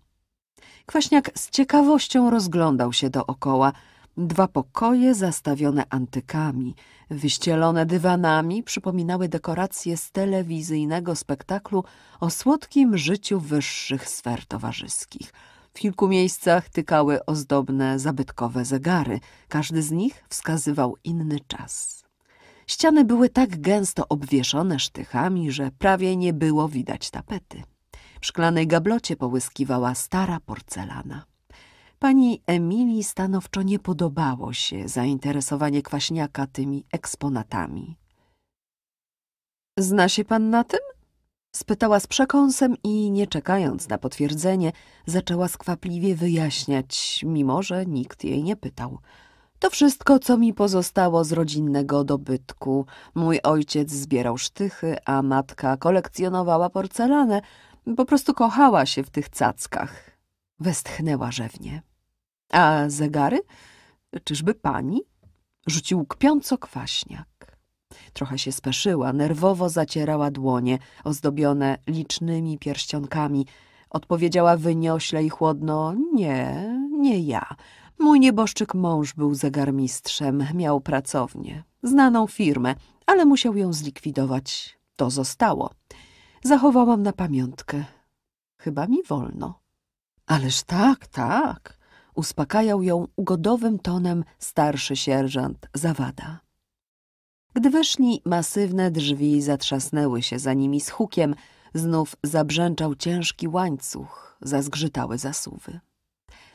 Kwaśniak z ciekawością rozglądał się dookoła. Dwa pokoje zastawione antykami, wyścielone dywanami przypominały dekoracje z telewizyjnego spektaklu o słodkim życiu wyższych sfer towarzyskich. W kilku miejscach tykały ozdobne, zabytkowe zegary. Każdy z nich wskazywał inny czas. Ściany były tak gęsto obwieszone sztychami, że prawie nie było widać tapety. W szklanej gablocie połyskiwała stara porcelana. Pani Emilii stanowczo nie podobało się zainteresowanie Kwaśniaka tymi eksponatami. Zna się pan na tym? Spytała z przekąsem i, nie czekając na potwierdzenie, zaczęła skwapliwie wyjaśniać, mimo że nikt jej nie pytał. To wszystko, co mi pozostało z rodzinnego dobytku. Mój ojciec zbierał sztychy, a matka kolekcjonowała porcelanę, po prostu kochała się w tych cackach. Westchnęła rzewnie. A zegary? Czyżby pani? Rzucił kpiąco kwaśniak. Trochę się speszyła, nerwowo zacierała dłonie, ozdobione licznymi pierścionkami. Odpowiedziała wyniośle i chłodno – nie, nie ja. Mój nieboszczyk mąż był zegarmistrzem, miał pracownię, znaną firmę, ale musiał ją zlikwidować. To zostało. Zachowałam na pamiątkę. Chyba mi wolno. Ależ tak, tak, uspokajał ją ugodowym tonem starszy sierżant Zawada. Gdy weszli, masywne drzwi zatrzasnęły się za nimi z hukiem, znów zabrzęczał ciężki łańcuch, zazgrzytały zasuwy.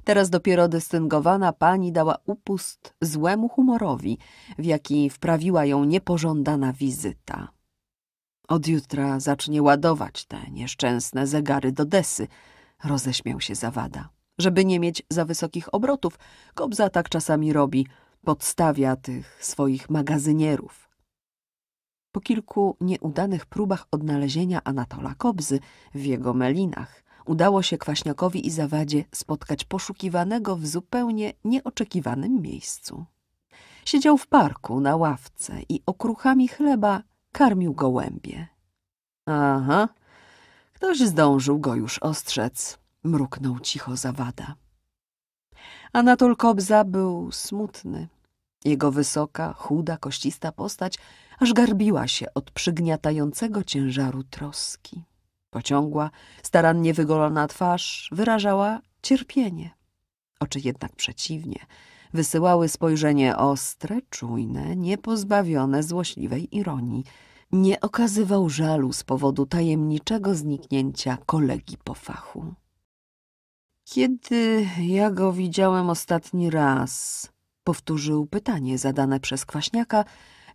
Teraz dopiero dystyngowana pani dała upust złemu humorowi, w jaki wprawiła ją niepożądana wizyta. Od jutra zacznie ładować te nieszczęsne zegary do desy, roześmiał się Zawada. Żeby nie mieć za wysokich obrotów, Kobza tak czasami robi, podstawia tych swoich magazynierów. Po kilku nieudanych próbach odnalezienia Anatola Kobzy w jego melinach udało się Kwaśniakowi i Zawadzie spotkać poszukiwanego w zupełnie nieoczekiwanym miejscu. Siedział w parku na ławce i okruchami chleba Karmił gołębie. Aha, ktoś zdążył go już ostrzec, mruknął cicho zawada. Anatol Kobza był smutny. Jego wysoka, chuda, koścista postać aż garbiła się od przygniatającego ciężaru troski. Pociągła, starannie wygolona twarz wyrażała cierpienie. Oczy jednak przeciwnie – wysyłały spojrzenie ostre, czujne, niepozbawione złośliwej ironii. Nie okazywał żalu z powodu tajemniczego zniknięcia kolegi po fachu. Kiedy ja go widziałem ostatni raz? Powtórzył pytanie zadane przez Kwaśniaka,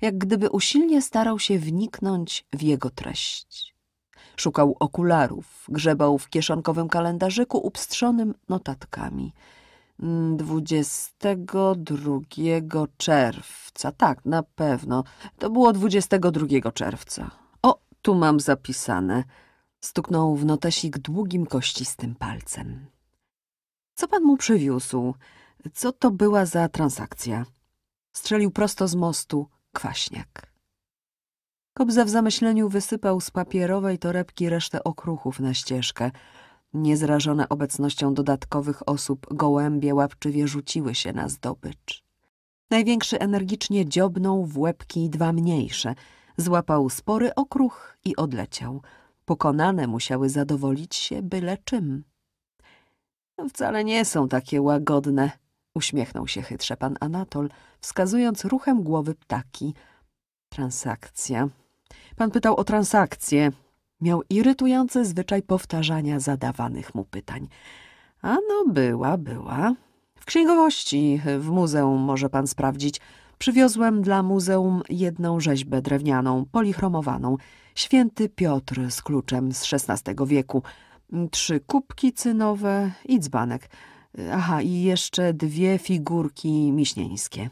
jak gdyby usilnie starał się wniknąć w jego treść. Szukał okularów, grzebał w kieszonkowym kalendarzyku upstrzonym notatkami – 22 czerwca. Tak, na pewno. To było 22 czerwca. O, tu mam zapisane. Stuknął w notesik długim, kościstym palcem. Co pan mu przywiózł? Co to była za transakcja? Strzelił prosto z mostu kwaśniak. Kobza w zamyśleniu wysypał z papierowej torebki resztę okruchów na ścieżkę – Niezrażone obecnością dodatkowych osób, gołębie łapczywie rzuciły się na zdobycz. Największy energicznie dziobnął w łebki dwa mniejsze, złapał spory okruch i odleciał. Pokonane musiały zadowolić się byle czym. No, wcale nie są takie łagodne, uśmiechnął się chytrze pan Anatol, wskazując ruchem głowy ptaki. Transakcja. Pan pytał o transakcję, Miał irytujący zwyczaj powtarzania zadawanych mu pytań. Ano była, była. W księgowości, w muzeum może pan sprawdzić. Przywiozłem dla muzeum jedną rzeźbę drewnianą, polichromowaną. Święty Piotr z kluczem z XVI wieku. Trzy kubki cynowe i dzbanek. Aha, i jeszcze dwie figurki miśnieńskie.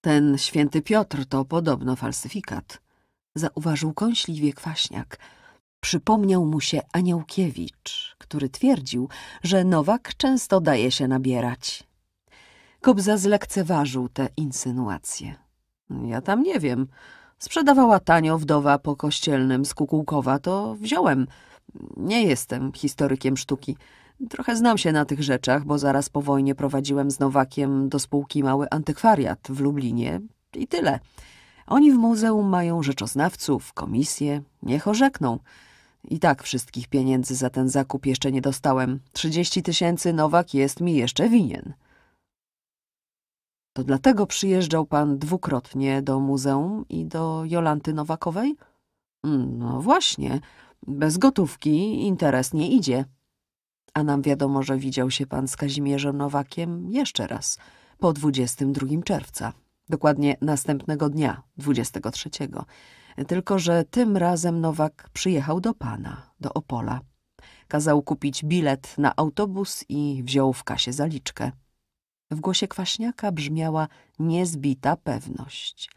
Ten święty Piotr to podobno falsyfikat zauważył kąśliwie Kwaśniak. Przypomniał mu się Aniołkiewicz, który twierdził, że Nowak często daje się nabierać. Kobza zlekceważył te insynuacje. Ja tam nie wiem. Sprzedawała tanio wdowa po kościelnym z Kukułkowa, to wziąłem. Nie jestem historykiem sztuki. Trochę znam się na tych rzeczach, bo zaraz po wojnie prowadziłem z Nowakiem do spółki Mały Antykwariat w Lublinie i tyle. Oni w muzeum mają rzeczoznawców, komisje, niech orzekną. I tak wszystkich pieniędzy za ten zakup jeszcze nie dostałem. Trzydzieści tysięcy Nowak jest mi jeszcze winien. To dlatego przyjeżdżał pan dwukrotnie do muzeum i do Jolanty Nowakowej? Mm, no właśnie, bez gotówki interes nie idzie. A nam wiadomo, że widział się pan z Kazimierzem Nowakiem jeszcze raz, po 22 czerwca. Dokładnie następnego dnia, 23. Tylko, że tym razem Nowak przyjechał do pana, do Opola. Kazał kupić bilet na autobus i wziął w kasie zaliczkę. W głosie Kwaśniaka brzmiała niezbita pewność.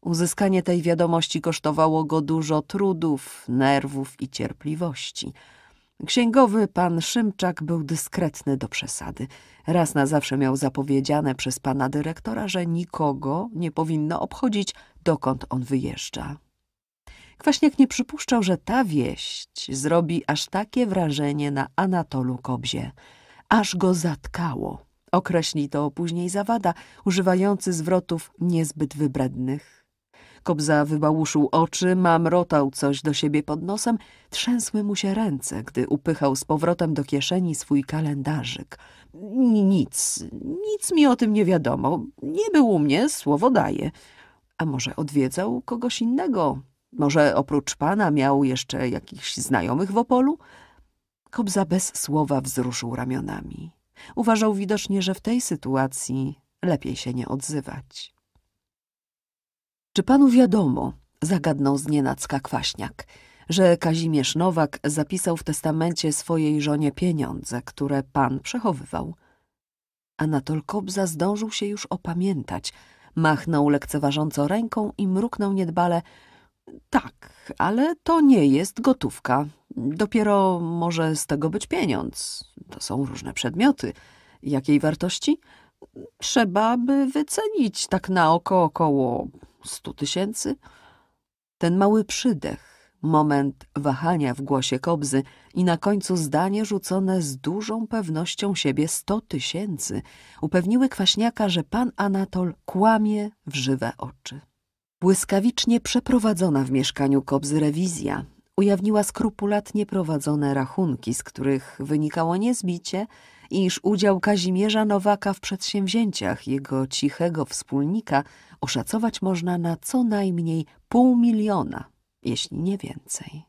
Uzyskanie tej wiadomości kosztowało go dużo trudów, nerwów i cierpliwości – Księgowy pan Szymczak był dyskretny do przesady. Raz na zawsze miał zapowiedziane przez pana dyrektora, że nikogo nie powinno obchodzić, dokąd on wyjeżdża. Kwaśniak nie przypuszczał, że ta wieść zrobi aż takie wrażenie na Anatolu Kobzie. Aż go zatkało. Określi to później Zawada, używający zwrotów niezbyt wybrednych. Kobza wybałuszył oczy, mamrotał coś do siebie pod nosem, trzęsły mu się ręce, gdy upychał z powrotem do kieszeni swój kalendarzyk. Nic, nic mi o tym nie wiadomo. Nie był u mnie, słowo daję. A może odwiedzał kogoś innego? Może oprócz pana miał jeszcze jakichś znajomych w Opolu? Kobza bez słowa wzruszył ramionami. Uważał widocznie, że w tej sytuacji lepiej się nie odzywać. Czy panu wiadomo, zagadnął znienacka Kwaśniak, że Kazimierz Nowak zapisał w testamencie swojej żonie pieniądze, które pan przechowywał? Anatol Kobza zdążył się już opamiętać. Machnął lekceważąco ręką i mruknął niedbale. Tak, ale to nie jest gotówka. Dopiero może z tego być pieniądz. To są różne przedmioty. Jakiej wartości? Trzeba by wycenić tak na oko około stu tysięcy? Ten mały przydech, moment wahania w głosie kobzy i na końcu zdanie rzucone z dużą pewnością siebie sto tysięcy upewniły Kwaśniaka, że pan Anatol kłamie w żywe oczy. Błyskawicznie przeprowadzona w mieszkaniu kobzy rewizja ujawniła skrupulatnie prowadzone rachunki, z których wynikało niezbicie, iż udział Kazimierza Nowaka w przedsięwzięciach jego cichego wspólnika oszacować można na co najmniej pół miliona, jeśli nie więcej.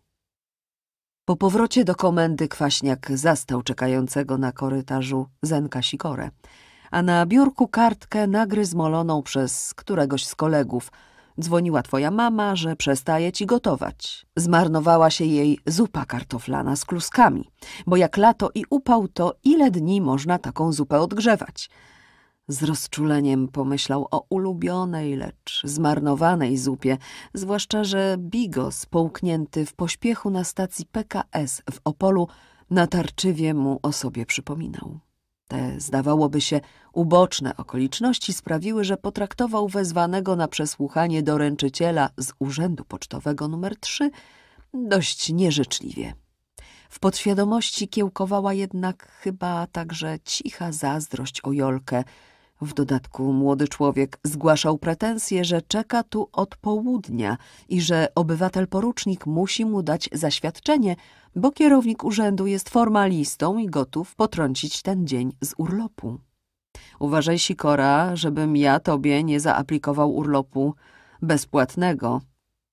Po powrocie do komendy Kwaśniak zastał czekającego na korytarzu Zenka Sikorę, a na biurku kartkę nagryzmoloną przez któregoś z kolegów – Dzwoniła twoja mama, że przestaje ci gotować. Zmarnowała się jej zupa kartoflana z kluskami, bo jak lato i upał, to ile dni można taką zupę odgrzewać? Z rozczuleniem pomyślał o ulubionej, lecz zmarnowanej zupie, zwłaszcza, że Bigos, połknięty w pośpiechu na stacji PKS w Opolu, natarczywie mu o sobie przypominał. Te, zdawałoby się, uboczne okoliczności sprawiły, że potraktował wezwanego na przesłuchanie doręczyciela z Urzędu Pocztowego nr 3 dość nieżyczliwie. W podświadomości kiełkowała jednak chyba także cicha zazdrość o Jolkę – w dodatku młody człowiek zgłaszał pretensję, że czeka tu od południa i że obywatel porucznik musi mu dać zaświadczenie, bo kierownik urzędu jest formalistą i gotów potrącić ten dzień z urlopu. Uważaj, Sikora, żebym ja tobie nie zaaplikował urlopu bezpłatnego.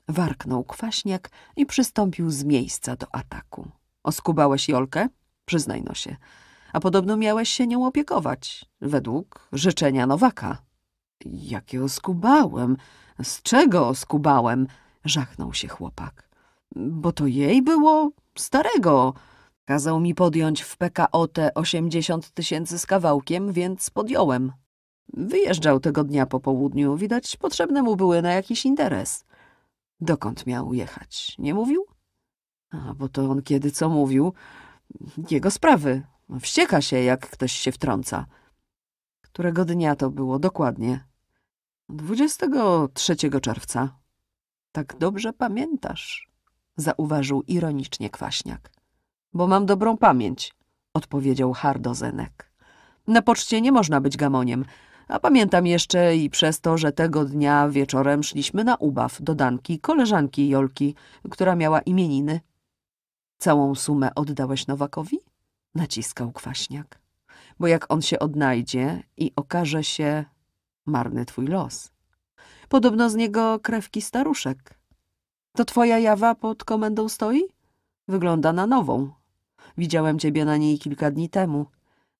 Warknął kwaśniak i przystąpił z miejsca do ataku. Oskubałeś Jolkę? Przyznaj no się a podobno miałeś się nią opiekować, według życzenia Nowaka. Jakie oskubałem? Z czego oskubałem? Żachnął się chłopak. Bo to jej było starego. Kazał mi podjąć w PKO te 80 tysięcy z kawałkiem, więc podjąłem. Wyjeżdżał tego dnia po południu. Widać, potrzebne mu były na jakiś interes. Dokąd miał jechać? Nie mówił? A, bo to on kiedy co mówił. Jego sprawy, Wścieka się, jak ktoś się wtrąca. Którego dnia to było dokładnie? 23 czerwca. Tak dobrze pamiętasz, zauważył ironicznie Kwaśniak. Bo mam dobrą pamięć, odpowiedział hardozenek. Na poczcie nie można być gamoniem, a pamiętam jeszcze i przez to, że tego dnia wieczorem szliśmy na ubaw do Danki, koleżanki Jolki, która miała imieniny. Całą sumę oddałeś Nowakowi? naciskał kwaśniak. Bo jak on się odnajdzie i okaże się marny twój los. Podobno z niego krewki staruszek. To twoja jawa pod komendą stoi? Wygląda na nową. Widziałem ciebie na niej kilka dni temu.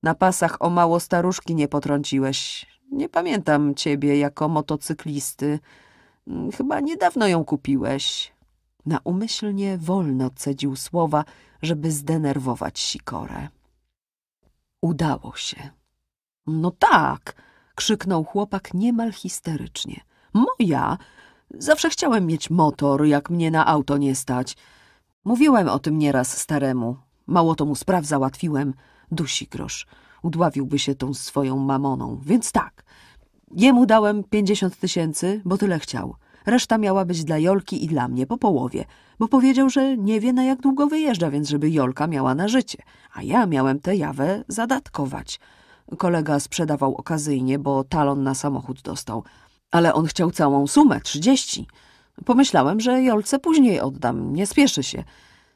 Na pasach o mało staruszki nie potrąciłeś. Nie pamiętam ciebie jako motocyklisty. Chyba niedawno ją kupiłeś. Naumyślnie wolno cedził słowa, żeby zdenerwować Sikorę. Udało się. No tak, krzyknął chłopak niemal histerycznie. Moja! Zawsze chciałem mieć motor, jak mnie na auto nie stać. Mówiłem o tym nieraz staremu. Mało to mu spraw załatwiłem. Dusi grosz. Udławiłby się tą swoją mamoną. Więc tak, jemu dałem pięćdziesiąt tysięcy, bo tyle chciał. Reszta miała być dla Jolki i dla mnie po połowie, bo powiedział, że nie wie na jak długo wyjeżdża, więc żeby Jolka miała na życie, a ja miałem tę jawę zadatkować. Kolega sprzedawał okazyjnie, bo talon na samochód dostał, ale on chciał całą sumę, trzydzieści. Pomyślałem, że Jolce później oddam, nie spieszy się.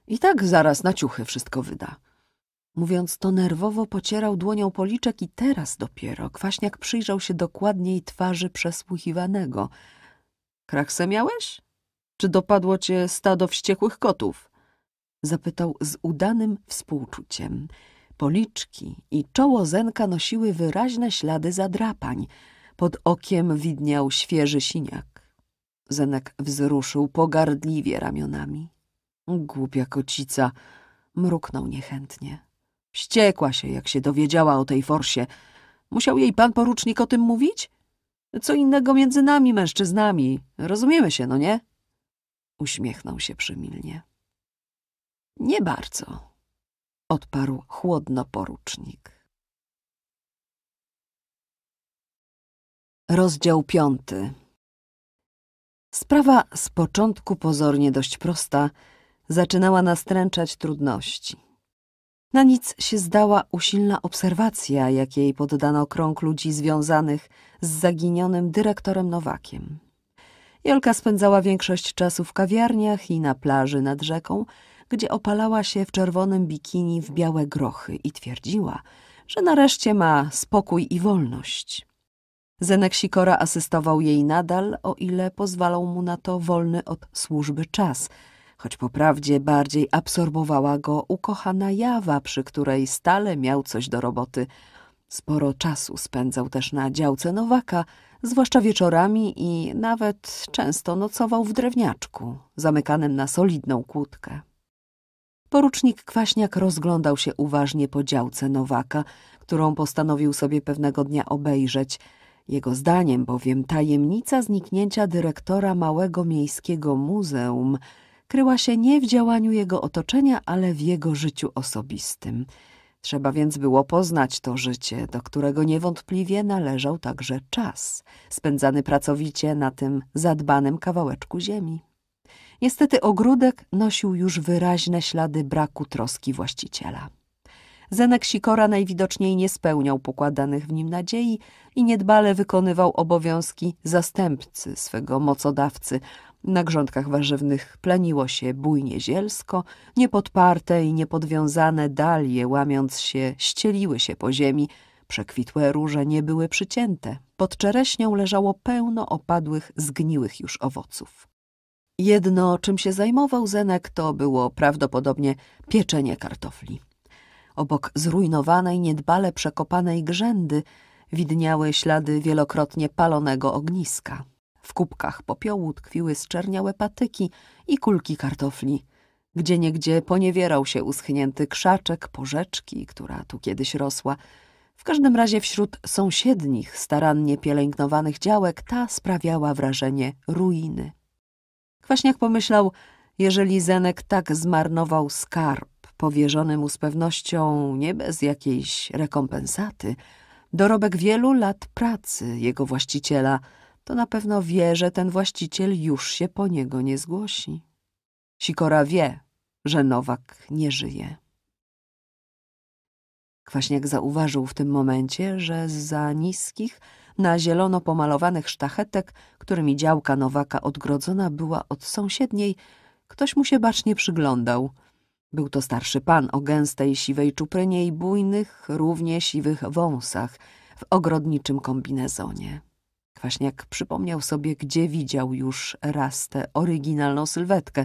I tak zaraz na ciuchy wszystko wyda. Mówiąc to nerwowo pocierał dłonią policzek i teraz dopiero Kwaśniak przyjrzał się dokładniej twarzy przesłuchiwanego – Krachse miałeś? Czy dopadło cię stado wściekłych kotów? Zapytał z udanym współczuciem. Policzki i czoło Zenka nosiły wyraźne ślady zadrapań. Pod okiem widniał świeży siniak. Zenek wzruszył pogardliwie ramionami. Głupia kocica, mruknął niechętnie. Wściekła się, jak się dowiedziała o tej forsie. Musiał jej pan porucznik o tym mówić? Co innego między nami, mężczyznami. Rozumiemy się, no nie? Uśmiechnął się przymilnie. Nie bardzo, odparł chłodno porucznik. Rozdział piąty. Sprawa z początku pozornie dość prosta zaczynała nastręczać trudności. Na nic się zdała usilna obserwacja, jakiej poddano krąg ludzi związanych z zaginionym dyrektorem Nowakiem. Jolka spędzała większość czasu w kawiarniach i na plaży nad rzeką, gdzie opalała się w czerwonym bikini w białe grochy i twierdziła, że nareszcie ma spokój i wolność. Zenek Sikora asystował jej nadal, o ile pozwalał mu na to wolny od służby czas, choć po prawdzie bardziej absorbowała go ukochana jawa, przy której stale miał coś do roboty – Sporo czasu spędzał też na działce Nowaka, zwłaszcza wieczorami i nawet często nocował w drewniaczku, zamykanym na solidną kłódkę. Porucznik Kwaśniak rozglądał się uważnie po działce Nowaka, którą postanowił sobie pewnego dnia obejrzeć. Jego zdaniem bowiem tajemnica zniknięcia dyrektora małego miejskiego muzeum kryła się nie w działaniu jego otoczenia, ale w jego życiu osobistym – Trzeba więc było poznać to życie, do którego niewątpliwie należał także czas, spędzany pracowicie na tym zadbanym kawałeczku ziemi. Niestety ogródek nosił już wyraźne ślady braku troski właściciela. Zenek Sikora najwidoczniej nie spełniał pokładanych w nim nadziei i niedbale wykonywał obowiązki zastępcy swego mocodawcy – na grządkach warzywnych pleniło się bujnie zielsko, niepodparte i niepodwiązane dalie, łamiąc się, ścieliły się po ziemi, przekwitłe róże nie były przycięte. Pod czereśnią leżało pełno opadłych, zgniłych już owoców. Jedno, czym się zajmował Zenek, to było prawdopodobnie pieczenie kartofli. Obok zrujnowanej, niedbale przekopanej grzędy widniały ślady wielokrotnie palonego ogniska. W kubkach popiołu tkwiły zczerniałe patyki i kulki kartofli. Gdzieniegdzie poniewierał się uschnięty krzaczek porzeczki, która tu kiedyś rosła. W każdym razie wśród sąsiednich, starannie pielęgnowanych działek ta sprawiała wrażenie ruiny. Kwaśniak pomyślał, jeżeli Zenek tak zmarnował skarb powierzony mu z pewnością nie bez jakiejś rekompensaty, dorobek wielu lat pracy jego właściciela – to na pewno wie, że ten właściciel już się po niego nie zgłosi. Sikora wie, że Nowak nie żyje. Kwaśniak zauważył w tym momencie, że za niskich, na zielono pomalowanych sztachetek, którymi działka Nowaka odgrodzona była od sąsiedniej, ktoś mu się bacznie przyglądał. Był to starszy pan o gęstej, siwej czuprynie i bujnych, równie siwych wąsach w ogrodniczym kombinezonie. Kwaśniak przypomniał sobie, gdzie widział już raz tę oryginalną sylwetkę.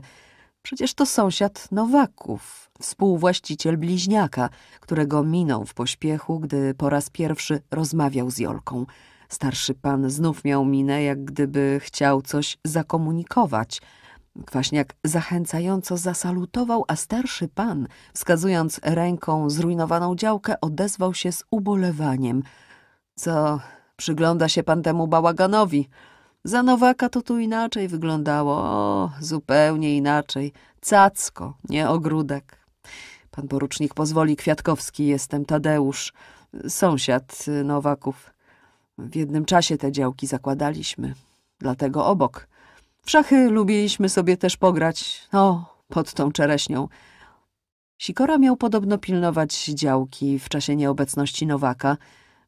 Przecież to sąsiad Nowaków, współwłaściciel bliźniaka, którego minął w pośpiechu, gdy po raz pierwszy rozmawiał z Jolką. Starszy pan znów miał minę, jak gdyby chciał coś zakomunikować. Kwaśniak zachęcająco zasalutował, a starszy pan, wskazując ręką zrujnowaną działkę, odezwał się z ubolewaniem. Co Przygląda się pan temu bałaganowi. Za Nowaka to tu inaczej wyglądało. O, zupełnie inaczej. Cacko, nie ogródek. Pan porucznik pozwoli, Kwiatkowski jestem, Tadeusz, sąsiad Nowaków. W jednym czasie te działki zakładaliśmy, dlatego obok. W szachy lubiliśmy sobie też pograć, o, pod tą czereśnią. Sikora miał podobno pilnować działki w czasie nieobecności Nowaka –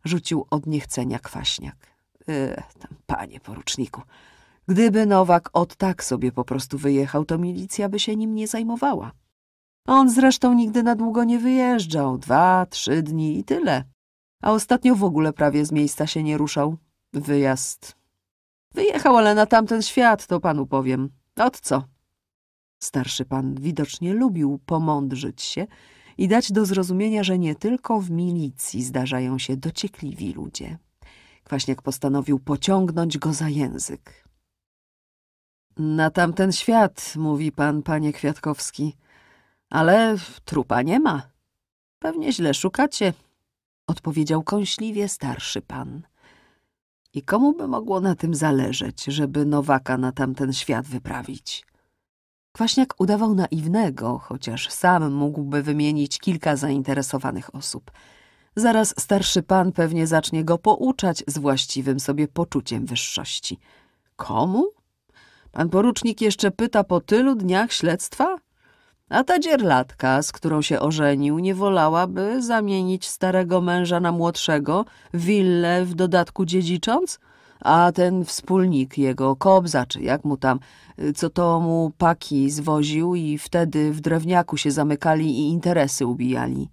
rzucił od niechcenia kwaśniak. E, tam, panie poruczniku, gdyby Nowak od tak sobie po prostu wyjechał, to milicja by się nim nie zajmowała. On zresztą nigdy na długo nie wyjeżdżał, dwa, trzy dni i tyle. A ostatnio w ogóle prawie z miejsca się nie ruszał. Wyjazd. Wyjechał, ale na tamten świat, to panu powiem. Od co? Starszy pan widocznie lubił pomądrzyć się i dać do zrozumienia, że nie tylko w milicji zdarzają się dociekliwi ludzie. Kwaśniak postanowił pociągnąć go za język. Na tamten świat, mówi pan, panie Kwiatkowski, ale trupa nie ma. Pewnie źle szukacie, odpowiedział kąśliwie starszy pan. I komu by mogło na tym zależeć, żeby Nowaka na tamten świat wyprawić? Kwaśniak udawał naiwnego, chociaż sam mógłby wymienić kilka zainteresowanych osób. Zaraz starszy pan pewnie zacznie go pouczać z właściwym sobie poczuciem wyższości. Komu? Pan porucznik jeszcze pyta po tylu dniach śledztwa? A ta dzierlatka, z którą się ożenił, nie wolałaby zamienić starego męża na młodszego, willę w dodatku dziedzicząc? a ten wspólnik jego, Kobza, czy jak mu tam, co to mu paki zwoził i wtedy w drewniaku się zamykali i interesy ubijali.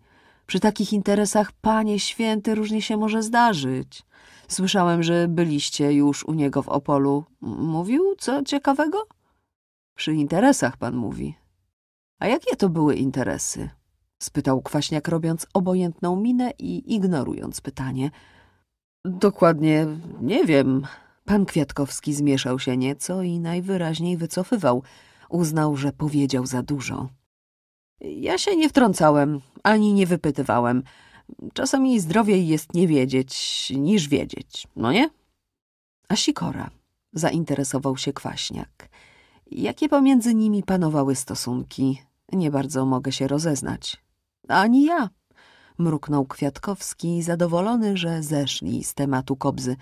Przy takich interesach, panie święty, różnie się może zdarzyć. Słyszałem, że byliście już u niego w Opolu. Mówił co ciekawego? Przy interesach pan mówi. A jakie to były interesy? spytał kwaśniak, robiąc obojętną minę i ignorując pytanie – Dokładnie nie wiem. Pan Kwiatkowski zmieszał się nieco i najwyraźniej wycofywał. Uznał, że powiedział za dużo. Ja się nie wtrącałem, ani nie wypytywałem. Czasami zdrowiej jest nie wiedzieć, niż wiedzieć, no nie? A sikora, zainteresował się Kwaśniak. Jakie pomiędzy nimi panowały stosunki? Nie bardzo mogę się rozeznać. Ani ja mruknął Kwiatkowski, zadowolony, że zeszli z tematu kobzy.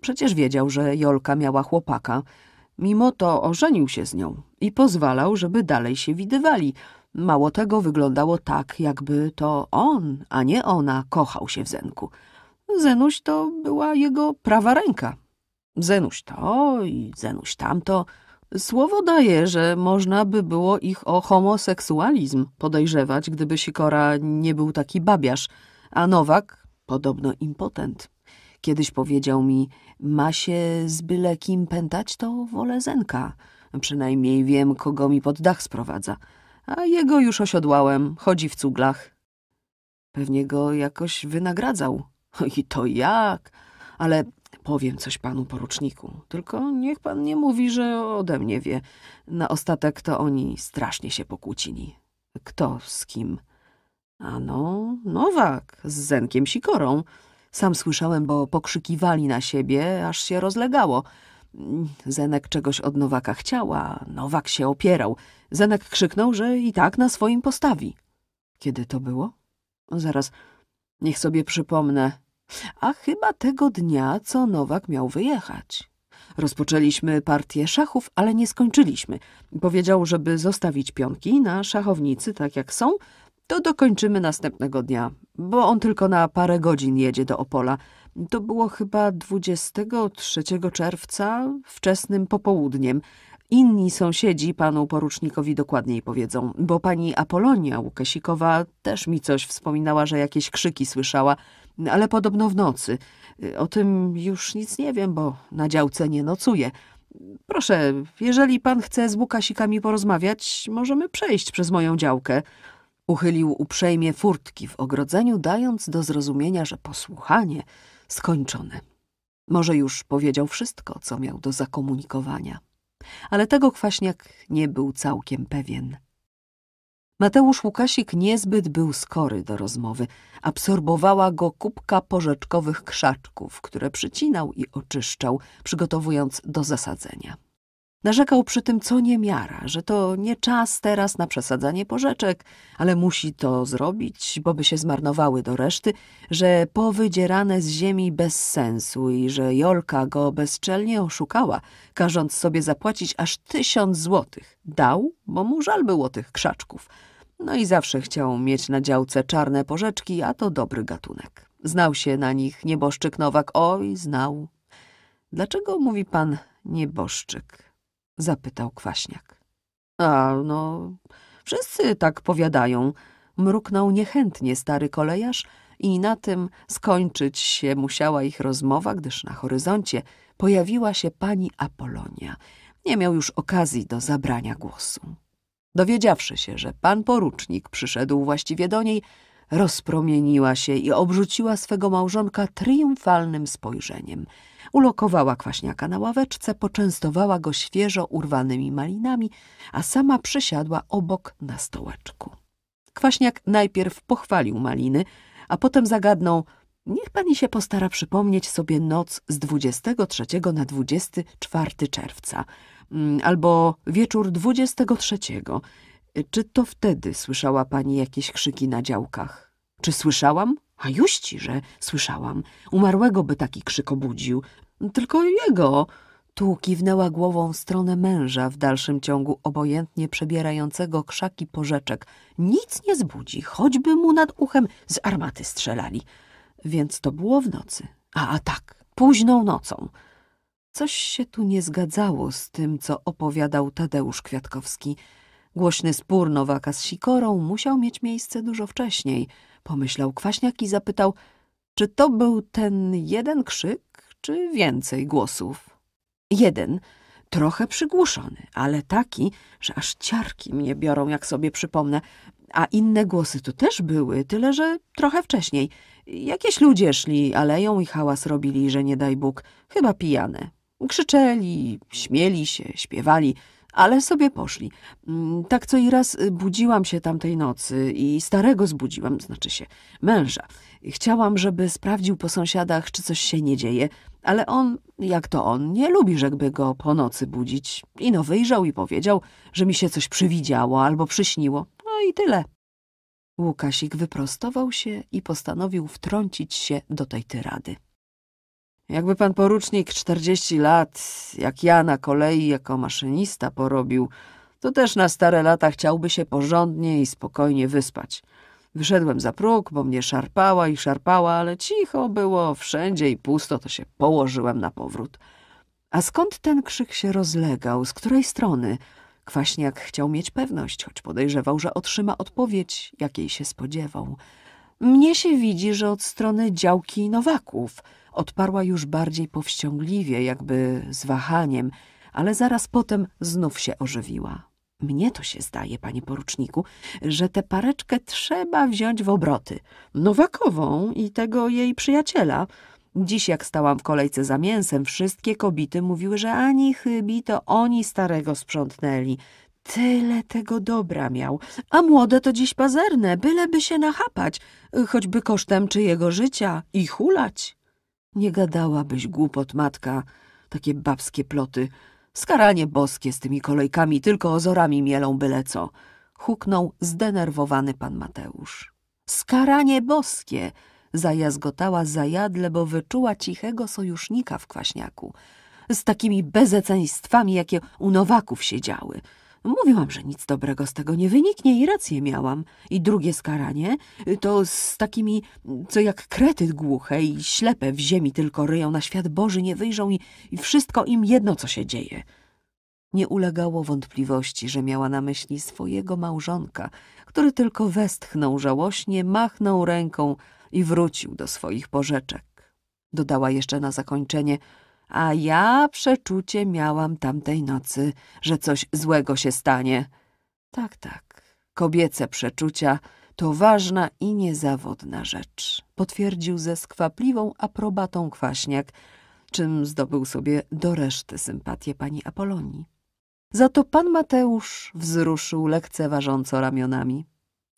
Przecież wiedział, że Jolka miała chłopaka. Mimo to ożenił się z nią i pozwalał, żeby dalej się widywali. Mało tego wyglądało tak, jakby to on, a nie ona, kochał się w Zenku. Zenuś to była jego prawa ręka. Zenuś to i Zenuś tamto. Słowo daje, że można by było ich o homoseksualizm podejrzewać, gdyby Sikora nie był taki babiarz, a Nowak podobno impotent. Kiedyś powiedział mi, ma się z byle kim pętać, to wolę Zenka. Przynajmniej wiem, kogo mi pod dach sprowadza. A jego już osiodłałem, chodzi w cuglach. Pewnie go jakoś wynagradzał. I to jak? Ale Powiem coś panu poruczniku, tylko niech pan nie mówi, że ode mnie wie. Na ostatek to oni strasznie się pokłócili. Kto z kim? Ano, Nowak z Zenkiem Sikorą. Sam słyszałem, bo pokrzykiwali na siebie, aż się rozlegało. Zenek czegoś od Nowaka chciała, Nowak się opierał. Zenek krzyknął, że i tak na swoim postawi. Kiedy to było? Zaraz, niech sobie przypomnę a chyba tego dnia, co Nowak miał wyjechać. Rozpoczęliśmy partię szachów, ale nie skończyliśmy. Powiedział, żeby zostawić pionki na szachownicy tak jak są, to dokończymy następnego dnia, bo on tylko na parę godzin jedzie do Opola. To było chyba 23 czerwca, wczesnym popołudniem. Inni sąsiedzi panu porucznikowi dokładniej powiedzą, bo pani Apolonia Łukasikowa też mi coś wspominała, że jakieś krzyki słyszała – no, ale podobno w nocy. Y, o tym już nic nie wiem, bo na działce nie nocuję. Proszę, jeżeli pan chce z Łukasikami porozmawiać, możemy przejść przez moją działkę. Uchylił uprzejmie furtki w ogrodzeniu, dając do zrozumienia, że posłuchanie skończone. Może już powiedział wszystko, co miał do zakomunikowania. Ale tego Kwaśniak nie był całkiem pewien. Mateusz Łukasik niezbyt był skory do rozmowy. Absorbowała go kubka porzeczkowych krzaczków, które przycinał i oczyszczał, przygotowując do zasadzenia. Narzekał przy tym co niemiara, że to nie czas teraz na przesadzanie porzeczek, ale musi to zrobić, bo by się zmarnowały do reszty, że powydzierane z ziemi bez sensu i że Jolka go bezczelnie oszukała, każąc sobie zapłacić aż tysiąc złotych. Dał, bo mu żal było tych krzaczków. No i zawsze chciał mieć na działce czarne porzeczki, a to dobry gatunek. Znał się na nich nieboszczyk Nowak, oj, znał. Dlaczego mówi pan nieboszczyk? Zapytał Kwaśniak. A, no, wszyscy tak powiadają. Mruknął niechętnie stary kolejarz i na tym skończyć się musiała ich rozmowa, gdyż na horyzoncie pojawiła się pani Apolonia. Nie miał już okazji do zabrania głosu. Dowiedziawszy się, że pan porucznik przyszedł właściwie do niej, rozpromieniła się i obrzuciła swego małżonka triumfalnym spojrzeniem – ulokowała kwaśniaka na ławeczce, poczęstowała go świeżo urwanymi malinami, a sama przysiadła obok na stołeczku. Kwaśniak najpierw pochwalił maliny, a potem zagadnął Niech pani się postara przypomnieć sobie noc z 23 na 24 czerwca mm, albo wieczór 23. Czy to wtedy słyszała pani jakieś krzyki na działkach? Czy słyszałam? A juści, że słyszałam. Umarłego by taki krzyk obudził. Tylko jego. Tu kiwnęła głową w stronę męża, w dalszym ciągu obojętnie przebierającego krzaki porzeczek. Nic nie zbudzi, choćby mu nad uchem z armaty strzelali. Więc to było w nocy. A, a tak, późną nocą. Coś się tu nie zgadzało z tym, co opowiadał Tadeusz Kwiatkowski. Głośny spór Nowaka z Sikorą musiał mieć miejsce dużo wcześniej. Pomyślał Kwaśniak i zapytał, czy to był ten jeden krzyk, czy więcej głosów. Jeden, trochę przygłuszony, ale taki, że aż ciarki mnie biorą, jak sobie przypomnę. A inne głosy tu też były, tyle że trochę wcześniej. Jakieś ludzie szli aleją i hałas robili, że nie daj Bóg, chyba pijane. Krzyczeli, śmieli się, śpiewali – ale sobie poszli. Mm, tak co i raz y, budziłam się tamtej nocy i starego zbudziłam, znaczy się męża. Chciałam, żeby sprawdził po sąsiadach, czy coś się nie dzieje, ale on, jak to on, nie lubi, żeby go po nocy budzić. I no wyjrzał i powiedział, że mi się coś przywidziało albo przyśniło. No i tyle. Łukasik wyprostował się i postanowił wtrącić się do tej tyrady. Jakby pan porucznik 40 lat, jak ja na kolei jako maszynista porobił, to też na stare lata chciałby się porządnie i spokojnie wyspać. Wyszedłem za próg, bo mnie szarpała i szarpała, ale cicho było wszędzie i pusto, to się położyłem na powrót. A skąd ten krzyk się rozlegał? Z której strony? Kwaśniak chciał mieć pewność, choć podejrzewał, że otrzyma odpowiedź, jakiej się spodziewał. Mnie się widzi, że od strony działki Nowaków, odparła już bardziej powściągliwie, jakby z wahaniem, ale zaraz potem znów się ożywiła. Mnie to się zdaje, panie poruczniku, że tę pareczkę trzeba wziąć w obroty. Nowakową i tego jej przyjaciela. Dziś, jak stałam w kolejce za mięsem, wszystkie kobity mówiły, że ani chybi, to oni starego sprzątnęli. Tyle tego dobra miał, a młode to dziś pazerne, byleby się nachapać, y, choćby kosztem czyjego życia i hulać. Nie gadałabyś głupot, matka, takie babskie ploty. Skaranie boskie z tymi kolejkami, tylko ozorami mielą byle co. Huknął zdenerwowany pan Mateusz. Skaranie boskie! Zajazgotała zajadle, bo wyczuła cichego sojusznika w kwaśniaku. Z takimi bezeceństwami, jakie u nowaków się działy. Mówiłam, że nic dobrego z tego nie wyniknie i rację miałam. I drugie skaranie y, to z takimi, co jak krety głuche i ślepe w ziemi tylko ryją, na świat Boży nie wyjrzą i, i wszystko im jedno, co się dzieje. Nie ulegało wątpliwości, że miała na myśli swojego małżonka, który tylko westchnął żałośnie, machnął ręką i wrócił do swoich porzeczek. Dodała jeszcze na zakończenie – a ja przeczucie miałam tamtej nocy, że coś złego się stanie. Tak, tak, kobiece przeczucia to ważna i niezawodna rzecz, potwierdził ze skwapliwą aprobatą Kwaśniak, czym zdobył sobie do reszty sympatię pani Apolonii. Za to pan Mateusz wzruszył lekceważąco ramionami.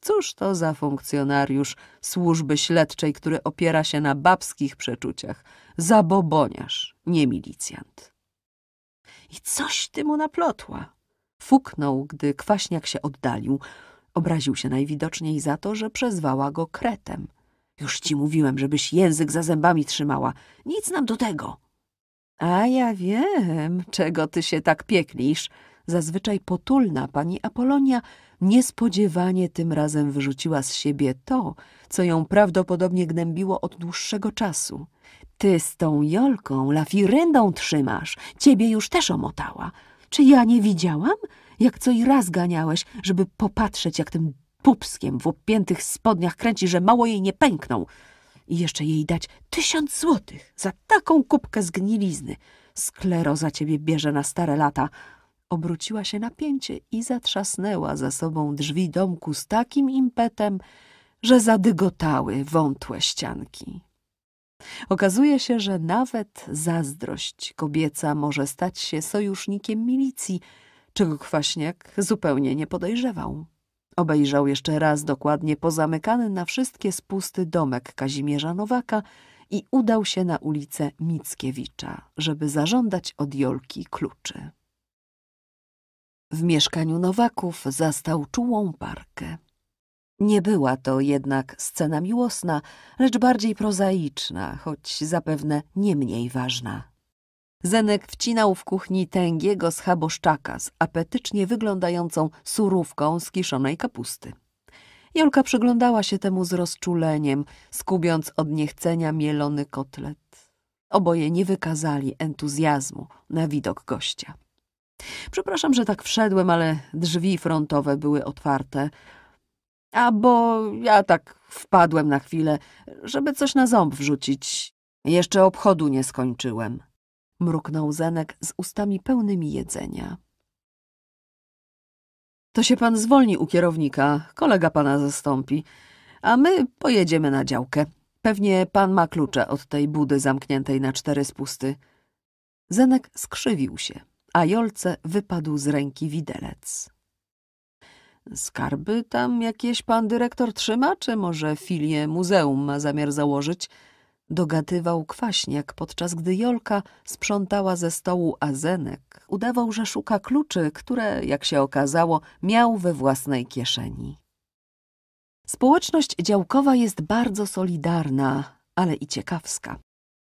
Cóż to za funkcjonariusz służby śledczej, który opiera się na babskich przeczuciach – zaboboniarz, nie milicjant. I coś ty mu naplotła. Fuknął, gdy kwaśniak się oddalił. Obraził się najwidoczniej za to, że przezwała go kretem. Już ci mówiłem, żebyś język za zębami trzymała. Nic nam do tego. A ja wiem, czego ty się tak pieklisz. Zazwyczaj potulna pani Apolonia niespodziewanie tym razem wyrzuciła z siebie to, co ją prawdopodobnie gnębiło od dłuższego czasu – ty z tą Jolką lafiryndą trzymasz. Ciebie już też omotała. Czy ja nie widziałam? Jak co i raz ganiałeś, żeby popatrzeć, jak tym pupskiem w opiętych spodniach kręci, że mało jej nie pękną. I jeszcze jej dać tysiąc złotych za taką kupkę zgnilizny. Skleroza ciebie bierze na stare lata. Obróciła się na pięcie i zatrzasnęła za sobą drzwi domku z takim impetem, że zadygotały wątłe ścianki. Okazuje się, że nawet zazdrość kobieca może stać się sojusznikiem milicji, czego Kwaśniak zupełnie nie podejrzewał. Obejrzał jeszcze raz dokładnie pozamykany na wszystkie spusty domek Kazimierza Nowaka i udał się na ulicę Mickiewicza, żeby zażądać od Jolki kluczy. W mieszkaniu Nowaków zastał czułą parkę. Nie była to jednak scena miłosna, lecz bardziej prozaiczna, choć zapewne nie mniej ważna. Zenek wcinał w kuchni tęgiego schaboszczaka z apetycznie wyglądającą surówką z kiszonej kapusty. Jolka przyglądała się temu z rozczuleniem, skubiąc od niechcenia mielony kotlet. Oboje nie wykazali entuzjazmu na widok gościa. Przepraszam, że tak wszedłem, ale drzwi frontowe były otwarte, a bo ja tak wpadłem na chwilę, żeby coś na ząb wrzucić. Jeszcze obchodu nie skończyłem. Mruknął Zenek z ustami pełnymi jedzenia. To się pan zwolni u kierownika, kolega pana zastąpi, a my pojedziemy na działkę. Pewnie pan ma klucze od tej budy zamkniętej na cztery spusty. Zenek skrzywił się, a Jolce wypadł z ręki widelec. Skarby tam jakieś pan dyrektor trzyma, czy może filię muzeum ma zamiar założyć? Dogadywał kwaśniak, podczas gdy Jolka sprzątała ze stołu azenek. Udawał, że szuka kluczy, które, jak się okazało, miał we własnej kieszeni. Społeczność działkowa jest bardzo solidarna, ale i ciekawska.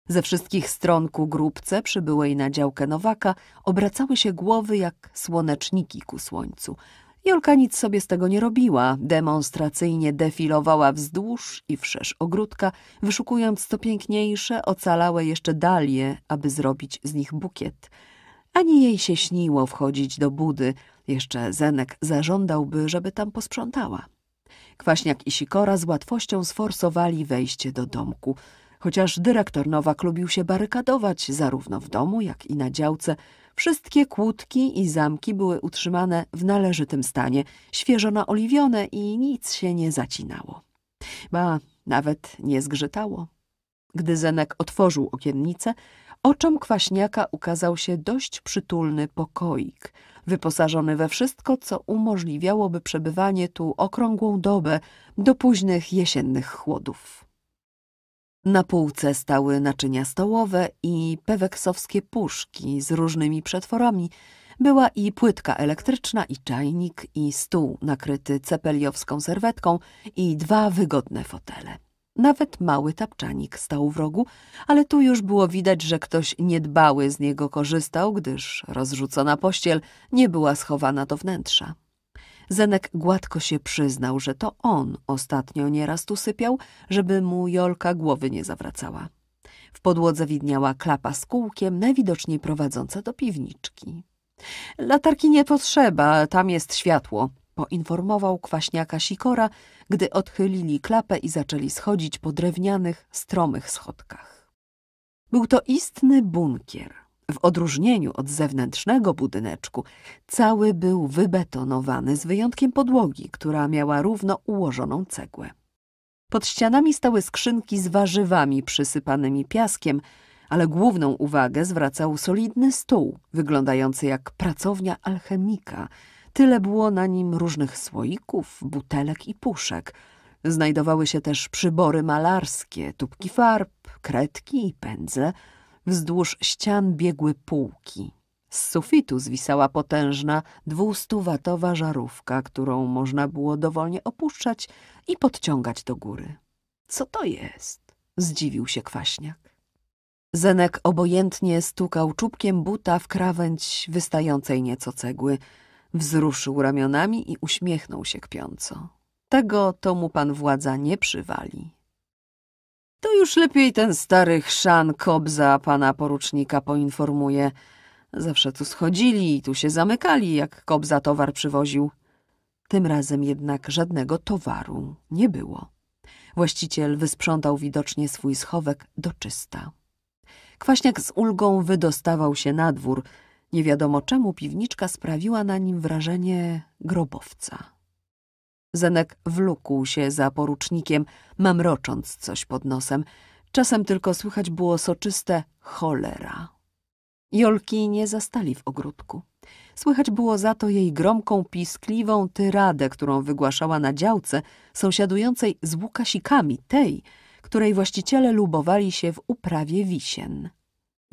Ze wszystkich stron ku grupce przybyłej na działkę Nowaka obracały się głowy jak słoneczniki ku słońcu. Jolka nic sobie z tego nie robiła. Demonstracyjnie defilowała wzdłuż i wszerz ogródka, wyszukując co piękniejsze, ocalałe jeszcze dalie, aby zrobić z nich bukiet. Ani jej się śniło wchodzić do budy. Jeszcze Zenek zażądałby, żeby tam posprzątała. Kwaśniak i Sikora z łatwością sforsowali wejście do domku. Chociaż dyrektor Nowak lubił się barykadować zarówno w domu, jak i na działce – Wszystkie kłódki i zamki były utrzymane w należytym stanie, świeżo naoliwione i nic się nie zacinało. Ba, nawet nie zgrzytało. Gdy Zenek otworzył okiennice, oczom kwaśniaka ukazał się dość przytulny pokoik, wyposażony we wszystko, co umożliwiałoby przebywanie tu okrągłą dobę do późnych jesiennych chłodów. Na półce stały naczynia stołowe i peweksowskie puszki z różnymi przetworami. Była i płytka elektryczna, i czajnik, i stół nakryty cepeliowską serwetką, i dwa wygodne fotele. Nawet mały tapczanik stał w rogu, ale tu już było widać, że ktoś niedbały z niego korzystał, gdyż rozrzucona pościel nie była schowana do wnętrza. Zenek gładko się przyznał, że to on ostatnio nieraz tu sypiał, żeby mu Jolka głowy nie zawracała. W podłodze widniała klapa z kółkiem, najwidoczniej prowadząca do piwniczki. Latarki nie potrzeba, tam jest światło, poinformował kwaśniaka Sikora, gdy odchylili klapę i zaczęli schodzić po drewnianych, stromych schodkach. Był to istny bunkier. W odróżnieniu od zewnętrznego budyneczku, cały był wybetonowany, z wyjątkiem podłogi, która miała równo ułożoną cegłę. Pod ścianami stały skrzynki z warzywami przysypanymi piaskiem, ale główną uwagę zwracał solidny stół, wyglądający jak pracownia alchemika. Tyle było na nim różnych słoików, butelek i puszek. Znajdowały się też przybory malarskie, tubki farb, kredki i pędzle – wzdłuż ścian biegły półki. Z sufitu zwisała potężna, dwustuwatowa żarówka, którą można było dowolnie opuszczać i podciągać do góry. Co to jest? Zdziwił się kwaśniak. Zenek obojętnie stukał czubkiem buta w krawędź wystającej nieco cegły. Wzruszył ramionami i uśmiechnął się kpiąco. Tego to mu pan władza nie przywali. To już lepiej ten stary chrzan Kobza pana porucznika poinformuje. Zawsze tu schodzili i tu się zamykali, jak Kobza towar przywoził. Tym razem jednak żadnego towaru nie było. Właściciel wysprzątał widocznie swój schowek do czysta. Kwaśniak z ulgą wydostawał się na dwór. Nie wiadomo czemu piwniczka sprawiła na nim wrażenie grobowca. Zenek wlókł się za porucznikiem, mamrocząc coś pod nosem. Czasem tylko słychać było soczyste cholera. Jolki nie zastali w ogródku. Słychać było za to jej gromką, piskliwą tyradę, którą wygłaszała na działce sąsiadującej z łukasikami tej, której właściciele lubowali się w uprawie wisien.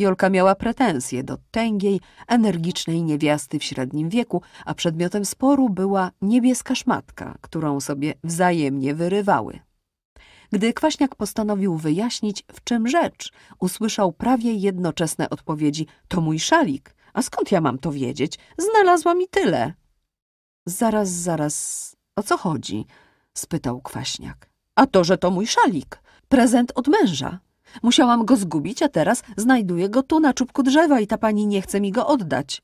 Jolka miała pretensje do tęgiej, energicznej niewiasty w średnim wieku, a przedmiotem sporu była niebieska szmatka, którą sobie wzajemnie wyrywały. Gdy Kwaśniak postanowił wyjaśnić, w czym rzecz, usłyszał prawie jednoczesne odpowiedzi – to mój szalik, a skąd ja mam to wiedzieć? Znalazłam i tyle. Zaraz, zaraz, o co chodzi? – spytał Kwaśniak. A to, że to mój szalik, prezent od męża. Musiałam go zgubić, a teraz znajduję go tu na czubku drzewa i ta pani nie chce mi go oddać.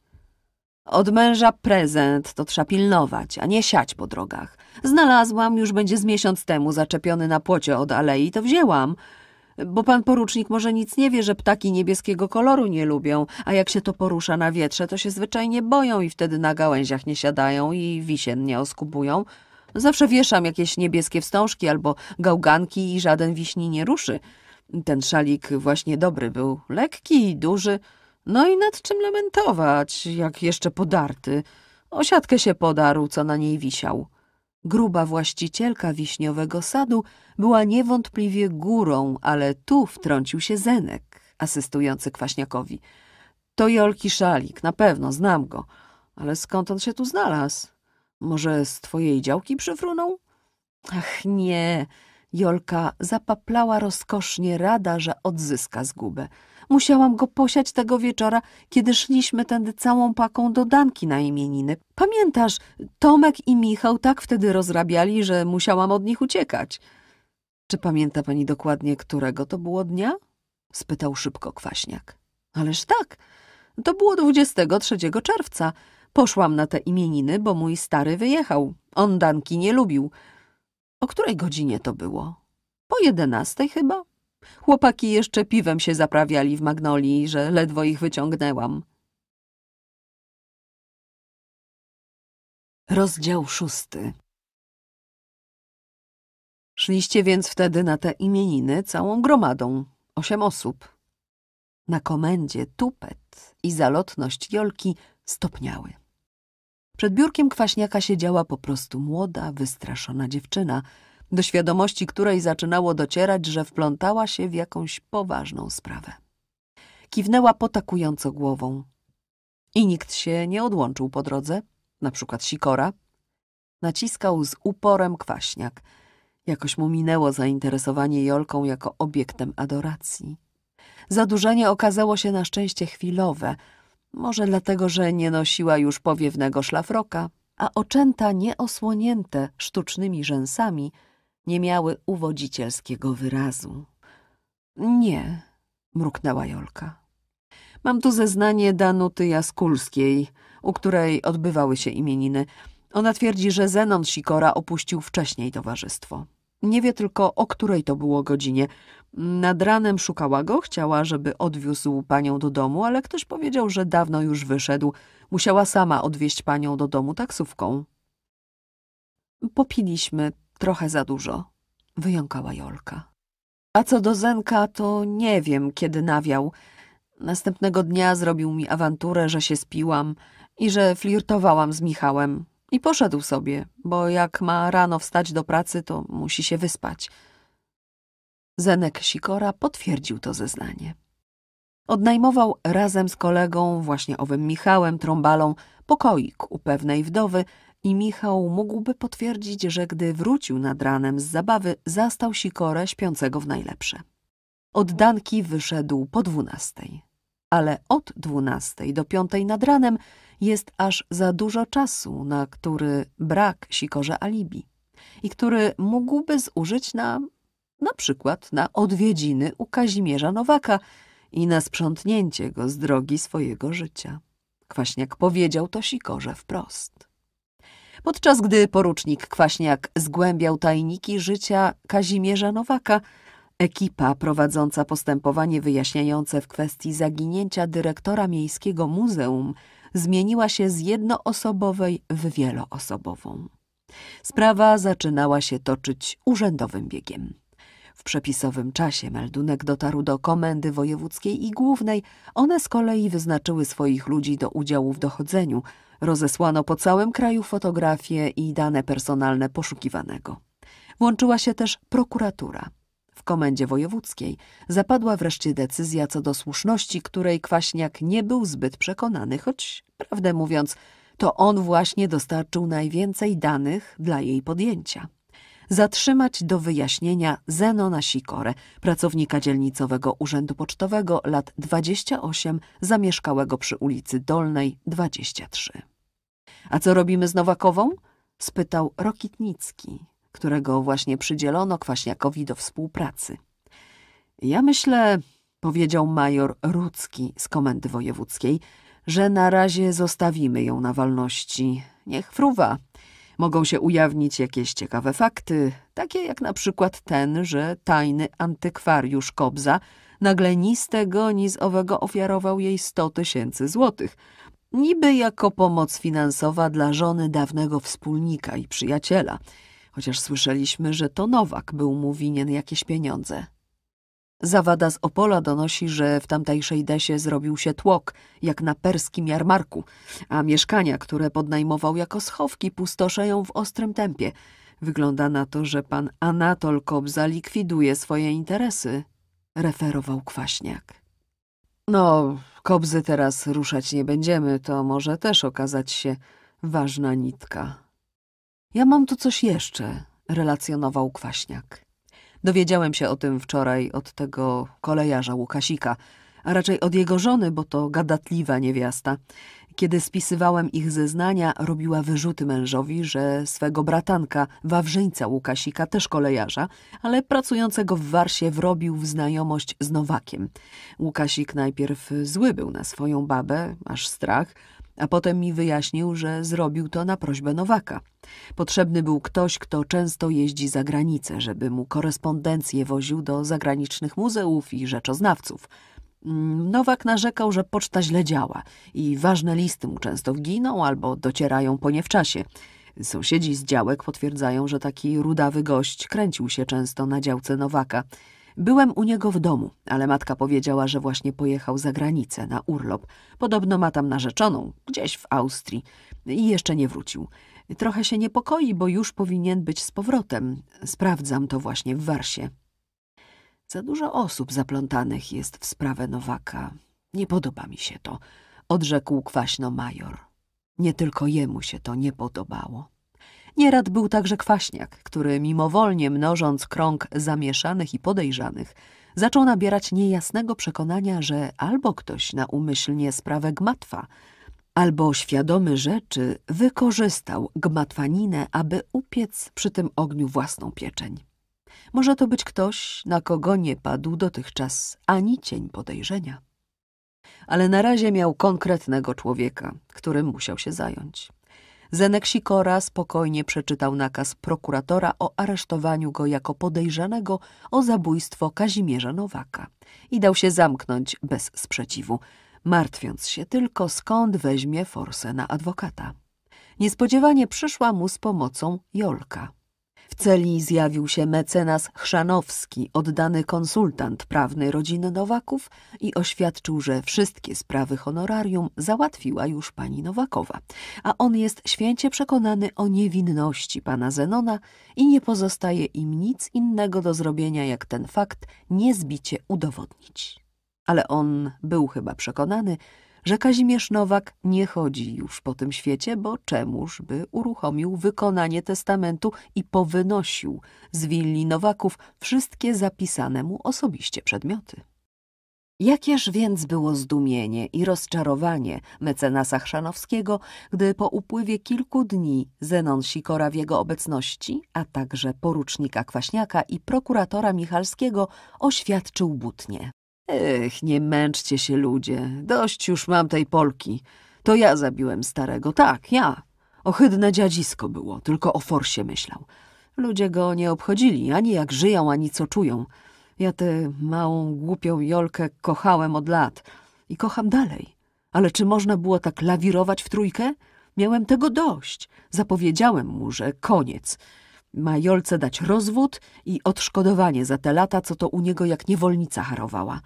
Od męża prezent to trzeba pilnować, a nie siać po drogach. Znalazłam, już będzie z miesiąc temu, zaczepiony na płocie od alei, to wzięłam. Bo pan porucznik może nic nie wie, że ptaki niebieskiego koloru nie lubią, a jak się to porusza na wietrze, to się zwyczajnie boją i wtedy na gałęziach nie siadają i wisien nie oskubują. Zawsze wieszam jakieś niebieskie wstążki albo gałganki i żaden wiśni nie ruszy. Ten szalik właśnie dobry był, lekki i duży. No i nad czym lamentować, jak jeszcze podarty. Osiadkę się podarł, co na niej wisiał. Gruba właścicielka wiśniowego sadu była niewątpliwie górą, ale tu wtrącił się Zenek, asystujący Kwaśniakowi. To Jolki Szalik, na pewno, znam go. Ale skąd on się tu znalazł? Może z twojej działki przyfrunął? Ach, nie, Jolka zapaplała rozkosznie rada, że odzyska zgubę. Musiałam go posiać tego wieczora, kiedy szliśmy tędy całą paką do Danki na imieniny. Pamiętasz, Tomek i Michał tak wtedy rozrabiali, że musiałam od nich uciekać. Czy pamięta pani dokładnie, którego to było dnia? spytał szybko Kwaśniak. Ależ tak, to było 23 czerwca. Poszłam na te imieniny, bo mój stary wyjechał. On Danki nie lubił. O której godzinie to było? Po jedenastej chyba. Chłopaki jeszcze piwem się zaprawiali w magnolii, że ledwo ich wyciągnęłam. Rozdział szósty. Szliście więc wtedy na te imieniny całą gromadą, osiem osób. Na komendzie tupet i zalotność Jolki stopniały. Przed biurkiem kwaśniaka siedziała po prostu młoda, wystraszona dziewczyna, do świadomości której zaczynało docierać, że wplątała się w jakąś poważną sprawę. Kiwnęła potakująco głową. I nikt się nie odłączył po drodze, na przykład sikora. Naciskał z uporem kwaśniak. Jakoś mu minęło zainteresowanie Jolką jako obiektem adoracji. Zadłużenie okazało się na szczęście chwilowe – może dlatego, że nie nosiła już powiewnego szlafroka, a oczęta nieosłonięte sztucznymi rzęsami nie miały uwodzicielskiego wyrazu. Nie, mruknęła Jolka. Mam tu zeznanie Danuty Jaskulskiej, u której odbywały się imieniny. Ona twierdzi, że Zenon Sikora opuścił wcześniej towarzystwo. Nie wie tylko, o której to było godzinie. Nad ranem szukała go, chciała, żeby odwiózł panią do domu, ale ktoś powiedział, że dawno już wyszedł. Musiała sama odwieźć panią do domu taksówką. Popiliśmy trochę za dużo, wyjąkała Jolka. A co do Zenka, to nie wiem, kiedy nawiał. Następnego dnia zrobił mi awanturę, że się spiłam i że flirtowałam z Michałem. I poszedł sobie, bo jak ma rano wstać do pracy, to musi się wyspać. Zenek Sikora potwierdził to zeznanie. Odnajmował razem z kolegą, właśnie owym Michałem Trąbalą, pokoik u pewnej wdowy i Michał mógłby potwierdzić, że gdy wrócił nad ranem z zabawy, zastał Sikorę śpiącego w najlepsze. Od Danki wyszedł po dwunastej, ale od dwunastej do piątej nad ranem jest aż za dużo czasu, na który brak Sikorze alibi i który mógłby zużyć na na przykład na odwiedziny u Kazimierza Nowaka i na sprzątnięcie go z drogi swojego życia. Kwaśniak powiedział to Sikorze wprost. Podczas gdy porucznik Kwaśniak zgłębiał tajniki życia Kazimierza Nowaka, ekipa prowadząca postępowanie wyjaśniające w kwestii zaginięcia dyrektora Miejskiego Muzeum zmieniła się z jednoosobowej w wieloosobową. Sprawa zaczynała się toczyć urzędowym biegiem. W przepisowym czasie meldunek dotarł do komendy wojewódzkiej i głównej. One z kolei wyznaczyły swoich ludzi do udziału w dochodzeniu. Rozesłano po całym kraju fotografie i dane personalne poszukiwanego. Włączyła się też prokuratura. W komendzie wojewódzkiej zapadła wreszcie decyzja co do słuszności, której Kwaśniak nie był zbyt przekonany, choć, prawdę mówiąc, to on właśnie dostarczył najwięcej danych dla jej podjęcia zatrzymać do wyjaśnienia Zenona Sikorę, pracownika dzielnicowego Urzędu Pocztowego lat 28, zamieszkałego przy ulicy Dolnej 23. A co robimy z Nowakową? spytał Rokitnicki, którego właśnie przydzielono Kwaśniakowi do współpracy. Ja myślę, powiedział major Rudzki z komendy wojewódzkiej, że na razie zostawimy ją na wolności. Niech fruwa, Mogą się ujawnić jakieś ciekawe fakty, takie jak na przykład ten, że tajny antykwariusz Kobza tego, ni z owego ofiarował jej 100 tysięcy złotych, niby jako pomoc finansowa dla żony dawnego wspólnika i przyjaciela, chociaż słyszeliśmy, że to Nowak był mu winien jakieś pieniądze. Zawada z Opola donosi, że w tamtejszej desie zrobił się tłok, jak na perskim jarmarku, a mieszkania, które podnajmował jako schowki, pustoszeją w ostrym tempie. Wygląda na to, że pan Anatol Kobza likwiduje swoje interesy, referował Kwaśniak. No, Kobzy teraz ruszać nie będziemy, to może też okazać się ważna nitka. Ja mam tu coś jeszcze, relacjonował Kwaśniak. Dowiedziałem się o tym wczoraj od tego kolejarza Łukasika, a raczej od jego żony, bo to gadatliwa niewiasta. Kiedy spisywałem ich zeznania, robiła wyrzuty mężowi, że swego bratanka, Wawrzyńca Łukasika, też kolejarza, ale pracującego w Warsie wrobił w znajomość z Nowakiem. Łukasik najpierw zły był na swoją babę, aż strach – a potem mi wyjaśnił, że zrobił to na prośbę Nowaka. Potrzebny był ktoś, kto często jeździ za granicę, żeby mu korespondencję woził do zagranicznych muzeów i rzeczoznawców. Mm, Nowak narzekał, że poczta źle działa i ważne listy mu często giną albo docierają po nie w czasie. Sąsiedzi z działek potwierdzają, że taki rudawy gość kręcił się często na działce Nowaka – Byłem u niego w domu, ale matka powiedziała, że właśnie pojechał za granicę na urlop. Podobno ma tam narzeczoną, gdzieś w Austrii i jeszcze nie wrócił. Trochę się niepokoi, bo już powinien być z powrotem. Sprawdzam to właśnie w Warsie. Za dużo osób zaplątanych jest w sprawę Nowaka. Nie podoba mi się to, odrzekł kwaśno major. Nie tylko jemu się to nie podobało. Nierad był także Kwaśniak, który mimowolnie mnożąc krąg zamieszanych i podejrzanych, zaczął nabierać niejasnego przekonania, że albo ktoś na umyślnie sprawę gmatwa, albo świadomy rzeczy wykorzystał gmatwaninę, aby upiec przy tym ogniu własną pieczeń. Może to być ktoś, na kogo nie padł dotychczas ani cień podejrzenia. Ale na razie miał konkretnego człowieka, którym musiał się zająć. Sikora spokojnie przeczytał nakaz prokuratora o aresztowaniu go jako podejrzanego o zabójstwo Kazimierza Nowaka i dał się zamknąć bez sprzeciwu, martwiąc się tylko skąd weźmie forsę na adwokata. Niespodziewanie przyszła mu z pomocą Jolka. W celi zjawił się mecenas Chrzanowski, oddany konsultant prawny rodziny Nowaków i oświadczył, że wszystkie sprawy honorarium załatwiła już pani Nowakowa, a on jest święcie przekonany o niewinności pana Zenona i nie pozostaje im nic innego do zrobienia, jak ten fakt niezbicie udowodnić. Ale on był chyba przekonany, że Kazimierz Nowak nie chodzi już po tym świecie, bo czemuż by uruchomił wykonanie testamentu i powynosił z willi Nowaków wszystkie zapisane mu osobiście przedmioty. Jakież więc było zdumienie i rozczarowanie mecenasa Chrzanowskiego, gdy po upływie kilku dni Zenon Sikora w jego obecności, a także porucznika Kwaśniaka i prokuratora Michalskiego oświadczył butnie. Ech, nie męczcie się ludzie, dość już mam tej Polki. To ja zabiłem starego, tak, ja. Ohydne dziadzisko było, tylko o forsie myślał. Ludzie go nie obchodzili, ani jak żyją, ani co czują. Ja tę małą, głupią Jolkę kochałem od lat i kocham dalej. Ale czy można było tak lawirować w trójkę? Miałem tego dość. Zapowiedziałem mu, że koniec. Ma Jolce dać rozwód i odszkodowanie za te lata, co to u niego jak niewolnica harowała.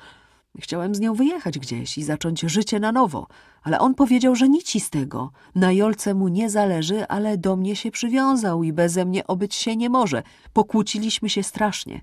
Chciałem z nią wyjechać gdzieś i zacząć życie na nowo, ale on powiedział, że nic z tego. Na Jolce mu nie zależy, ale do mnie się przywiązał i beze mnie obyć się nie może. Pokłóciliśmy się strasznie.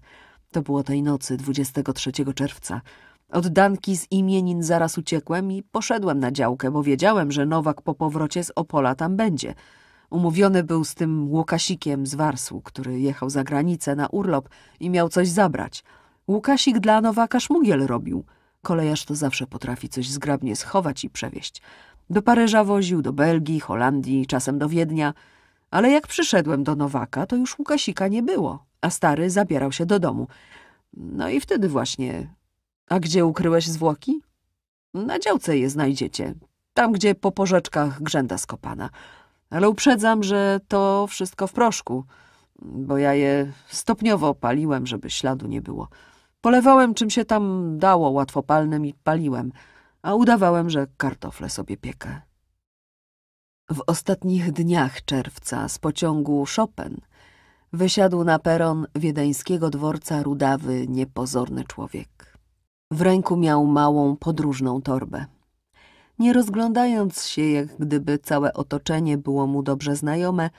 To było tej nocy, 23 czerwca. Od Danki z imienin zaraz uciekłem i poszedłem na działkę, bo wiedziałem, że Nowak po powrocie z Opola tam będzie – Umówiony był z tym Łukasikiem z Warsłu, który jechał za granicę na urlop i miał coś zabrać. Łukasik dla Nowaka szmugiel robił. Kolejarz to zawsze potrafi coś zgrabnie schować i przewieźć. Do Paryża woził, do Belgii, Holandii, czasem do Wiednia. Ale jak przyszedłem do Nowaka, to już Łukasika nie było, a stary zabierał się do domu. No i wtedy właśnie... A gdzie ukryłeś zwłoki? Na działce je znajdziecie. Tam, gdzie po porzeczkach grzęda skopana. Ale uprzedzam, że to wszystko w proszku, bo ja je stopniowo paliłem, żeby śladu nie było. Polewałem, czym się tam dało, łatwopalnym i paliłem, a udawałem, że kartofle sobie piekę. W ostatnich dniach czerwca z pociągu Chopin wysiadł na peron wiedeńskiego dworca rudawy niepozorny człowiek. W ręku miał małą podróżną torbę nie rozglądając się, jak gdyby całe otoczenie było mu dobrze znajome,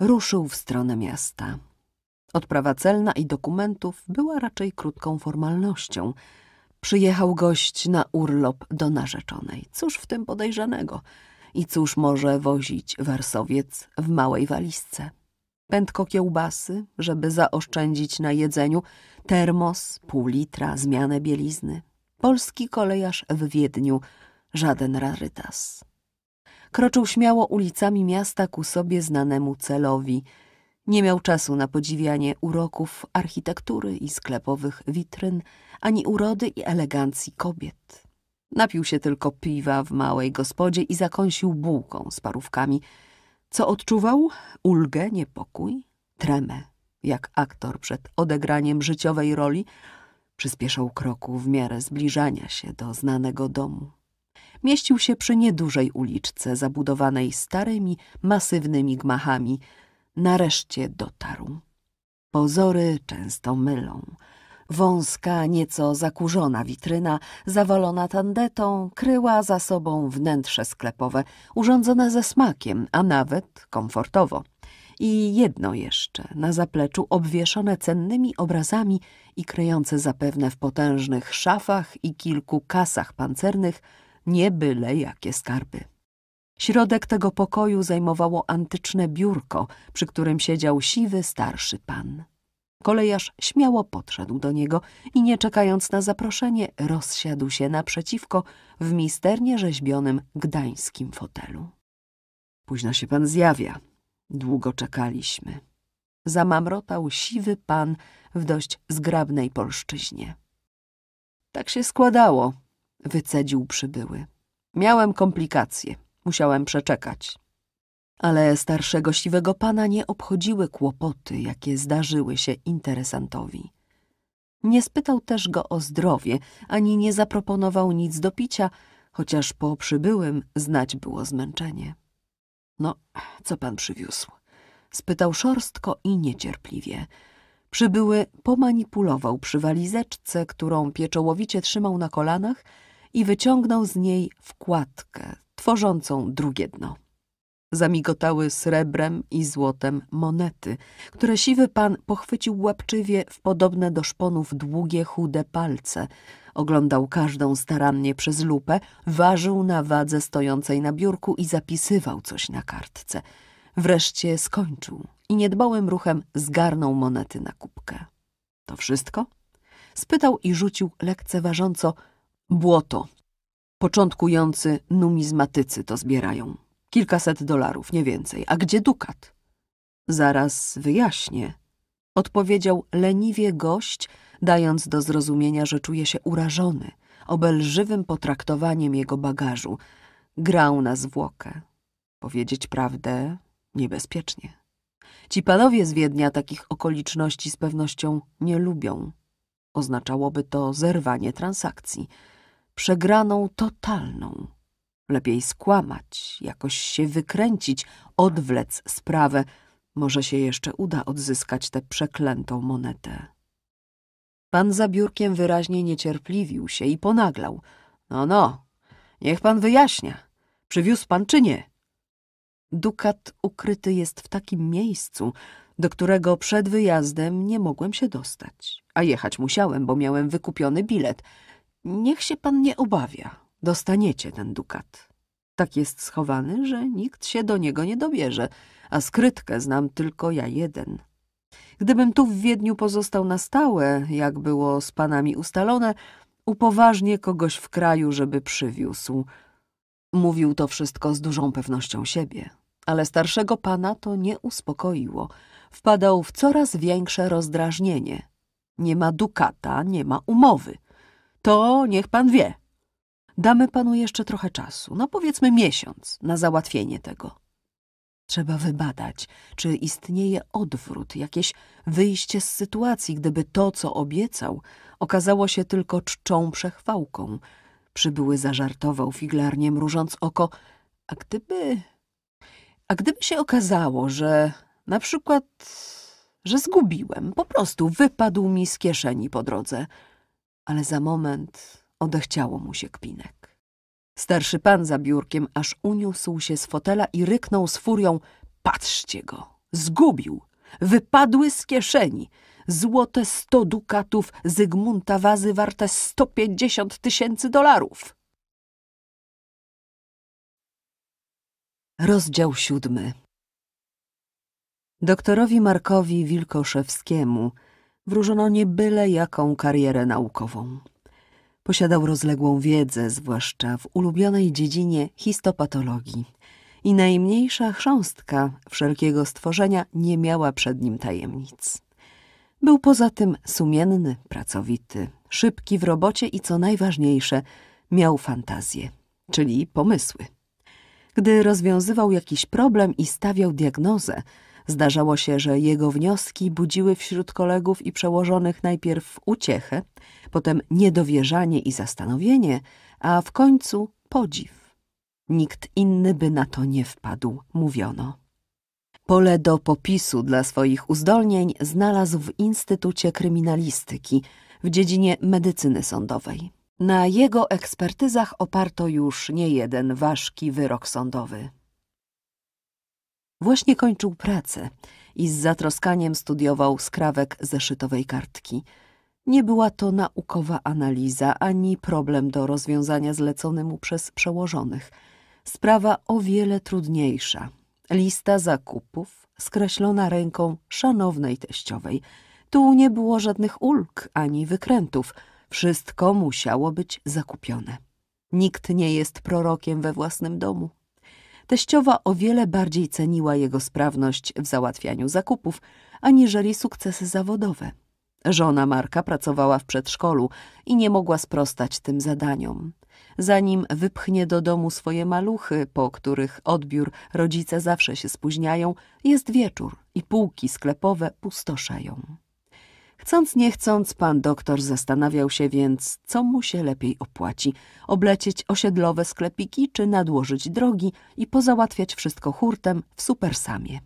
ruszył w stronę miasta. Odprawa celna i dokumentów była raczej krótką formalnością. Przyjechał gość na urlop do narzeczonej. Cóż w tym podejrzanego? I cóż może wozić warsowiec w małej walizce? Pędko kiełbasy, żeby zaoszczędzić na jedzeniu, termos, pół litra, zmianę bielizny. Polski kolejarz w Wiedniu – żaden rarytas. Kroczył śmiało ulicami miasta ku sobie znanemu celowi. Nie miał czasu na podziwianie uroków architektury i sklepowych witryn, ani urody i elegancji kobiet. Napił się tylko piwa w małej gospodzie i zakąsił bułką z parówkami. Co odczuwał? Ulgę, niepokój, tremę, jak aktor przed odegraniem życiowej roli przyspieszał kroku w miarę zbliżania się do znanego domu mieścił się przy niedużej uliczce zabudowanej starymi, masywnymi gmachami. Nareszcie dotarł. Pozory często mylą. Wąska, nieco zakurzona witryna, zawalona tandetą, kryła za sobą wnętrze sklepowe, urządzone ze smakiem, a nawet komfortowo. I jedno jeszcze, na zapleczu obwieszone cennymi obrazami i kryjące zapewne w potężnych szafach i kilku kasach pancernych nie byle jakie skarby. Środek tego pokoju zajmowało antyczne biurko, przy którym siedział siwy, starszy pan. Kolejarz śmiało podszedł do niego i nie czekając na zaproszenie, rozsiadł się naprzeciwko w misternie rzeźbionym gdańskim fotelu. Późno się pan zjawia. Długo czekaliśmy. Zamamrotał siwy pan w dość zgrabnej polszczyźnie. Tak się składało, Wycedził przybyły. Miałem komplikacje. Musiałem przeczekać. Ale starszego siwego pana nie obchodziły kłopoty, jakie zdarzyły się interesantowi. Nie spytał też go o zdrowie, ani nie zaproponował nic do picia, chociaż po przybyłym znać było zmęczenie. No, co pan przywiózł? Spytał szorstko i niecierpliwie. Przybyły pomanipulował przy walizeczce, którą pieczołowicie trzymał na kolanach, i wyciągnął z niej wkładkę, tworzącą drugie dno. Zamigotały srebrem i złotem monety, które siwy pan pochwycił łapczywie w podobne do szponów długie, chude palce. Oglądał każdą starannie przez lupę, ważył na wadze stojącej na biurku i zapisywał coś na kartce. Wreszcie skończył i niedbałym ruchem zgarnął monety na kubkę. To wszystko? Spytał i rzucił lekceważąco Błoto. Początkujący numizmatycy to zbierają. Kilkaset dolarów, nie więcej. A gdzie dukat? Zaraz wyjaśnię. Odpowiedział leniwie gość, dając do zrozumienia, że czuje się urażony obelżywym potraktowaniem jego bagażu. Grał na zwłokę. Powiedzieć prawdę niebezpiecznie. Ci panowie z Wiednia takich okoliczności z pewnością nie lubią. Oznaczałoby to zerwanie transakcji – przegraną totalną. Lepiej skłamać, jakoś się wykręcić, odwlec sprawę. Może się jeszcze uda odzyskać tę przeklętą monetę. Pan za biurkiem wyraźnie niecierpliwił się i ponaglał. No, no, niech pan wyjaśnia. Przywiózł pan czy nie? Dukat ukryty jest w takim miejscu, do którego przed wyjazdem nie mogłem się dostać. A jechać musiałem, bo miałem wykupiony bilet. Niech się pan nie obawia, dostaniecie ten dukat. Tak jest schowany, że nikt się do niego nie dobierze, a skrytkę znam tylko ja jeden. Gdybym tu w Wiedniu pozostał na stałe, jak było z panami ustalone, upoważnię kogoś w kraju, żeby przywiózł. Mówił to wszystko z dużą pewnością siebie, ale starszego pana to nie uspokoiło. Wpadał w coraz większe rozdrażnienie. Nie ma dukata, nie ma umowy to niech pan wie. Damy panu jeszcze trochę czasu, no powiedzmy miesiąc, na załatwienie tego. Trzeba wybadać, czy istnieje odwrót, jakieś wyjście z sytuacji, gdyby to, co obiecał, okazało się tylko czczą przechwałką. Przybyły zażartował figlarnie, mrużąc oko. A gdyby... A gdyby się okazało, że na przykład... że zgubiłem, po prostu wypadł mi z kieszeni po drodze ale za moment odechciało mu się kpinek. Starszy pan za biurkiem aż uniósł się z fotela i ryknął z furią – patrzcie go, zgubił, wypadły z kieszeni – złote sto dukatów Zygmunta Wazy warte 150 tysięcy dolarów. Rozdział siódmy Doktorowi Markowi Wilkoszewskiemu wróżono nie byle jaką karierę naukową. Posiadał rozległą wiedzę, zwłaszcza w ulubionej dziedzinie histopatologii i najmniejsza chrząstka wszelkiego stworzenia nie miała przed nim tajemnic. Był poza tym sumienny, pracowity, szybki w robocie i co najważniejsze, miał fantazję, czyli pomysły. Gdy rozwiązywał jakiś problem i stawiał diagnozę, Zdarzało się, że jego wnioski budziły wśród kolegów i przełożonych najpierw uciechę, potem niedowierzanie i zastanowienie, a w końcu podziw. Nikt inny by na to nie wpadł, mówiono. Pole do popisu dla swoich uzdolnień znalazł w Instytucie Kryminalistyki w dziedzinie medycyny sądowej. Na jego ekspertyzach oparto już niejeden ważki wyrok sądowy. Właśnie kończył pracę i z zatroskaniem studiował skrawek zeszytowej kartki. Nie była to naukowa analiza ani problem do rozwiązania zlecony mu przez przełożonych. Sprawa o wiele trudniejsza. Lista zakupów skreślona ręką szanownej teściowej. Tu nie było żadnych ulg ani wykrętów. Wszystko musiało być zakupione. Nikt nie jest prorokiem we własnym domu teściowa o wiele bardziej ceniła jego sprawność w załatwianiu zakupów, aniżeli sukcesy zawodowe. Żona Marka pracowała w przedszkolu i nie mogła sprostać tym zadaniom. Zanim wypchnie do domu swoje maluchy, po których odbiór rodzice zawsze się spóźniają, jest wieczór i półki sklepowe pustoszają. Chcąc nie chcąc, pan doktor zastanawiał się więc, co mu się lepiej opłaci. Oblecieć osiedlowe sklepiki czy nadłożyć drogi i pozałatwiać wszystko hurtem w supersamie.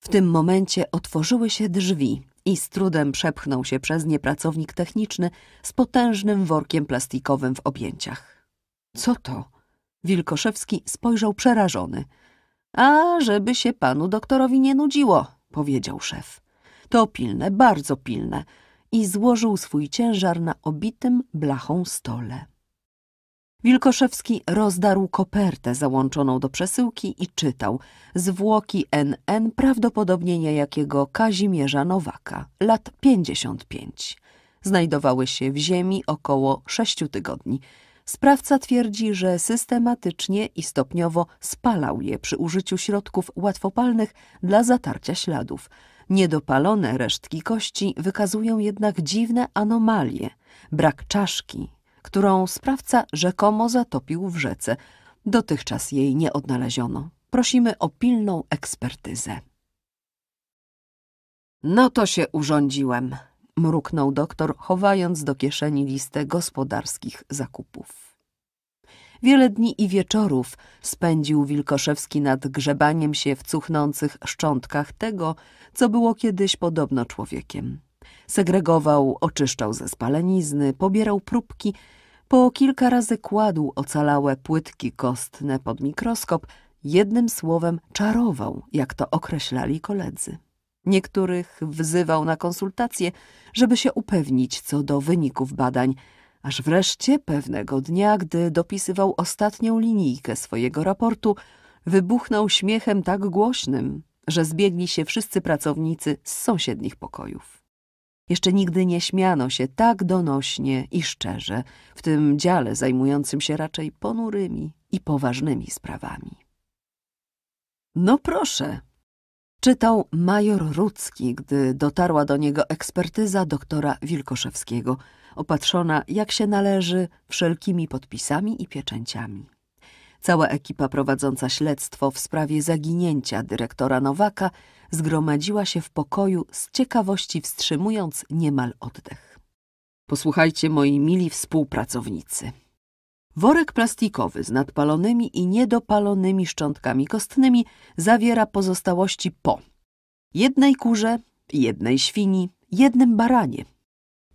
W tym momencie otworzyły się drzwi i z trudem przepchnął się przez nie pracownik techniczny z potężnym workiem plastikowym w objęciach. Co to? Wilkoszewski spojrzał przerażony. A żeby się panu doktorowi nie nudziło, powiedział szef. To pilne, bardzo pilne. I złożył swój ciężar na obitym blachą stole. Wilkoszewski rozdarł kopertę załączoną do przesyłki i czytał. Zwłoki NN prawdopodobnie niejakiego Kazimierza Nowaka, lat 55. Znajdowały się w ziemi około sześciu tygodni. Sprawca twierdzi, że systematycznie i stopniowo spalał je przy użyciu środków łatwopalnych dla zatarcia śladów – Niedopalone resztki kości wykazują jednak dziwne anomalie, brak czaszki, którą sprawca rzekomo zatopił w rzece. Dotychczas jej nie odnaleziono. Prosimy o pilną ekspertyzę. No to się urządziłem, mruknął doktor, chowając do kieszeni listę gospodarskich zakupów. Wiele dni i wieczorów spędził Wilkoszewski nad grzebaniem się w cuchnących szczątkach tego, co było kiedyś podobno człowiekiem. Segregował, oczyszczał ze spalenizny, pobierał próbki, po kilka razy kładł ocalałe płytki kostne pod mikroskop, jednym słowem czarował, jak to określali koledzy. Niektórych wzywał na konsultacje, żeby się upewnić co do wyników badań, aż wreszcie pewnego dnia, gdy dopisywał ostatnią linijkę swojego raportu, wybuchnął śmiechem tak głośnym, że zbiegli się wszyscy pracownicy z sąsiednich pokojów. Jeszcze nigdy nie śmiano się tak donośnie i szczerze w tym dziale zajmującym się raczej ponurymi i poważnymi sprawami. No proszę, czytał major Rudzki, gdy dotarła do niego ekspertyza doktora Wilkoszewskiego – opatrzona jak się należy wszelkimi podpisami i pieczęciami. Cała ekipa prowadząca śledztwo w sprawie zaginięcia dyrektora Nowaka zgromadziła się w pokoju z ciekawości wstrzymując niemal oddech. Posłuchajcie, moi mili współpracownicy. Worek plastikowy z nadpalonymi i niedopalonymi szczątkami kostnymi zawiera pozostałości po jednej kurze, jednej świni, jednym baranie,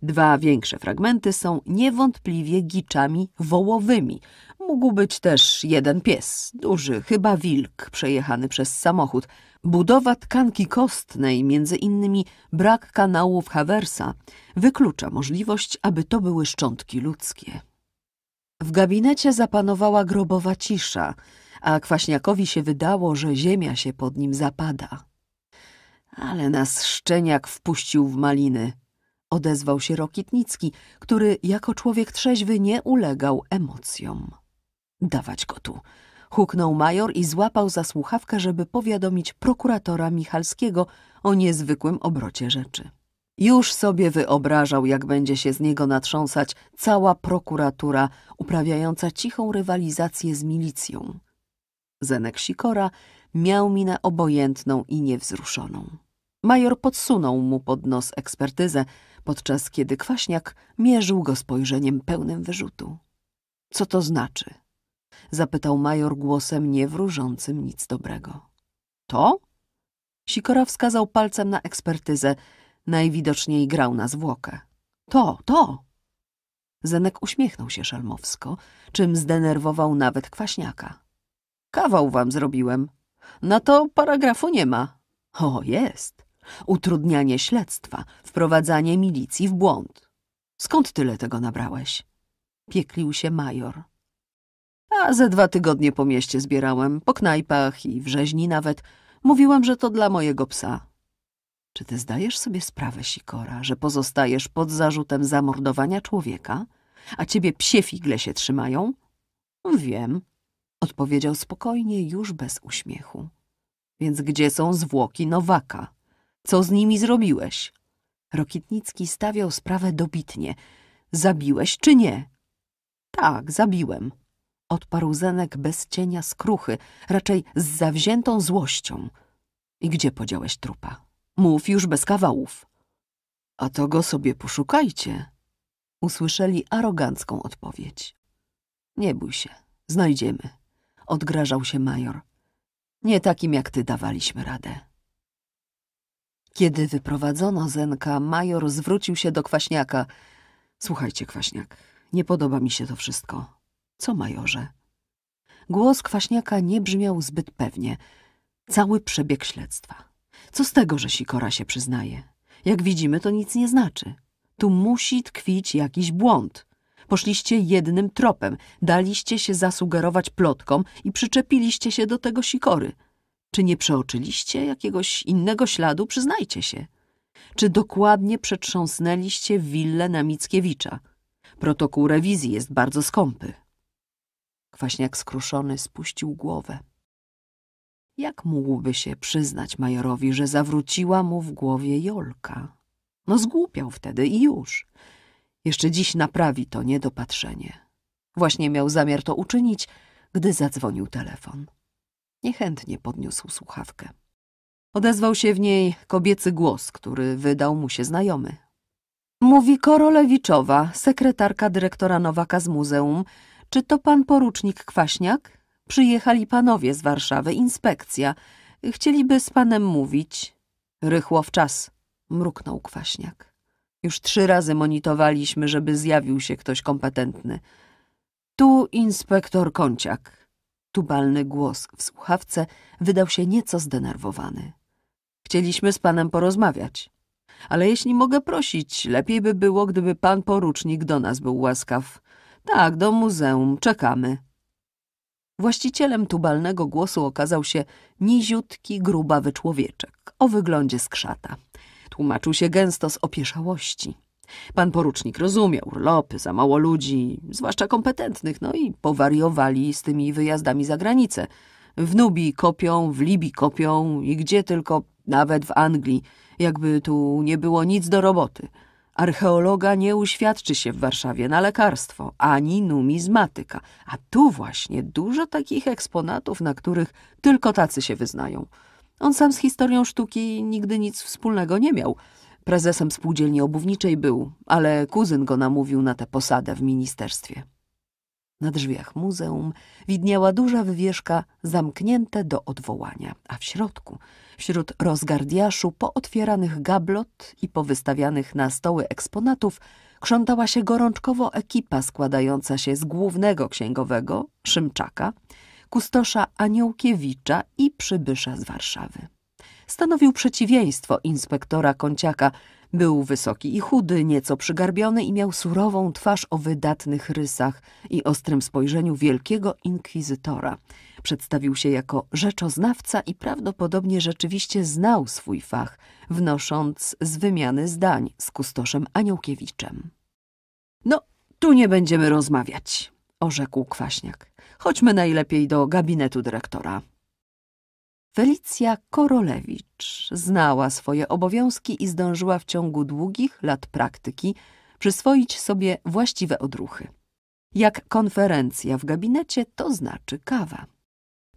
Dwa większe fragmenty są niewątpliwie giczami wołowymi. Mógł być też jeden pies, duży, chyba wilk, przejechany przez samochód. Budowa tkanki kostnej, między innymi brak kanałów Haversa, wyklucza możliwość, aby to były szczątki ludzkie. W gabinecie zapanowała grobowa cisza, a Kwaśniakowi się wydało, że ziemia się pod nim zapada. Ale nas szczeniak wpuścił w maliny – odezwał się Rokitnicki, który jako człowiek trzeźwy nie ulegał emocjom. Dawać go tu. Huknął major i złapał za słuchawkę, żeby powiadomić prokuratora Michalskiego o niezwykłym obrocie rzeczy. Już sobie wyobrażał, jak będzie się z niego natrząsać cała prokuratura uprawiająca cichą rywalizację z milicją. Zenek Sikora miał minę obojętną i niewzruszoną. Major podsunął mu pod nos ekspertyzę, podczas kiedy Kwaśniak mierzył go spojrzeniem pełnym wyrzutu. — Co to znaczy? — zapytał major głosem nie wróżącym nic dobrego. — To? — Sikora wskazał palcem na ekspertyzę. Najwidoczniej grał na zwłokę. — To, to! Zenek uśmiechnął się szalmowsko, czym zdenerwował nawet Kwaśniaka. — Kawał wam zrobiłem. Na to paragrafu nie ma. — O, jest! utrudnianie śledztwa, wprowadzanie milicji w błąd. Skąd tyle tego nabrałeś? Pieklił się major. A ze dwa tygodnie po mieście zbierałem, po knajpach i w rzeźni nawet. Mówiłem, że to dla mojego psa. Czy ty zdajesz sobie sprawę, Sikora, że pozostajesz pod zarzutem zamordowania człowieka, a ciebie psie figle się trzymają? Wiem, odpowiedział spokojnie, już bez uśmiechu. Więc gdzie są zwłoki Nowaka? Co z nimi zrobiłeś? Rokitnicki stawiał sprawę dobitnie. Zabiłeś czy nie? Tak, zabiłem. Odparł Zenek bez cienia skruchy, raczej z zawziętą złością. I gdzie podziałeś trupa? Mów już bez kawałów. A to go sobie poszukajcie. Usłyszeli arogancką odpowiedź. Nie bój się, znajdziemy. Odgrażał się major. Nie takim jak ty dawaliśmy radę. Kiedy wyprowadzono Zenka, major zwrócił się do Kwaśniaka. Słuchajcie, Kwaśniak, nie podoba mi się to wszystko. Co, majorze? Głos Kwaśniaka nie brzmiał zbyt pewnie. Cały przebieg śledztwa. Co z tego, że Sikora się przyznaje? Jak widzimy, to nic nie znaczy. Tu musi tkwić jakiś błąd. Poszliście jednym tropem, daliście się zasugerować plotkom i przyczepiliście się do tego Sikory – czy nie przeoczyliście jakiegoś innego śladu? Przyznajcie się. Czy dokładnie przetrząsnęliście willę na Mickiewicza? Protokół rewizji jest bardzo skąpy. Kwaśniak skruszony spuścił głowę. Jak mógłby się przyznać majorowi, że zawróciła mu w głowie Jolka? No zgłupiał wtedy i już. Jeszcze dziś naprawi to niedopatrzenie. Właśnie miał zamiar to uczynić, gdy zadzwonił telefon. Niechętnie podniósł słuchawkę. Odezwał się w niej kobiecy głos, który wydał mu się znajomy. Mówi Korolewiczowa, sekretarka dyrektora Nowaka z muzeum. Czy to pan porucznik Kwaśniak? Przyjechali panowie z Warszawy, inspekcja. Chcieliby z panem mówić. Rychło w czas, mruknął Kwaśniak. Już trzy razy monitorowaliśmy, żeby zjawił się ktoś kompetentny. Tu inspektor Kąciak. Tubalny głos w słuchawce wydał się nieco zdenerwowany. Chcieliśmy z panem porozmawiać. Ale jeśli mogę prosić, lepiej by było, gdyby pan porucznik do nas był łaskaw. Tak, do muzeum, czekamy. Właścicielem tubalnego głosu okazał się niziutki, grubawy człowieczek o wyglądzie skrzata. Tłumaczył się gęsto z opieszałości. Pan porucznik rozumiał, urlopy, za mało ludzi, zwłaszcza kompetentnych, no i powariowali z tymi wyjazdami za granicę. W Nubii kopią, w Libii kopią i gdzie tylko, nawet w Anglii, jakby tu nie było nic do roboty. Archeologa nie uświadczy się w Warszawie na lekarstwo, ani numizmatyka. A tu właśnie dużo takich eksponatów, na których tylko tacy się wyznają. On sam z historią sztuki nigdy nic wspólnego nie miał – Prezesem spółdzielni obuwniczej był, ale kuzyn go namówił na tę posadę w ministerstwie. Na drzwiach muzeum widniała duża wywieszka zamknięte do odwołania, a w środku, wśród rozgardiaszu pootwieranych gablot i powystawianych na stoły eksponatów, krzątała się gorączkowo ekipa składająca się z głównego księgowego, Szymczaka, kustosza Aniołkiewicza i przybysza z Warszawy stanowił przeciwieństwo inspektora Konciaka. Był wysoki i chudy, nieco przygarbiony i miał surową twarz o wydatnych rysach i ostrym spojrzeniu wielkiego inkwizytora. Przedstawił się jako rzeczoznawca i prawdopodobnie rzeczywiście znał swój fach, wnosząc z wymiany zdań z kustoszem Aniołkiewiczem. No, tu nie będziemy rozmawiać, orzekł Kwaśniak. Chodźmy najlepiej do gabinetu dyrektora. Felicja Korolewicz znała swoje obowiązki i zdążyła w ciągu długich lat praktyki przyswoić sobie właściwe odruchy. Jak konferencja w gabinecie, to znaczy kawa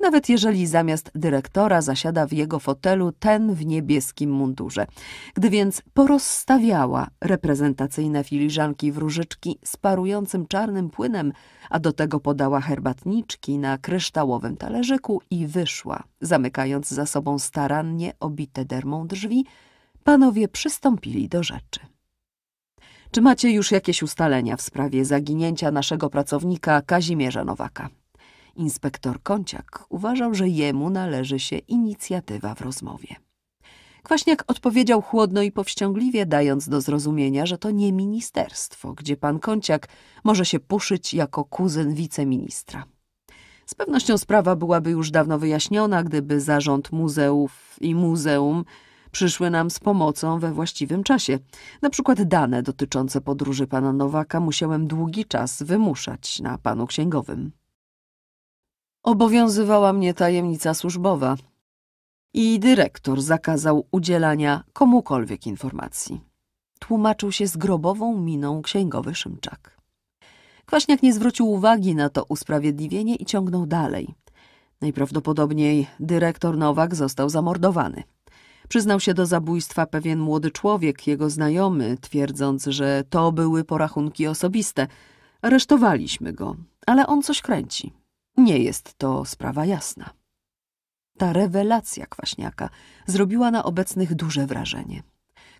nawet jeżeli zamiast dyrektora zasiada w jego fotelu ten w niebieskim mundurze. Gdy więc porozstawiała reprezentacyjne filiżanki w różyczki z parującym czarnym płynem, a do tego podała herbatniczki na kryształowym talerzyku i wyszła, zamykając za sobą starannie obite dermą drzwi, panowie przystąpili do rzeczy. Czy macie już jakieś ustalenia w sprawie zaginięcia naszego pracownika Kazimierza Nowaka? Inspektor Kąciak uważał, że jemu należy się inicjatywa w rozmowie. Kwaśniak odpowiedział chłodno i powściągliwie, dając do zrozumienia, że to nie ministerstwo, gdzie pan Kąciak może się puszyć jako kuzyn wiceministra. Z pewnością sprawa byłaby już dawno wyjaśniona, gdyby zarząd muzeów i muzeum przyszły nam z pomocą we właściwym czasie. Na przykład dane dotyczące podróży pana Nowaka musiałem długi czas wymuszać na panu księgowym. Obowiązywała mnie tajemnica służbowa i dyrektor zakazał udzielania komukolwiek informacji. Tłumaczył się z grobową miną księgowy Szymczak. Kwaśniak nie zwrócił uwagi na to usprawiedliwienie i ciągnął dalej. Najprawdopodobniej dyrektor Nowak został zamordowany. Przyznał się do zabójstwa pewien młody człowiek, jego znajomy, twierdząc, że to były porachunki osobiste. Aresztowaliśmy go, ale on coś kręci. Nie jest to sprawa jasna. Ta rewelacja kwaśniaka zrobiła na obecnych duże wrażenie.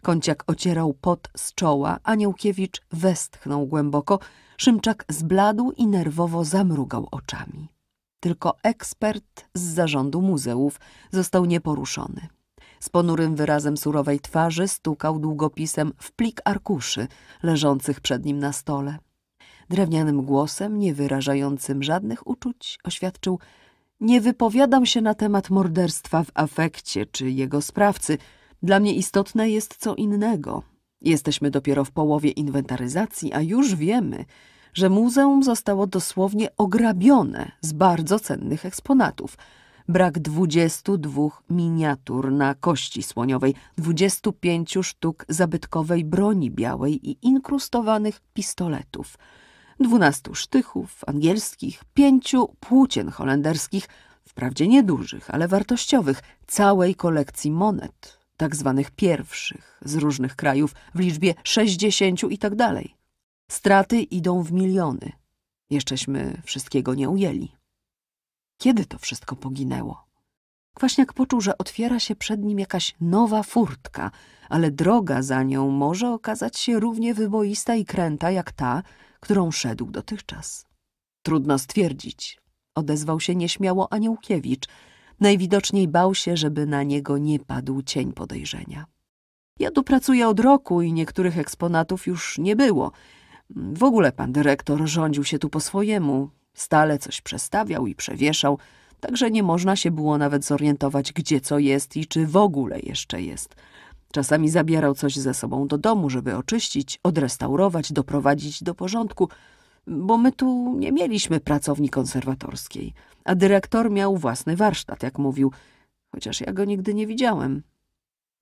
Kąciak ocierał pot z czoła, Aniołkiewicz westchnął głęboko, Szymczak zbladł i nerwowo zamrugał oczami. Tylko ekspert z zarządu muzeów został nieporuszony. Z ponurym wyrazem surowej twarzy stukał długopisem w plik arkuszy leżących przed nim na stole. Drewnianym głosem, nie wyrażającym żadnych uczuć, oświadczył Nie wypowiadam się na temat morderstwa w afekcie czy jego sprawcy. Dla mnie istotne jest co innego. Jesteśmy dopiero w połowie inwentaryzacji, a już wiemy, że muzeum zostało dosłownie ograbione z bardzo cennych eksponatów. Brak 22 miniatur na kości słoniowej, 25 sztuk zabytkowej broni białej i inkrustowanych pistoletów – dwunastu sztychów angielskich, pięciu płócien holenderskich, wprawdzie niedużych, ale wartościowych, całej kolekcji monet, tak zwanych pierwszych z różnych krajów w liczbie sześćdziesięciu i tak dalej. Straty idą w miliony. Jeszcześmy wszystkiego nie ujęli. Kiedy to wszystko poginęło? Kwaśniak poczuł, że otwiera się przed nim jakaś nowa furtka, ale droga za nią może okazać się równie wyboista i kręta jak ta, którą szedł dotychczas. Trudno stwierdzić, odezwał się nieśmiało Aniołkiewicz. Najwidoczniej bał się, żeby na niego nie padł cień podejrzenia. Ja tu pracuję od roku i niektórych eksponatów już nie było. W ogóle pan dyrektor rządził się tu po swojemu, stale coś przestawiał i przewieszał, także nie można się było nawet zorientować, gdzie co jest i czy w ogóle jeszcze jest – Czasami zabierał coś ze sobą do domu, żeby oczyścić, odrestaurować, doprowadzić do porządku, bo my tu nie mieliśmy pracowni konserwatorskiej, a dyrektor miał własny warsztat, jak mówił, chociaż ja go nigdy nie widziałem.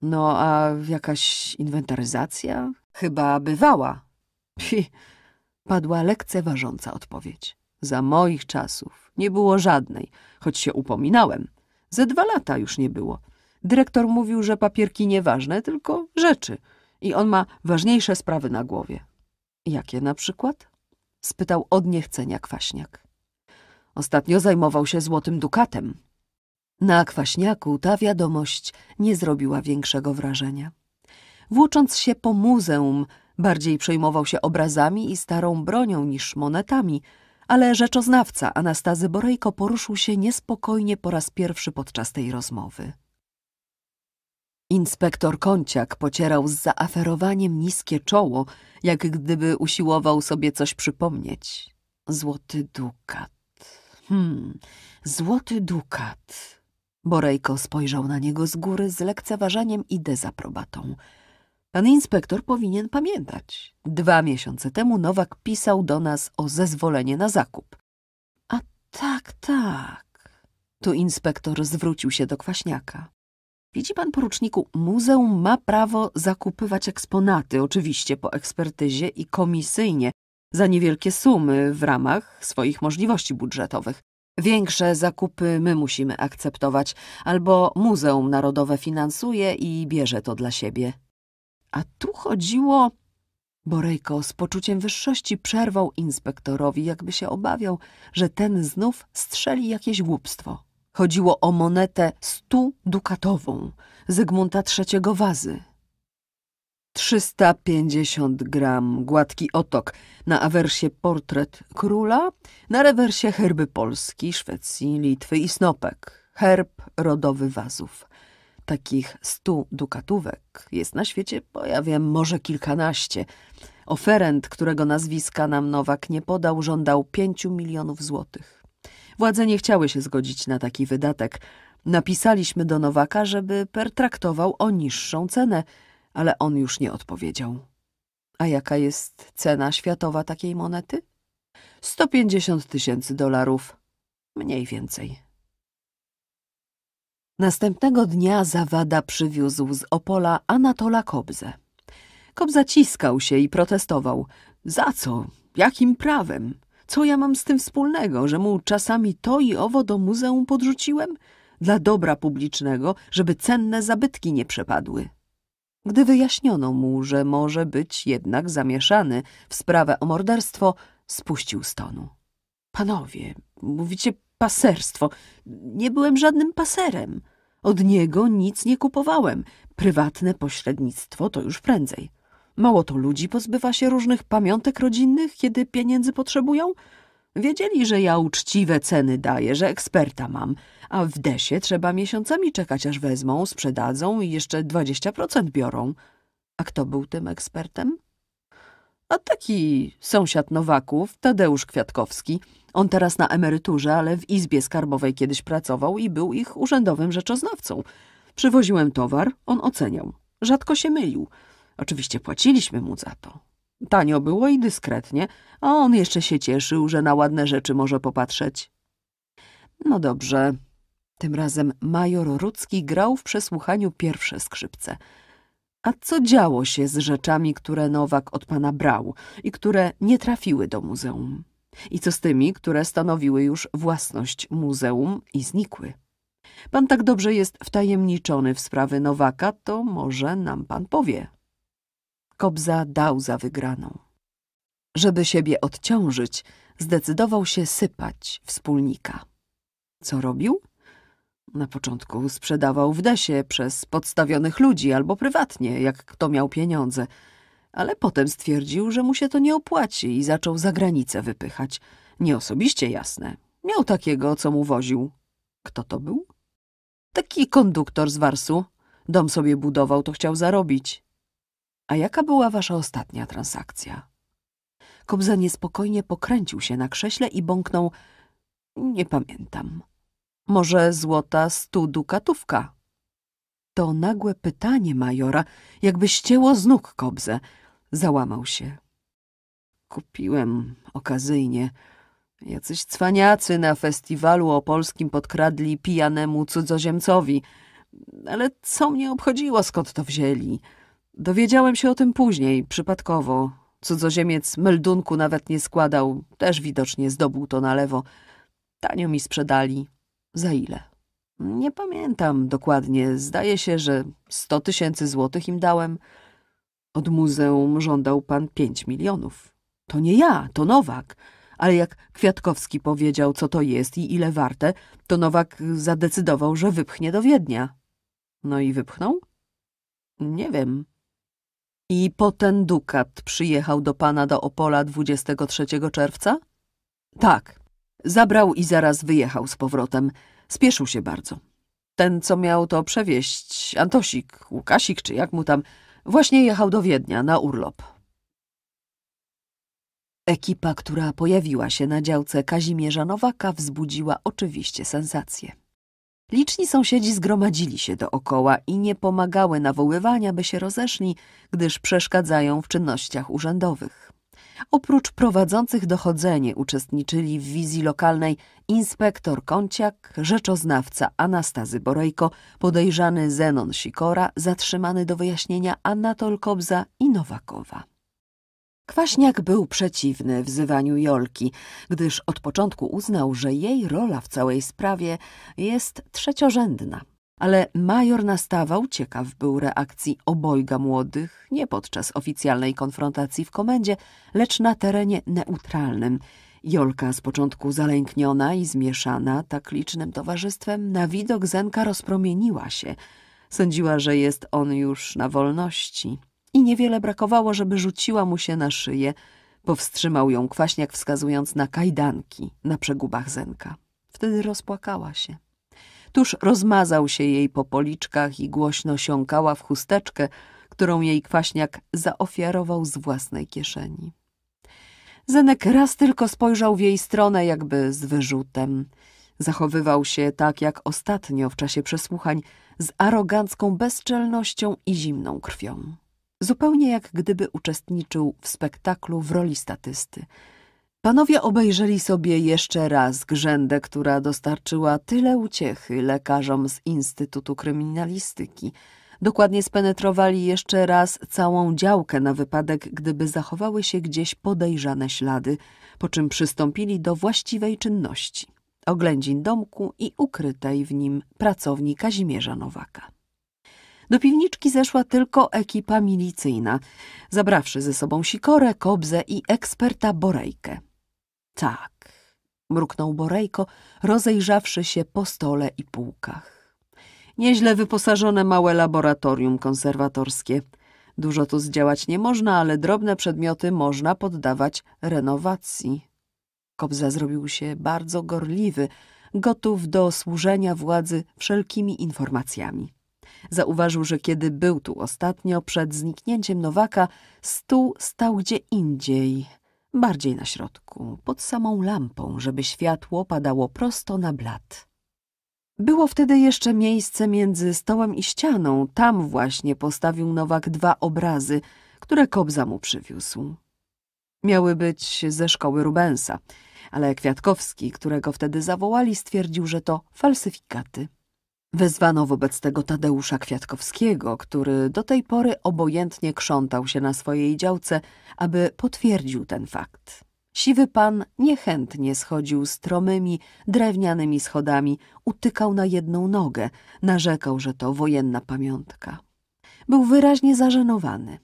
No a jakaś inwentaryzacja? Chyba bywała. Psi, padła lekceważąca odpowiedź. Za moich czasów nie było żadnej, choć się upominałem. Ze dwa lata już nie było. Dyrektor mówił, że papierki nieważne, tylko rzeczy. I on ma ważniejsze sprawy na głowie. Jakie na przykład? Spytał od niechcenia Kwaśniak. Ostatnio zajmował się złotym dukatem. Na Kwaśniaku ta wiadomość nie zrobiła większego wrażenia. Włócząc się po muzeum, bardziej przejmował się obrazami i starą bronią niż monetami, ale rzeczoznawca Anastazy Borejko poruszył się niespokojnie po raz pierwszy podczas tej rozmowy. Inspektor Kąciak pocierał z zaaferowaniem niskie czoło, jak gdyby usiłował sobie coś przypomnieć. Złoty dukat. Hmm, złoty dukat. Borejko spojrzał na niego z góry z lekceważeniem i dezaprobatą. Pan inspektor powinien pamiętać. Dwa miesiące temu Nowak pisał do nas o zezwolenie na zakup. A tak, tak. Tu inspektor zwrócił się do Kwaśniaka. Widzi pan, poruczniku, muzeum ma prawo zakupywać eksponaty, oczywiście po ekspertyzie i komisyjnie, za niewielkie sumy w ramach swoich możliwości budżetowych. Większe zakupy my musimy akceptować, albo Muzeum Narodowe finansuje i bierze to dla siebie. A tu chodziło. Borejko z poczuciem wyższości przerwał inspektorowi, jakby się obawiał, że ten znów strzeli jakieś głupstwo. Chodziło o monetę stu dukatową Zygmunta III Wazy. 350 gram, gładki otok, na awersie portret króla, na rewersie herby Polski, Szwecji, Litwy i snopek, herb rodowy wazów. Takich stu dukatówek jest na świecie, bo ja wiem, może kilkanaście. Oferent, którego nazwiska nam Nowak nie podał, żądał pięciu milionów złotych. Władze nie chciały się zgodzić na taki wydatek. Napisaliśmy do Nowaka, żeby pertraktował o niższą cenę, ale on już nie odpowiedział. A jaka jest cena światowa takiej monety? 150 tysięcy dolarów, mniej więcej. Następnego dnia Zawada przywiózł z Opola Anatola Kobze. Kob zaciskał się i protestował. Za co? Jakim prawem? Co ja mam z tym wspólnego, że mu czasami to i owo do muzeum podrzuciłem? Dla dobra publicznego, żeby cenne zabytki nie przepadły. Gdy wyjaśniono mu, że może być jednak zamieszany w sprawę o morderstwo, spuścił stonu. Panowie, mówicie paserstwo. Nie byłem żadnym paserem. Od niego nic nie kupowałem. Prywatne pośrednictwo to już prędzej. Mało to ludzi pozbywa się różnych pamiątek rodzinnych, kiedy pieniędzy potrzebują? Wiedzieli, że ja uczciwe ceny daję, że eksperta mam, a w desie trzeba miesiącami czekać, aż wezmą, sprzedadzą i jeszcze 20% biorą. A kto był tym ekspertem? A taki sąsiad Nowaków, Tadeusz Kwiatkowski. On teraz na emeryturze, ale w Izbie Skarbowej kiedyś pracował i był ich urzędowym rzeczoznawcą. Przywoziłem towar, on oceniał. Rzadko się mylił. Oczywiście płaciliśmy mu za to. Tanio było i dyskretnie, a on jeszcze się cieszył, że na ładne rzeczy może popatrzeć. No dobrze. Tym razem major Rudzki grał w przesłuchaniu pierwsze skrzypce. A co działo się z rzeczami, które Nowak od pana brał i które nie trafiły do muzeum? I co z tymi, które stanowiły już własność muzeum i znikły? Pan tak dobrze jest wtajemniczony w sprawy Nowaka, to może nam pan powie. Kobza dał za wygraną. Żeby siebie odciążyć, zdecydował się sypać wspólnika. Co robił? Na początku sprzedawał w desie przez podstawionych ludzi albo prywatnie, jak kto miał pieniądze, ale potem stwierdził, że mu się to nie opłaci i zaczął za granicę wypychać. Nie osobiście jasne. Miał takiego, co mu woził. Kto to był? Taki konduktor z Warsu. Dom sobie budował, to chciał zarobić. A jaka była wasza ostatnia transakcja? Kobza niespokojnie pokręcił się na krześle i bąknął. Nie pamiętam. Może złota stu dukatówka? To nagłe pytanie majora, jakby ścięło z nóg Kobze. Załamał się. Kupiłem okazyjnie. Jacyś cwaniacy na festiwalu opolskim podkradli pijanemu cudzoziemcowi. Ale co mnie obchodziło, skąd to wzięli? Dowiedziałem się o tym później, przypadkowo. Cudzoziemiec meldunku nawet nie składał, też widocznie zdobył to na lewo. Tanio mi sprzedali. Za ile? Nie pamiętam dokładnie. Zdaje się, że sto tysięcy złotych im dałem. Od muzeum żądał pan pięć milionów. To nie ja, to Nowak. Ale jak Kwiatkowski powiedział, co to jest i ile warte, to Nowak zadecydował, że wypchnie do Wiednia. No i wypchnął? Nie wiem. I potem ten dukat przyjechał do pana do Opola 23 czerwca? Tak. Zabrał i zaraz wyjechał z powrotem. Spieszył się bardzo. Ten, co miał to przewieźć, Antosik, Łukasik czy jak mu tam, właśnie jechał do Wiednia na urlop. Ekipa, która pojawiła się na działce Kazimierza Nowaka, wzbudziła oczywiście sensację. Liczni sąsiedzi zgromadzili się dookoła i nie pomagały nawoływania, by się rozeszli, gdyż przeszkadzają w czynnościach urzędowych. Oprócz prowadzących dochodzenie uczestniczyli w wizji lokalnej inspektor Kąciak, rzeczoznawca Anastazy Borejko, podejrzany Zenon Sikora, zatrzymany do wyjaśnienia Anatol Kobza i Nowakowa. Kwaśniak był przeciwny wzywaniu Jolki, gdyż od początku uznał, że jej rola w całej sprawie jest trzeciorzędna. Ale major nastawał, ciekaw był reakcji obojga młodych, nie podczas oficjalnej konfrontacji w komendzie, lecz na terenie neutralnym. Jolka z początku zalękniona i zmieszana tak licznym towarzystwem, na widok Zenka rozpromieniła się. Sądziła, że jest on już na wolności niewiele brakowało, żeby rzuciła mu się na szyję. Powstrzymał ją kwaśniak, wskazując na kajdanki na przegubach Zenka. Wtedy rozpłakała się. Tuż rozmazał się jej po policzkach i głośno siąkała w chusteczkę, którą jej kwaśniak zaofiarował z własnej kieszeni. Zenek raz tylko spojrzał w jej stronę, jakby z wyrzutem. Zachowywał się tak jak ostatnio w czasie przesłuchań, z arogancką bezczelnością i zimną krwią zupełnie jak gdyby uczestniczył w spektaklu w roli statysty. Panowie obejrzeli sobie jeszcze raz grzędę, która dostarczyła tyle uciechy lekarzom z Instytutu Kryminalistyki. Dokładnie spenetrowali jeszcze raz całą działkę na wypadek, gdyby zachowały się gdzieś podejrzane ślady, po czym przystąpili do właściwej czynności oględzin domku i ukrytej w nim pracowni Kazimierza Nowaka. Do piwniczki zeszła tylko ekipa milicyjna, zabrawszy ze sobą sikorę, kobzę i eksperta Borejkę. Tak, mruknął Borejko, rozejrzawszy się po stole i półkach. Nieźle wyposażone małe laboratorium konserwatorskie. Dużo tu zdziałać nie można, ale drobne przedmioty można poddawać renowacji. Kobza zrobił się bardzo gorliwy, gotów do służenia władzy wszelkimi informacjami. Zauważył, że kiedy był tu ostatnio, przed zniknięciem Nowaka, stół stał gdzie indziej, bardziej na środku, pod samą lampą, żeby światło padało prosto na blat. Było wtedy jeszcze miejsce między stołem i ścianą. Tam właśnie postawił Nowak dwa obrazy, które Kobza mu przywiózł. Miały być ze szkoły Rubensa, ale Kwiatkowski, którego wtedy zawołali, stwierdził, że to falsyfikaty. Wezwano wobec tego Tadeusza Kwiatkowskiego, który do tej pory obojętnie krzątał się na swojej działce, aby potwierdził ten fakt. Siwy pan niechętnie schodził stromymi, drewnianymi schodami, utykał na jedną nogę, narzekał, że to wojenna pamiątka. Był wyraźnie zażenowany.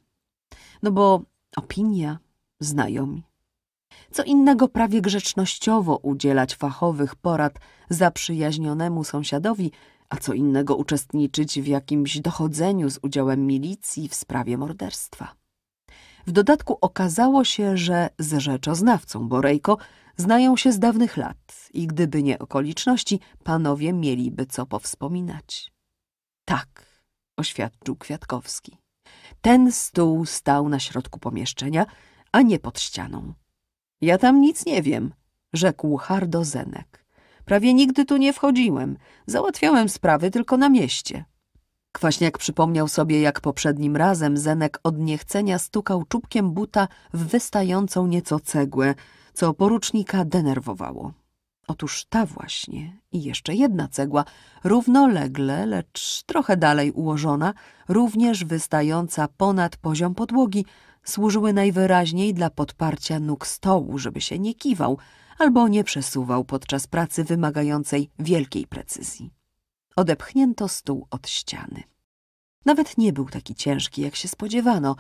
No bo opinia, znajomi. Co innego prawie grzecznościowo udzielać fachowych porad zaprzyjaźnionemu sąsiadowi, a co innego uczestniczyć w jakimś dochodzeniu z udziałem milicji w sprawie morderstwa. W dodatku okazało się, że z rzeczoznawcą Borejko znają się z dawnych lat i gdyby nie okoliczności, panowie mieliby co powspominać. Tak, oświadczył Kwiatkowski. Ten stół stał na środku pomieszczenia, a nie pod ścianą. Ja tam nic nie wiem, rzekł hardo Zenek. Prawie nigdy tu nie wchodziłem. Załatwiałem sprawy tylko na mieście. Kwaśniak przypomniał sobie, jak poprzednim razem Zenek od niechcenia stukał czubkiem buta w wystającą nieco cegłę, co porucznika denerwowało. Otóż ta właśnie i jeszcze jedna cegła, równolegle, lecz trochę dalej ułożona, również wystająca ponad poziom podłogi, służyły najwyraźniej dla podparcia nóg stołu, żeby się nie kiwał – albo nie przesuwał podczas pracy wymagającej wielkiej precyzji. Odepchnięto stół od ściany. Nawet nie był taki ciężki, jak się spodziewano.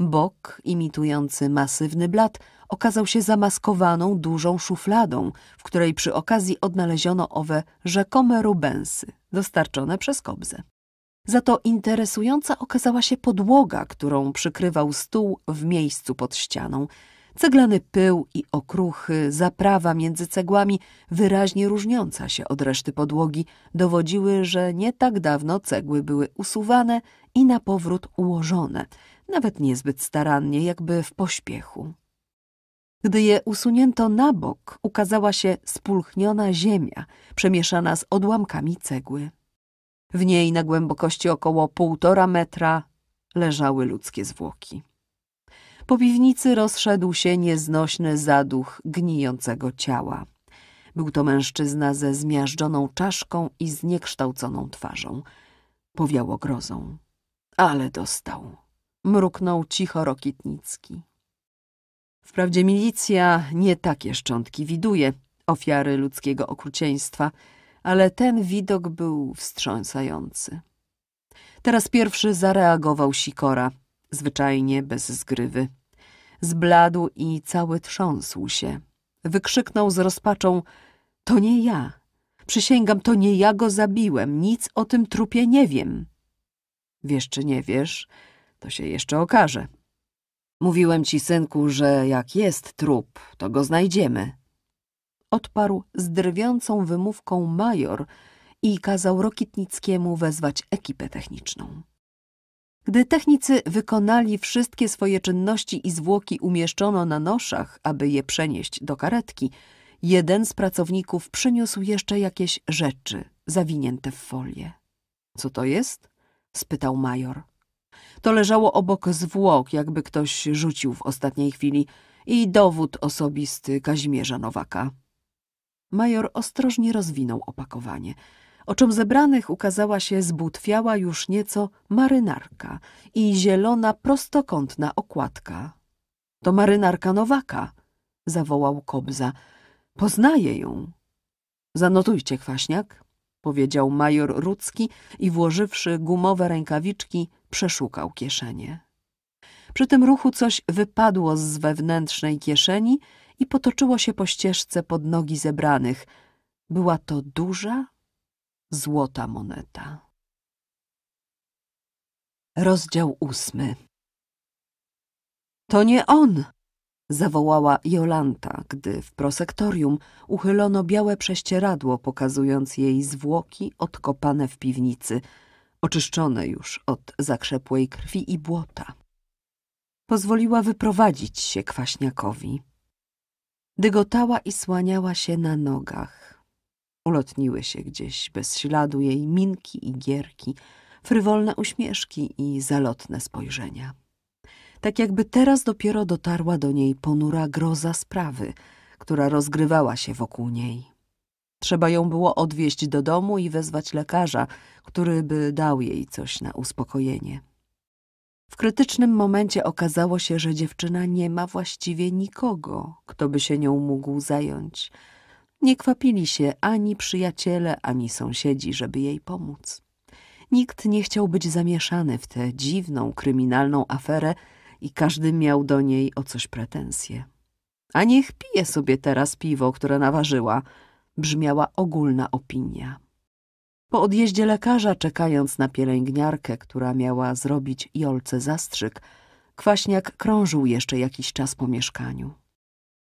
Bok, imitujący masywny blat, okazał się zamaskowaną dużą szufladą, w której przy okazji odnaleziono owe rzekome rubensy, dostarczone przez kobzę. Za to interesująca okazała się podłoga, którą przykrywał stół w miejscu pod ścianą ceglany pył i okruchy, zaprawa między cegłami, wyraźnie różniąca się od reszty podłogi, dowodziły, że nie tak dawno cegły były usuwane i na powrót ułożone, nawet niezbyt starannie, jakby w pośpiechu. Gdy je usunięto na bok, ukazała się spulchniona ziemia, przemieszana z odłamkami cegły. W niej na głębokości około półtora metra leżały ludzkie zwłoki. Po piwnicy rozszedł się nieznośny zaduch gnijącego ciała. Był to mężczyzna ze zmiażdżoną czaszką i zniekształconą twarzą. Powiało grozą. Ale dostał. Mruknął cicho Rokitnicki. Wprawdzie milicja nie takie szczątki widuje, ofiary ludzkiego okrucieństwa, ale ten widok był wstrząsający. Teraz pierwszy zareagował Sikora – zwyczajnie bez zgrywy. Zbladł i cały trząsł się. Wykrzyknął z rozpaczą: To nie ja. Przysięgam, to nie ja go zabiłem. Nic o tym trupie nie wiem. Wiesz czy nie wiesz, to się jeszcze okaże. Mówiłem ci, synku, że jak jest trup, to go znajdziemy. Odparł z drwiącą wymówką major i kazał Rokitnickiemu wezwać ekipę techniczną. Gdy technicy wykonali wszystkie swoje czynności i zwłoki umieszczono na noszach, aby je przenieść do karetki, jeden z pracowników przyniósł jeszcze jakieś rzeczy zawinięte w folię. Co to jest? spytał major. To leżało obok zwłok, jakby ktoś rzucił w ostatniej chwili i dowód osobisty Kazimierza Nowaka. Major ostrożnie rozwinął opakowanie – Oczom zebranych ukazała się zbutwiała już nieco marynarka i zielona prostokątna okładka. — To marynarka Nowaka! — zawołał Kobza. — Poznaję ją! — Zanotujcie, Kwaśniak! — powiedział major Rudzki i włożywszy gumowe rękawiczki przeszukał kieszenie. Przy tym ruchu coś wypadło z wewnętrznej kieszeni i potoczyło się po ścieżce pod nogi zebranych. Była to duża, Złota moneta. Rozdział ósmy. To nie on! zawołała Jolanta, gdy w prosektorium uchylono białe prześcieradło, pokazując jej zwłoki odkopane w piwnicy, oczyszczone już od zakrzepłej krwi i błota. Pozwoliła wyprowadzić się kwaśniakowi. Dygotała i słaniała się na nogach Ulotniły się gdzieś bez śladu jej minki i gierki, frywolne uśmieszki i zalotne spojrzenia. Tak jakby teraz dopiero dotarła do niej ponura groza sprawy, która rozgrywała się wokół niej. Trzeba ją było odwieźć do domu i wezwać lekarza, który by dał jej coś na uspokojenie. W krytycznym momencie okazało się, że dziewczyna nie ma właściwie nikogo, kto by się nią mógł zająć – nie kwapili się ani przyjaciele, ani sąsiedzi, żeby jej pomóc. Nikt nie chciał być zamieszany w tę dziwną, kryminalną aferę i każdy miał do niej o coś pretensje. A niech pije sobie teraz piwo, które naważyła, brzmiała ogólna opinia. Po odjeździe lekarza, czekając na pielęgniarkę, która miała zrobić Jolce zastrzyk, Kwaśniak krążył jeszcze jakiś czas po mieszkaniu.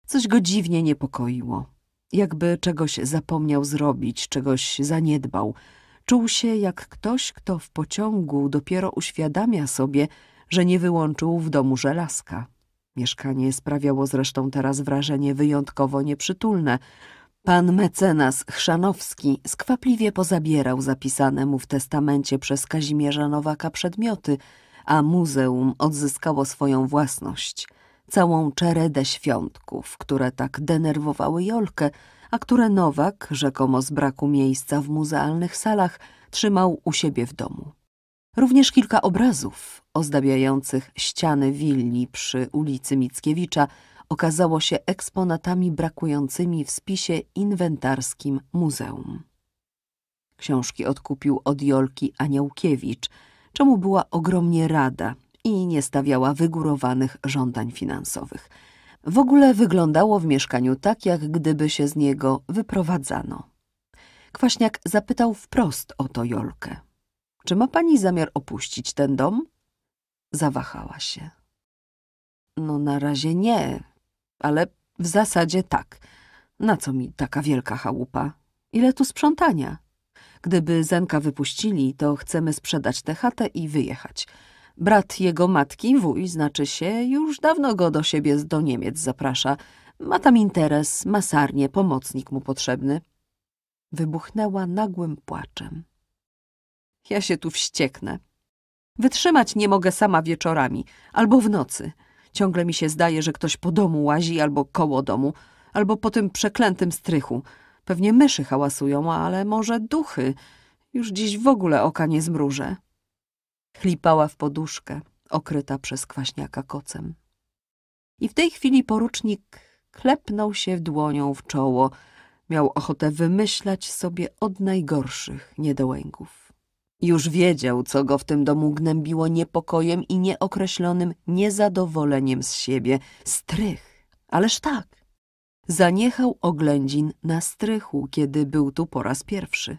Coś go dziwnie niepokoiło. Jakby czegoś zapomniał zrobić, czegoś zaniedbał. Czuł się jak ktoś, kto w pociągu dopiero uświadamia sobie, że nie wyłączył w domu żelazka. Mieszkanie sprawiało zresztą teraz wrażenie wyjątkowo nieprzytulne. Pan mecenas Chrzanowski skwapliwie pozabierał zapisane mu w testamencie przez Kazimierza Nowaka przedmioty, a muzeum odzyskało swoją własność – całą czeredę świątków, które tak denerwowały Jolkę, a które Nowak, rzekomo z braku miejsca w muzealnych salach, trzymał u siebie w domu. Również kilka obrazów ozdabiających ściany willi przy ulicy Mickiewicza okazało się eksponatami brakującymi w spisie inwentarskim muzeum. Książki odkupił od Jolki Aniołkiewicz, czemu była ogromnie rada – i nie stawiała wygórowanych żądań finansowych. W ogóle wyglądało w mieszkaniu tak, jak gdyby się z niego wyprowadzano. Kwaśniak zapytał wprost o to Jolkę. Czy ma pani zamiar opuścić ten dom? Zawahała się. No na razie nie, ale w zasadzie tak. Na co mi taka wielka chałupa? Ile tu sprzątania? Gdyby Zenka wypuścili, to chcemy sprzedać tę chatę i wyjechać – Brat jego matki, wuj, znaczy się, już dawno go do siebie do Niemiec zaprasza. Ma tam interes, masarnie, pomocnik mu potrzebny. Wybuchnęła nagłym płaczem. Ja się tu wścieknę. Wytrzymać nie mogę sama wieczorami, albo w nocy. Ciągle mi się zdaje, że ktoś po domu łazi, albo koło domu, albo po tym przeklętym strychu. Pewnie myszy hałasują, ale może duchy. Już dziś w ogóle oka nie zmrużę. Chlipała w poduszkę, okryta przez kwaśniaka kocem. I w tej chwili porucznik klepnął się dłonią w czoło. Miał ochotę wymyślać sobie od najgorszych niedołęgów. Już wiedział, co go w tym domu gnębiło niepokojem i nieokreślonym niezadowoleniem z siebie. Strych, ależ tak. Zaniechał oględzin na strychu, kiedy był tu po raz pierwszy.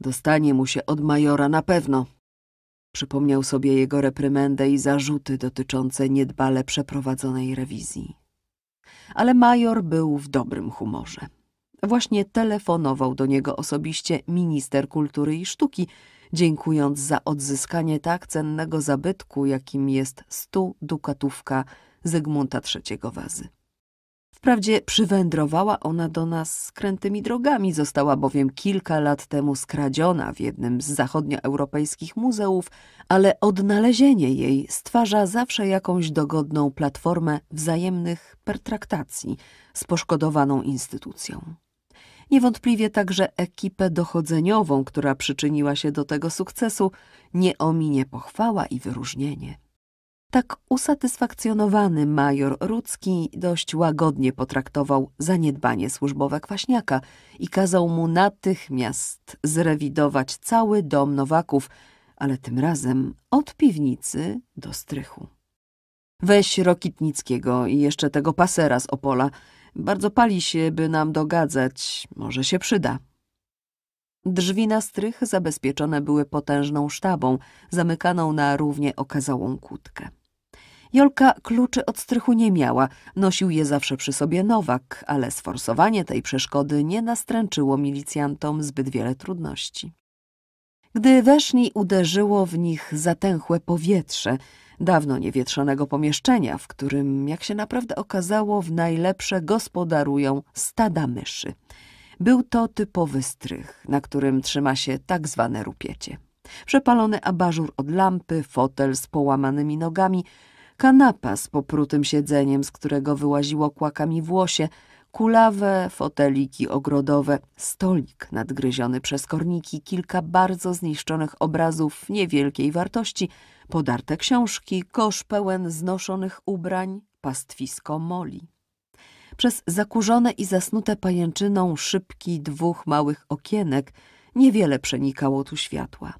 Dostanie mu się od majora na pewno, Przypomniał sobie jego reprymendę i zarzuty dotyczące niedbale przeprowadzonej rewizji. Ale major był w dobrym humorze. Właśnie telefonował do niego osobiście minister kultury i sztuki, dziękując za odzyskanie tak cennego zabytku, jakim jest stu dukatówka Zygmunta III Wazy. Wprawdzie przywędrowała ona do nas skrętymi drogami, została bowiem kilka lat temu skradziona w jednym z zachodnioeuropejskich muzeów, ale odnalezienie jej stwarza zawsze jakąś dogodną platformę wzajemnych pertraktacji z poszkodowaną instytucją. Niewątpliwie także ekipę dochodzeniową, która przyczyniła się do tego sukcesu, nie ominie pochwała i wyróżnienie. Tak usatysfakcjonowany major Rudzki dość łagodnie potraktował zaniedbanie służbowe Kwaśniaka i kazał mu natychmiast zrewidować cały dom Nowaków, ale tym razem od piwnicy do strychu. Weź Rokitnickiego i jeszcze tego pasera z Opola. Bardzo pali się, by nam dogadzać. Może się przyda. Drzwi na strych zabezpieczone były potężną sztabą, zamykaną na równie okazałą kłódkę. Jolka kluczy od strychu nie miała, nosił je zawsze przy sobie Nowak, ale sforsowanie tej przeszkody nie nastręczyło milicjantom zbyt wiele trudności. Gdy weszli, uderzyło w nich zatęchłe powietrze, dawno niewietrzonego pomieszczenia, w którym, jak się naprawdę okazało, w najlepsze gospodarują stada myszy. Był to typowy strych, na którym trzyma się tak zwane rupiecie. Przepalony abażur od lampy, fotel z połamanymi nogami, kanapa z poprutym siedzeniem, z którego wyłaziło kłakami włosie, kulawe foteliki ogrodowe, stolik nadgryziony przez korniki, kilka bardzo zniszczonych obrazów niewielkiej wartości, podarte książki, kosz pełen znoszonych ubrań, pastwisko moli. Przez zakurzone i zasnute pajęczyną szybki dwóch małych okienek niewiele przenikało tu światła.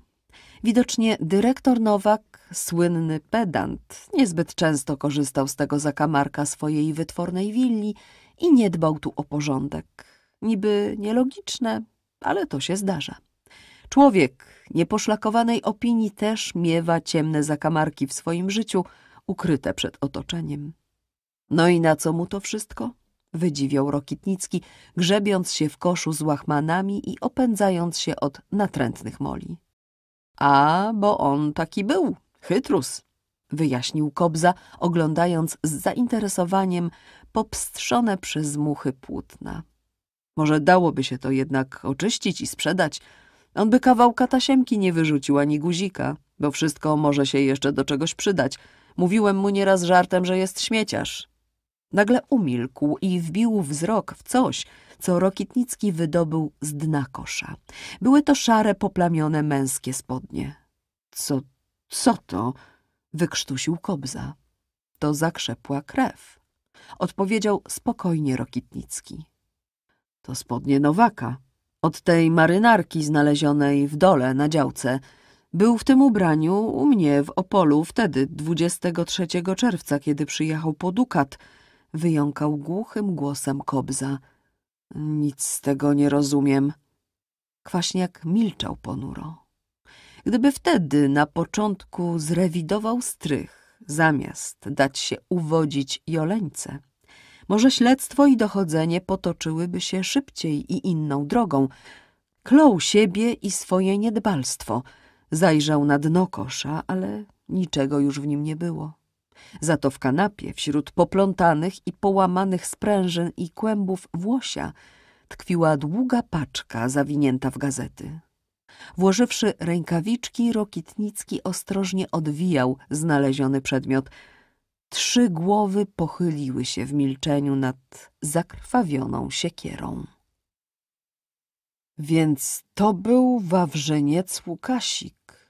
Widocznie dyrektor Nowak słynny pedant, niezbyt często korzystał z tego zakamarka swojej wytwornej willi i nie dbał tu o porządek. Niby nielogiczne, ale to się zdarza. Człowiek nieposzlakowanej opinii też miewa ciemne zakamarki w swoim życiu, ukryte przed otoczeniem. No i na co mu to wszystko? Wydziwiał Rokitnicki, grzebiąc się w koszu z łachmanami i opędzając się od natrętnych moli. A, bo on taki był, Chytrus, wyjaśnił Kobza, oglądając z zainteresowaniem popstrzone przez muchy płótna. Może dałoby się to jednak oczyścić i sprzedać. On by kawałka tasiemki nie wyrzucił ani guzika, bo wszystko może się jeszcze do czegoś przydać. Mówiłem mu nieraz żartem, że jest śmieciarz. Nagle umilkł i wbił wzrok w coś, co Rokitnicki wydobył z dna kosza. Były to szare, poplamione męskie spodnie. Co co to? Wykrztusił Kobza. To zakrzepła krew. Odpowiedział spokojnie Rokitnicki. To spodnie Nowaka. Od tej marynarki znalezionej w dole na działce. Był w tym ubraniu u mnie w Opolu wtedy, 23 czerwca, kiedy przyjechał po dukat. Wyjąkał głuchym głosem Kobza. Nic z tego nie rozumiem. Kwaśniak milczał ponuro. Gdyby wtedy na początku zrewidował strych, zamiast dać się uwodzić Joleńce, może śledztwo i dochodzenie potoczyłyby się szybciej i inną drogą. Klął siebie i swoje niedbalstwo. Zajrzał na dno kosza, ale niczego już w nim nie było. Za to w kanapie, wśród poplątanych i połamanych sprężyn i kłębów włosia, tkwiła długa paczka zawinięta w gazety. Włożywszy rękawiczki, Rokitnicki ostrożnie odwijał znaleziony przedmiot. Trzy głowy pochyliły się w milczeniu nad zakrwawioną siekierą. Więc to był wawrzeniec Łukasik.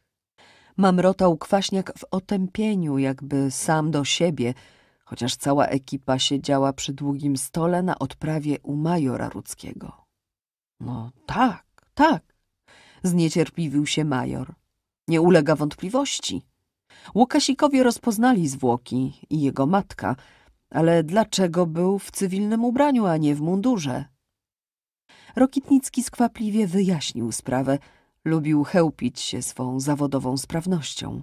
Mamrotał Kwaśniak w otępieniu, jakby sam do siebie, chociaż cała ekipa siedziała przy długim stole na odprawie u majora Rudzkiego. No tak, tak zniecierpliwił się major. Nie ulega wątpliwości. Łukasikowie rozpoznali zwłoki i jego matka, ale dlaczego był w cywilnym ubraniu, a nie w mundurze? Rokitnicki skwapliwie wyjaśnił sprawę. Lubił chełpić się swą zawodową sprawnością.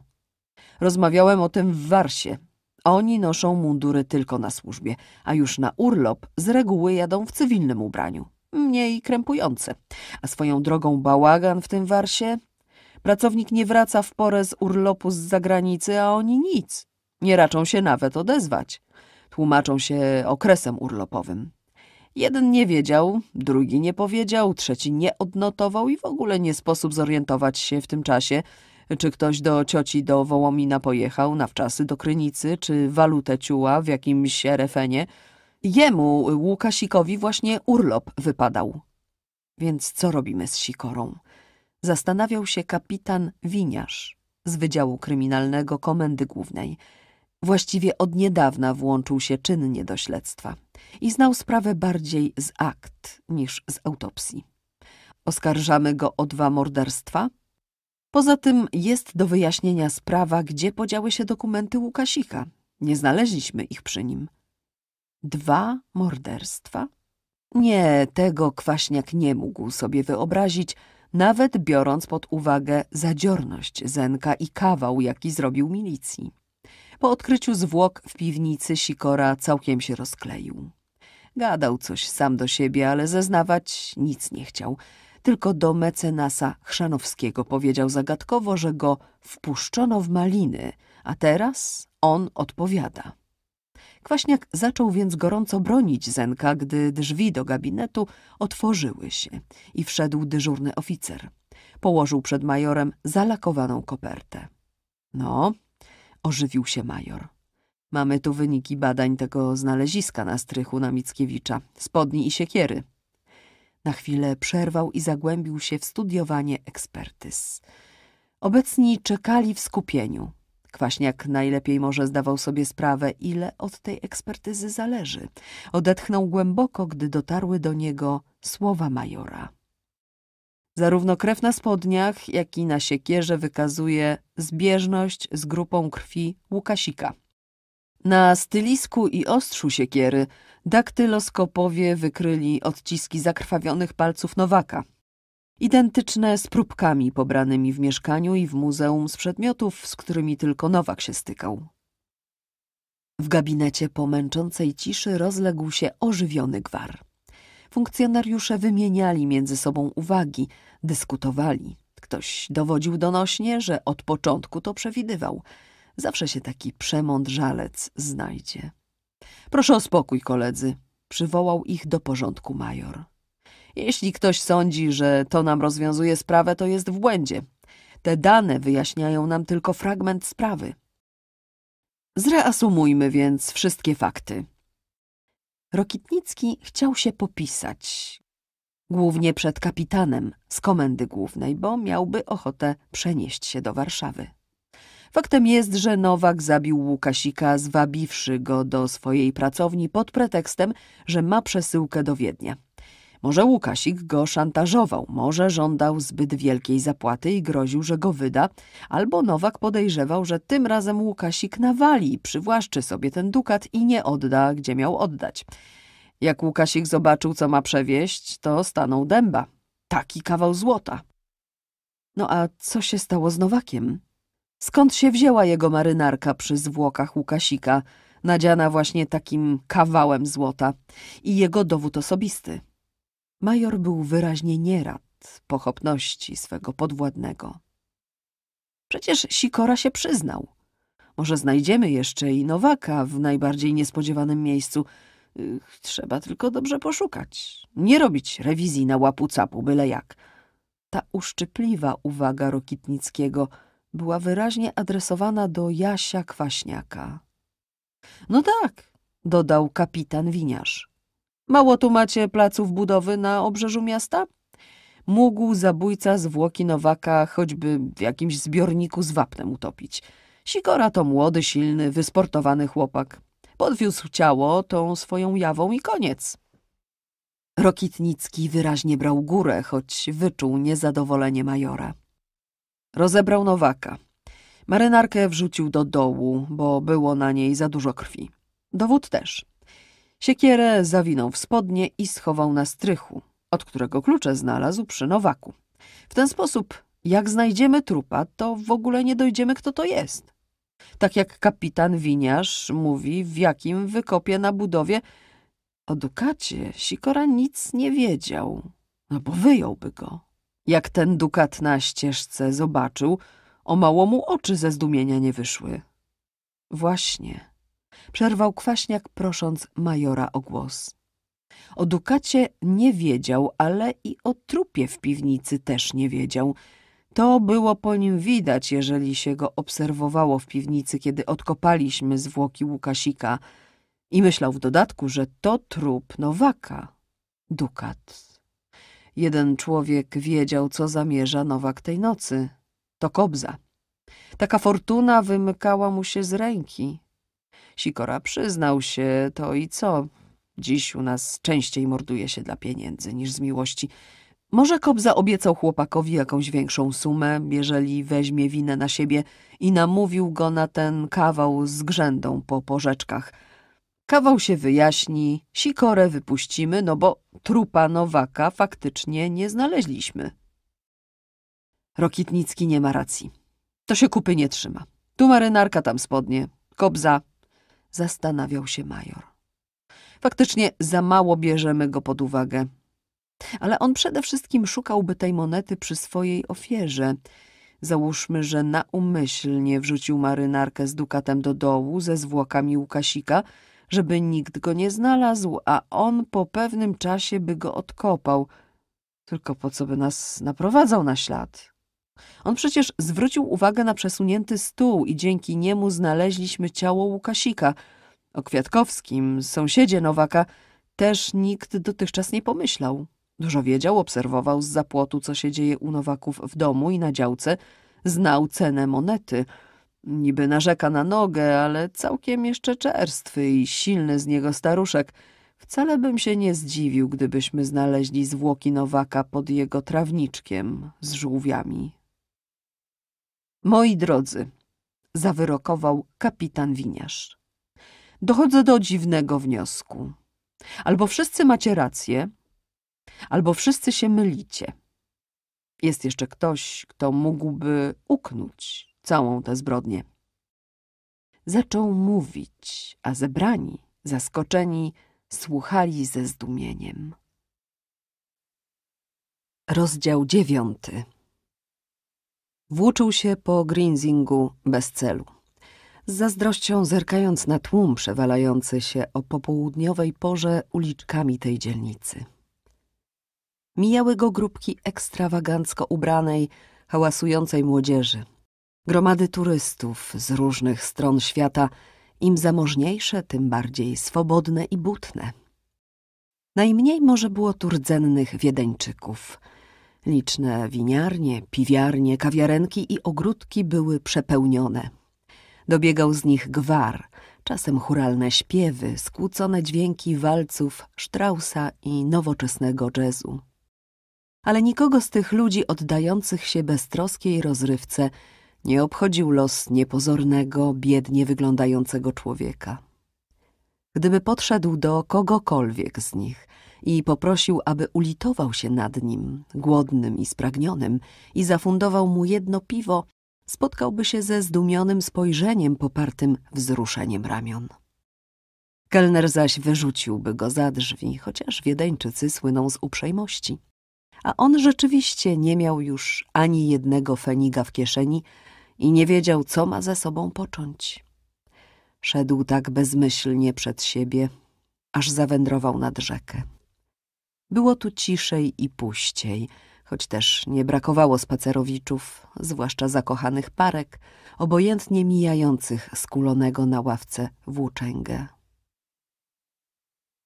Rozmawiałem o tym w Warsie. Oni noszą mundury tylko na służbie, a już na urlop z reguły jadą w cywilnym ubraniu mniej krępujące. A swoją drogą bałagan w tym warsie? Pracownik nie wraca w porę z urlopu z zagranicy, a oni nic. Nie raczą się nawet odezwać. Tłumaczą się okresem urlopowym. Jeden nie wiedział, drugi nie powiedział, trzeci nie odnotował i w ogóle nie sposób zorientować się w tym czasie, czy ktoś do cioci do Wołomina pojechał, na wczasy do Krynicy, czy walutę ciuła w jakimś refenie, Jemu, Łukasikowi, właśnie urlop wypadał. Więc co robimy z Sikorą? Zastanawiał się kapitan Winiarz z Wydziału Kryminalnego Komendy Głównej. Właściwie od niedawna włączył się czynnie do śledztwa i znał sprawę bardziej z akt niż z autopsji. Oskarżamy go o dwa morderstwa? Poza tym jest do wyjaśnienia sprawa, gdzie podziały się dokumenty Łukasika. Nie znaleźliśmy ich przy nim. Dwa morderstwa? Nie, tego Kwaśniak nie mógł sobie wyobrazić, nawet biorąc pod uwagę zadziorność Zenka i kawał, jaki zrobił milicji. Po odkryciu zwłok w piwnicy Sikora całkiem się rozkleił. Gadał coś sam do siebie, ale zeznawać nic nie chciał. Tylko do mecenasa Chrzanowskiego powiedział zagadkowo, że go wpuszczono w maliny, a teraz on odpowiada. Kwaśniak zaczął więc gorąco bronić Zenka, gdy drzwi do gabinetu otworzyły się i wszedł dyżurny oficer. Położył przed majorem zalakowaną kopertę. No, ożywił się major. Mamy tu wyniki badań tego znaleziska na strychu na Mickiewicza, spodni i siekiery. Na chwilę przerwał i zagłębił się w studiowanie ekspertyz. Obecni czekali w skupieniu. Kwaśniak najlepiej może zdawał sobie sprawę, ile od tej ekspertyzy zależy. Odetchnął głęboko, gdy dotarły do niego słowa majora. Zarówno krew na spodniach, jak i na siekierze wykazuje zbieżność z grupą krwi Łukasika. Na stylisku i ostrzu siekiery daktyloskopowie wykryli odciski zakrwawionych palców Nowaka – identyczne z próbkami pobranymi w mieszkaniu i w muzeum z przedmiotów, z którymi tylko Nowak się stykał. W gabinecie po męczącej ciszy rozległ się ożywiony gwar. Funkcjonariusze wymieniali między sobą uwagi, dyskutowali. Ktoś dowodził donośnie, że od początku to przewidywał. Zawsze się taki przemądrzalec znajdzie. Proszę o spokój, koledzy, przywołał ich do porządku major. Jeśli ktoś sądzi, że to nam rozwiązuje sprawę, to jest w błędzie. Te dane wyjaśniają nam tylko fragment sprawy. Zreasumujmy więc wszystkie fakty. Rokitnicki chciał się popisać, głównie przed kapitanem z komendy głównej, bo miałby ochotę przenieść się do Warszawy. Faktem jest, że Nowak zabił Łukasika, zwabiwszy go do swojej pracowni pod pretekstem, że ma przesyłkę do Wiednia. Może Łukasik go szantażował, może żądał zbyt wielkiej zapłaty i groził, że go wyda, albo Nowak podejrzewał, że tym razem Łukasik nawali przywłaszczy sobie ten dukat i nie odda, gdzie miał oddać. Jak Łukasik zobaczył, co ma przewieźć, to stanął dęba. Taki kawał złota. No a co się stało z Nowakiem? Skąd się wzięła jego marynarka przy zwłokach Łukasika, nadziana właśnie takim kawałem złota i jego dowód osobisty? Major był wyraźnie nierad pochopności swego podwładnego. Przecież Sikora się przyznał. Może znajdziemy jeszcze i Nowaka w najbardziej niespodziewanym miejscu. Trzeba tylko dobrze poszukać. Nie robić rewizji na łapu-capu byle jak. Ta uszczypliwa uwaga Rokitnickiego była wyraźnie adresowana do Jasia Kwaśniaka. No tak, dodał kapitan winiarz. Mało tu macie placów budowy na obrzeżu miasta? Mógł zabójca zwłoki Nowaka choćby w jakimś zbiorniku z wapnem utopić. Sikora to młody, silny, wysportowany chłopak. Podwiózł ciało tą swoją jawą i koniec. Rokitnicki wyraźnie brał górę, choć wyczuł niezadowolenie majora. Rozebrał Nowaka. Marynarkę wrzucił do dołu, bo było na niej za dużo krwi. Dowód też. Siekierę zawinął w spodnie i schował na strychu, od którego klucze znalazł przy Nowaku. W ten sposób, jak znajdziemy trupa, to w ogóle nie dojdziemy, kto to jest. Tak jak kapitan winiarz mówi, w jakim wykopie na budowie. O dukacie Sikora nic nie wiedział, no bo wyjąłby go. Jak ten dukat na ścieżce zobaczył, o mało mu oczy ze zdumienia nie wyszły. Właśnie przerwał Kwaśniak prosząc majora o głos. O dukacie nie wiedział, ale i o trupie w piwnicy też nie wiedział. To było po nim widać, jeżeli się go obserwowało w piwnicy, kiedy odkopaliśmy zwłoki Łukasika i myślał w dodatku, że to trup Nowaka. Dukat. Jeden człowiek wiedział, co zamierza Nowak tej nocy. To Kobza. Taka fortuna wymykała mu się z ręki. Sikora przyznał się, to i co? Dziś u nas częściej morduje się dla pieniędzy niż z miłości. Może Kobza obiecał chłopakowi jakąś większą sumę, jeżeli weźmie winę na siebie i namówił go na ten kawał z grzędą po porzeczkach. Kawał się wyjaśni, sikorę wypuścimy, no bo trupa Nowaka faktycznie nie znaleźliśmy. Rokitnicki nie ma racji. To się kupy nie trzyma. Tu marynarka, tam spodnie. Kobza zastanawiał się major. Faktycznie za mało bierzemy go pod uwagę. Ale on przede wszystkim szukałby tej monety przy swojej ofierze. Załóżmy, że naumyślnie wrzucił marynarkę z dukatem do dołu ze zwłokami Łukasika, żeby nikt go nie znalazł, a on po pewnym czasie by go odkopał. Tylko po co by nas naprowadzał na ślad? On przecież zwrócił uwagę na przesunięty stół i dzięki niemu znaleźliśmy ciało Łukasika. O Kwiatkowskim, sąsiedzie Nowaka, też nikt dotychczas nie pomyślał. Dużo wiedział, obserwował z zapłotu, co się dzieje u Nowaków w domu i na działce, znał cenę monety. Niby narzeka na nogę, ale całkiem jeszcze czerstwy i silny z niego staruszek. Wcale bym się nie zdziwił, gdybyśmy znaleźli zwłoki Nowaka pod jego trawniczkiem z żółwiami. Moi drodzy, zawyrokował kapitan winiarz. Dochodzę do dziwnego wniosku. Albo wszyscy macie rację, albo wszyscy się mylicie. Jest jeszcze ktoś, kto mógłby uknąć całą tę zbrodnię. Zaczął mówić, a zebrani, zaskoczeni, słuchali ze zdumieniem. Rozdział dziewiąty Włóczył się po Greensingu bez celu. Z zazdrością zerkając na tłum przewalający się o popołudniowej porze uliczkami tej dzielnicy. Mijały go grupki ekstrawagancko ubranej, hałasującej młodzieży. Gromady turystów z różnych stron świata, im zamożniejsze, tym bardziej swobodne i butne. Najmniej może było tu rdzennych Wiedeńczyków – Liczne winiarnie, piwiarnie, kawiarenki i ogródki były przepełnione. Dobiegał z nich gwar, czasem churalne śpiewy, skłócone dźwięki walców, Straussa i nowoczesnego jazzu. Ale nikogo z tych ludzi oddających się beztroskiej rozrywce nie obchodził los niepozornego, biednie wyglądającego człowieka. Gdyby podszedł do kogokolwiek z nich – i poprosił, aby ulitował się nad nim, głodnym i spragnionym, i zafundował mu jedno piwo, spotkałby się ze zdumionym spojrzeniem popartym wzruszeniem ramion. Kelner zaś wyrzuciłby go za drzwi, chociaż Wiedeńczycy słyną z uprzejmości. A on rzeczywiście nie miał już ani jednego feniga w kieszeni i nie wiedział, co ma ze sobą począć. Szedł tak bezmyślnie przed siebie, aż zawędrował nad rzekę. Było tu ciszej i puściej, choć też nie brakowało spacerowiczów, zwłaszcza zakochanych parek, obojętnie mijających skulonego na ławce włóczęgę.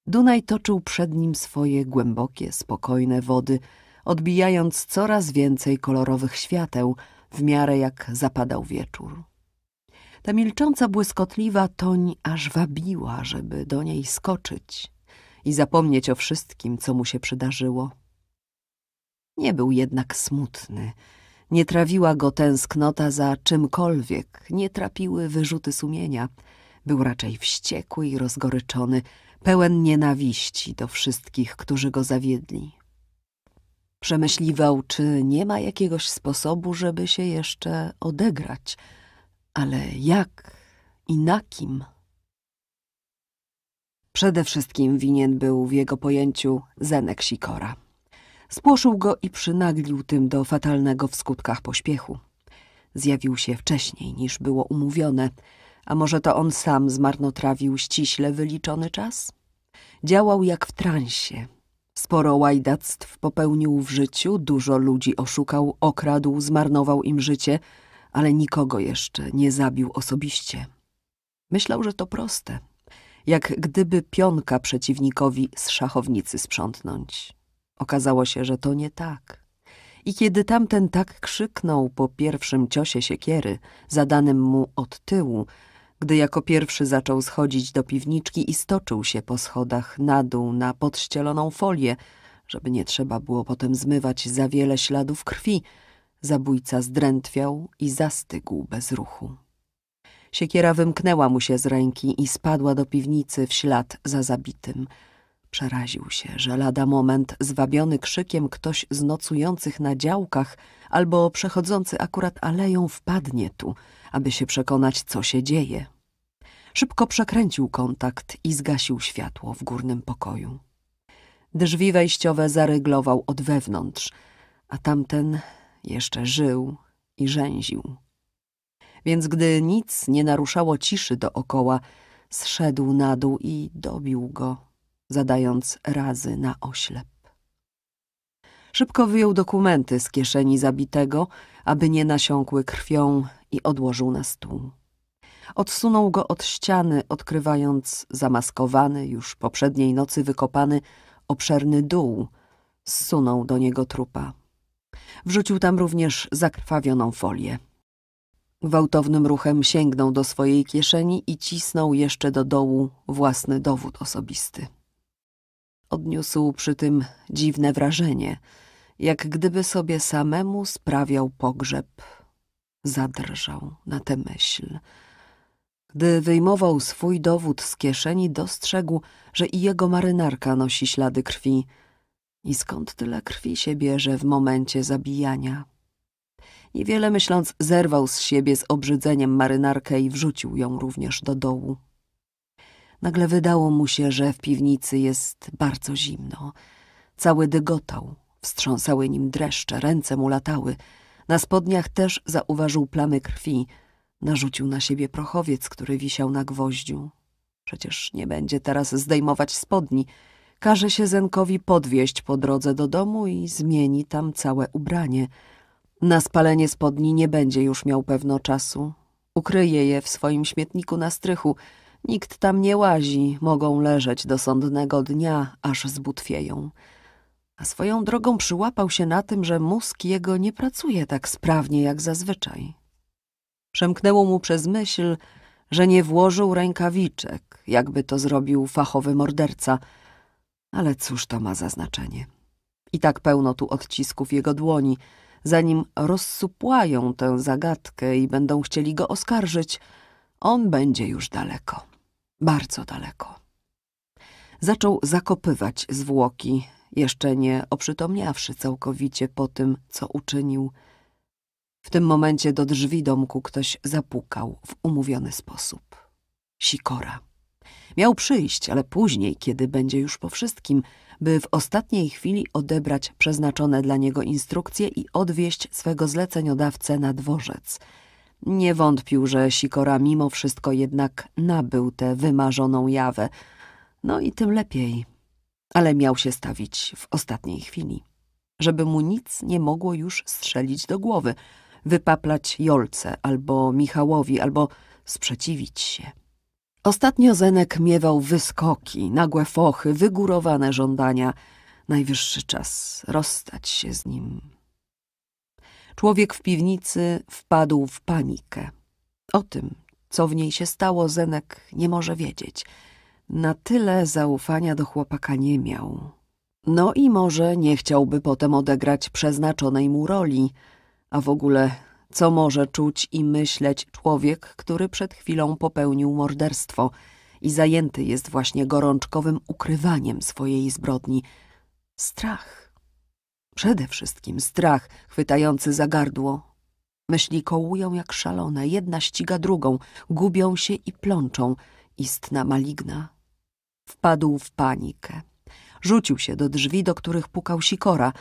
Dunaj toczył przed nim swoje głębokie, spokojne wody, odbijając coraz więcej kolorowych świateł w miarę jak zapadał wieczór. Ta milcząca, błyskotliwa toń aż wabiła, żeby do niej skoczyć i zapomnieć o wszystkim, co mu się przydarzyło. Nie był jednak smutny. Nie trawiła go tęsknota za czymkolwiek, nie trapiły wyrzuty sumienia. Był raczej wściekły i rozgoryczony, pełen nienawiści do wszystkich, którzy go zawiedli. Przemyśliwał, czy nie ma jakiegoś sposobu, żeby się jeszcze odegrać, ale jak i na kim? Przede wszystkim winien był w jego pojęciu Zenek Sikora. Spłoszył go i przynaglił tym do fatalnego w skutkach pośpiechu. Zjawił się wcześniej niż było umówione, a może to on sam zmarnotrawił ściśle wyliczony czas? Działał jak w transie. Sporo łajdactw popełnił w życiu, dużo ludzi oszukał, okradł, zmarnował im życie, ale nikogo jeszcze nie zabił osobiście. Myślał, że to proste – jak gdyby pionka przeciwnikowi z szachownicy sprzątnąć. Okazało się, że to nie tak. I kiedy tamten tak krzyknął po pierwszym ciosie siekiery, zadanym mu od tyłu, gdy jako pierwszy zaczął schodzić do piwniczki i stoczył się po schodach na dół na podścieloną folię, żeby nie trzeba było potem zmywać za wiele śladów krwi, zabójca zdrętwiał i zastygł bez ruchu. Siekiera wymknęła mu się z ręki i spadła do piwnicy w ślad za zabitym. Przeraził się, że lada moment, zwabiony krzykiem ktoś z nocujących na działkach albo przechodzący akurat aleją wpadnie tu, aby się przekonać, co się dzieje. Szybko przekręcił kontakt i zgasił światło w górnym pokoju. Drzwi wejściowe zaryglował od wewnątrz, a tamten jeszcze żył i rzęził więc gdy nic nie naruszało ciszy dookoła, zszedł na dół i dobił go, zadając razy na oślep. Szybko wyjął dokumenty z kieszeni zabitego, aby nie nasiąkły krwią i odłożył na stół. Odsunął go od ściany, odkrywając zamaskowany, już poprzedniej nocy wykopany, obszerny dół. Zsunął do niego trupa. Wrzucił tam również zakrwawioną folię. Gwałtownym ruchem sięgnął do swojej kieszeni i cisnął jeszcze do dołu własny dowód osobisty. Odniósł przy tym dziwne wrażenie, jak gdyby sobie samemu sprawiał pogrzeb. Zadrżał na tę myśl. Gdy wyjmował swój dowód z kieszeni, dostrzegł, że i jego marynarka nosi ślady krwi. I skąd tyle krwi się bierze w momencie zabijania? Niewiele myśląc, zerwał z siebie z obrzydzeniem marynarkę i wrzucił ją również do dołu. Nagle wydało mu się, że w piwnicy jest bardzo zimno. Cały dygotał, wstrząsały nim dreszcze, ręce mu latały. Na spodniach też zauważył plamy krwi. Narzucił na siebie prochowiec, który wisiał na gwoździu. Przecież nie będzie teraz zdejmować spodni. Każe się Zenkowi podwieźć po drodze do domu i zmieni tam całe ubranie – na spalenie spodni nie będzie już miał pewno czasu. Ukryje je w swoim śmietniku na strychu. Nikt tam nie łazi, mogą leżeć do sądnego dnia, aż zbutwieją. A swoją drogą przyłapał się na tym, że mózg jego nie pracuje tak sprawnie jak zazwyczaj. Przemknęło mu przez myśl, że nie włożył rękawiczek, jakby to zrobił fachowy morderca, ale cóż to ma za znaczenie. I tak pełno tu odcisków jego dłoni – zanim rozsupłają tę zagadkę i będą chcieli go oskarżyć, on będzie już daleko, bardzo daleko. Zaczął zakopywać zwłoki, jeszcze nie oprzytomniawszy całkowicie po tym, co uczynił. W tym momencie do drzwi domku ktoś zapukał w umówiony sposób. Sikora. Miał przyjść, ale później, kiedy będzie już po wszystkim – by w ostatniej chwili odebrać przeznaczone dla niego instrukcje i odwieźć swego zleceniodawcę na dworzec. Nie wątpił, że Sikora mimo wszystko jednak nabył tę wymarzoną jawę. No i tym lepiej. Ale miał się stawić w ostatniej chwili, żeby mu nic nie mogło już strzelić do głowy, wypaplać Jolce albo Michałowi, albo sprzeciwić się. Ostatnio Zenek miewał wyskoki, nagłe fochy, wygórowane żądania. Najwyższy czas rozstać się z nim. Człowiek w piwnicy wpadł w panikę. O tym, co w niej się stało, Zenek nie może wiedzieć. Na tyle zaufania do chłopaka nie miał. No i może nie chciałby potem odegrać przeznaczonej mu roli, a w ogóle co może czuć i myśleć człowiek, który przed chwilą popełnił morderstwo i zajęty jest właśnie gorączkowym ukrywaniem swojej zbrodni. Strach. Przede wszystkim strach chwytający za gardło. Myśli kołują jak szalone, jedna ściga drugą, gubią się i plączą, istna maligna. Wpadł w panikę. Rzucił się do drzwi, do których pukał sikora.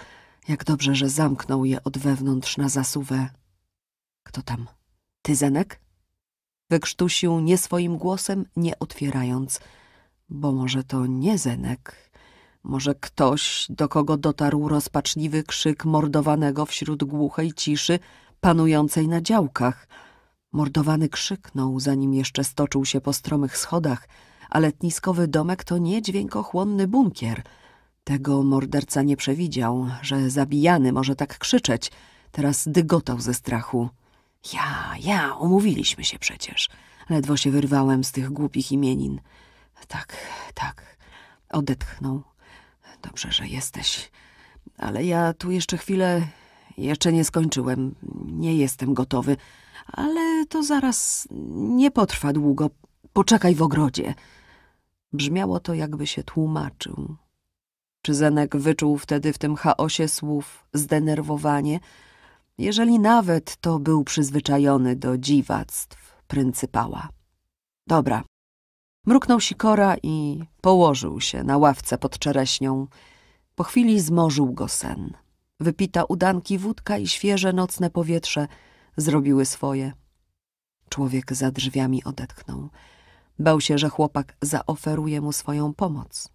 Jak dobrze, że zamknął je od wewnątrz na zasuwę. Kto tam? ty zenek? Wykrztusił nie swoim głosem, nie otwierając, bo może to nie Zenek, może ktoś, do kogo dotarł rozpaczliwy krzyk mordowanego wśród głuchej ciszy panującej na działkach. Mordowany krzyknął, zanim jeszcze stoczył się po stromych schodach, a letniskowy domek to nie dźwiękochłonny bunkier. Tego morderca nie przewidział, że zabijany może tak krzyczeć. Teraz dygotał ze strachu. Ja, ja, umówiliśmy się przecież. Ledwo się wyrwałem z tych głupich imienin. Tak, tak, odetchnął. Dobrze, że jesteś. Ale ja tu jeszcze chwilę, jeszcze nie skończyłem. Nie jestem gotowy, ale to zaraz nie potrwa długo. Poczekaj w ogrodzie. Brzmiało to, jakby się tłumaczył. Czy Zenek wyczuł wtedy w tym chaosie słów zdenerwowanie, jeżeli nawet to był przyzwyczajony do dziwactw pryncypała. Dobra. Mruknął Sikora i położył się na ławce pod czereśnią. Po chwili zmorzył go sen. Wypita udanki wódka i świeże nocne powietrze zrobiły swoje. Człowiek za drzwiami odetchnął. Bał się, że chłopak zaoferuje mu swoją pomoc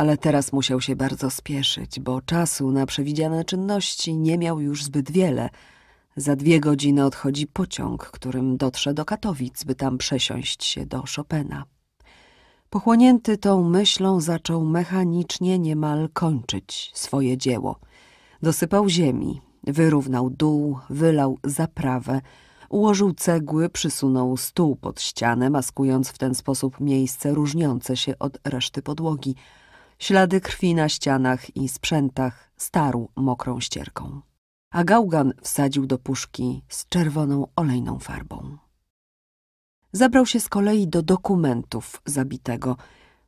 ale teraz musiał się bardzo spieszyć, bo czasu na przewidziane czynności nie miał już zbyt wiele. Za dwie godziny odchodzi pociąg, którym dotrze do Katowic, by tam przesiąść się do Chopina. Pochłonięty tą myślą zaczął mechanicznie niemal kończyć swoje dzieło. Dosypał ziemi, wyrównał dół, wylał zaprawę, ułożył cegły, przysunął stół pod ścianę, maskując w ten sposób miejsce różniące się od reszty podłogi – Ślady krwi na ścianach i sprzętach starł mokrą ścierką, a gałgan wsadził do puszki z czerwoną olejną farbą. Zabrał się z kolei do dokumentów zabitego.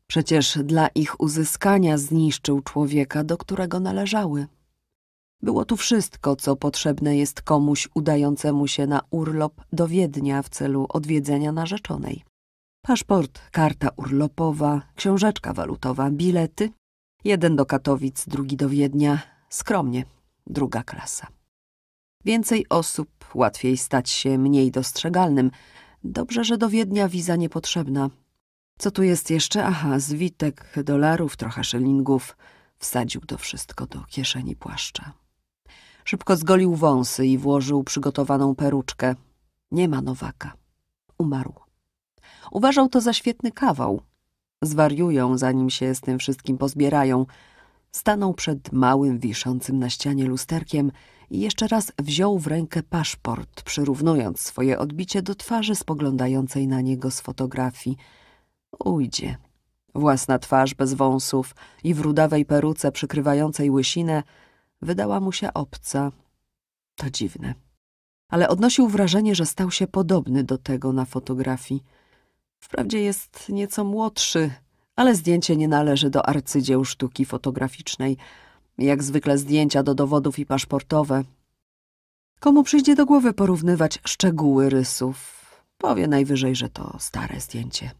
Przecież dla ich uzyskania zniszczył człowieka, do którego należały. Było tu wszystko, co potrzebne jest komuś udającemu się na urlop do Wiednia w celu odwiedzenia narzeczonej. Paszport, karta urlopowa, książeczka walutowa, bilety. Jeden do Katowic, drugi do Wiednia. Skromnie, druga klasa. Więcej osób, łatwiej stać się mniej dostrzegalnym. Dobrze, że do Wiednia wiza niepotrzebna. Co tu jest jeszcze? Aha, zwitek, dolarów, trochę szylingów. Wsadził to wszystko do kieszeni płaszcza. Szybko zgolił wąsy i włożył przygotowaną peruczkę. Nie ma Nowaka. Umarł. Uważał to za świetny kawał. Zwariują, zanim się z tym wszystkim pozbierają. Stanął przed małym, wiszącym na ścianie lusterkiem i jeszcze raz wziął w rękę paszport, przyrównując swoje odbicie do twarzy spoglądającej na niego z fotografii. Ujdzie. Własna twarz bez wąsów i w rudawej peruce przykrywającej łysinę wydała mu się obca. To dziwne. Ale odnosił wrażenie, że stał się podobny do tego na fotografii. Wprawdzie jest nieco młodszy, ale zdjęcie nie należy do arcydzieł sztuki fotograficznej. Jak zwykle zdjęcia do dowodów i paszportowe. Komu przyjdzie do głowy porównywać szczegóły rysów? Powie najwyżej, że to stare zdjęcie.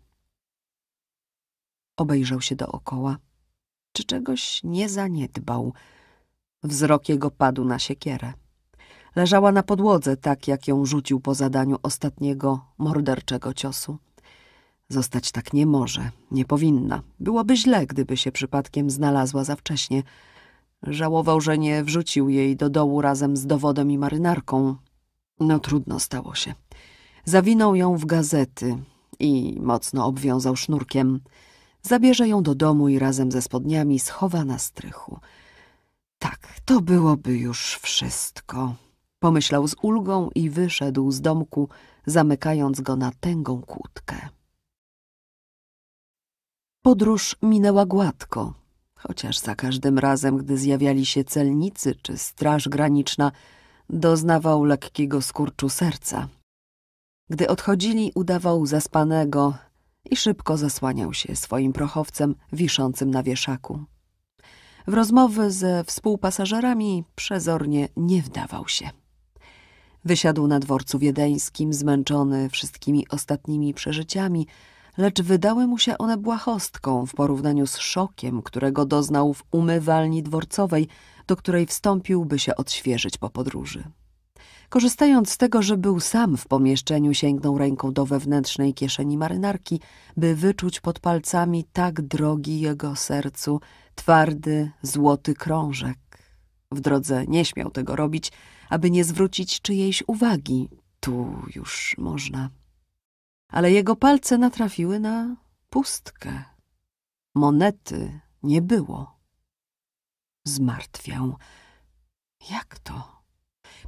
Obejrzał się dookoła. Czy czegoś nie zaniedbał? Wzrok jego padł na siekierę. Leżała na podłodze, tak jak ją rzucił po zadaniu ostatniego morderczego ciosu. Zostać tak nie może, nie powinna. Byłoby źle, gdyby się przypadkiem znalazła za wcześnie. Żałował, że nie wrzucił jej do dołu razem z dowodem i marynarką. No trudno stało się. Zawinął ją w gazety i mocno obwiązał sznurkiem. Zabierze ją do domu i razem ze spodniami schowa na strychu. Tak, to byłoby już wszystko. Pomyślał z ulgą i wyszedł z domku, zamykając go na tęgą kłódkę. Podróż minęła gładko, chociaż za każdym razem, gdy zjawiali się celnicy czy straż graniczna, doznawał lekkiego skurczu serca. Gdy odchodzili, udawał zaspanego i szybko zasłaniał się swoim prochowcem wiszącym na wieszaku. W rozmowy ze współpasażerami przezornie nie wdawał się. Wysiadł na dworcu wiedeńskim, zmęczony wszystkimi ostatnimi przeżyciami, lecz wydały mu się one błahostką w porównaniu z szokiem, którego doznał w umywalni dworcowej, do której wstąpiłby się odświeżyć po podróży. Korzystając z tego, że był sam w pomieszczeniu, sięgnął ręką do wewnętrznej kieszeni marynarki, by wyczuć pod palcami tak drogi jego sercu twardy, złoty krążek. W drodze nie śmiał tego robić, aby nie zwrócić czyjejś uwagi. Tu już można ale jego palce natrafiły na pustkę. Monety nie było. Zmartwiał. Jak to?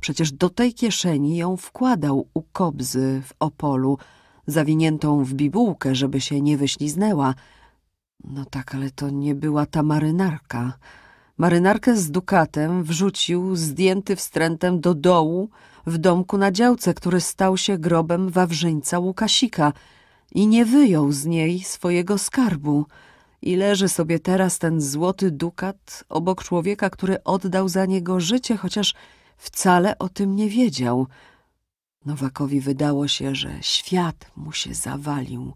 Przecież do tej kieszeni ją wkładał u kobzy w Opolu, zawiniętą w bibułkę, żeby się nie wyśliznęła. No tak, ale to nie była ta marynarka. Marynarkę z dukatem wrzucił, zdjęty wstrętem, do dołu, w domku na działce, który stał się grobem Wawrzyńca Łukasika i nie wyjął z niej swojego skarbu. I leży sobie teraz ten złoty dukat obok człowieka, który oddał za niego życie, chociaż wcale o tym nie wiedział. Nowakowi wydało się, że świat mu się zawalił.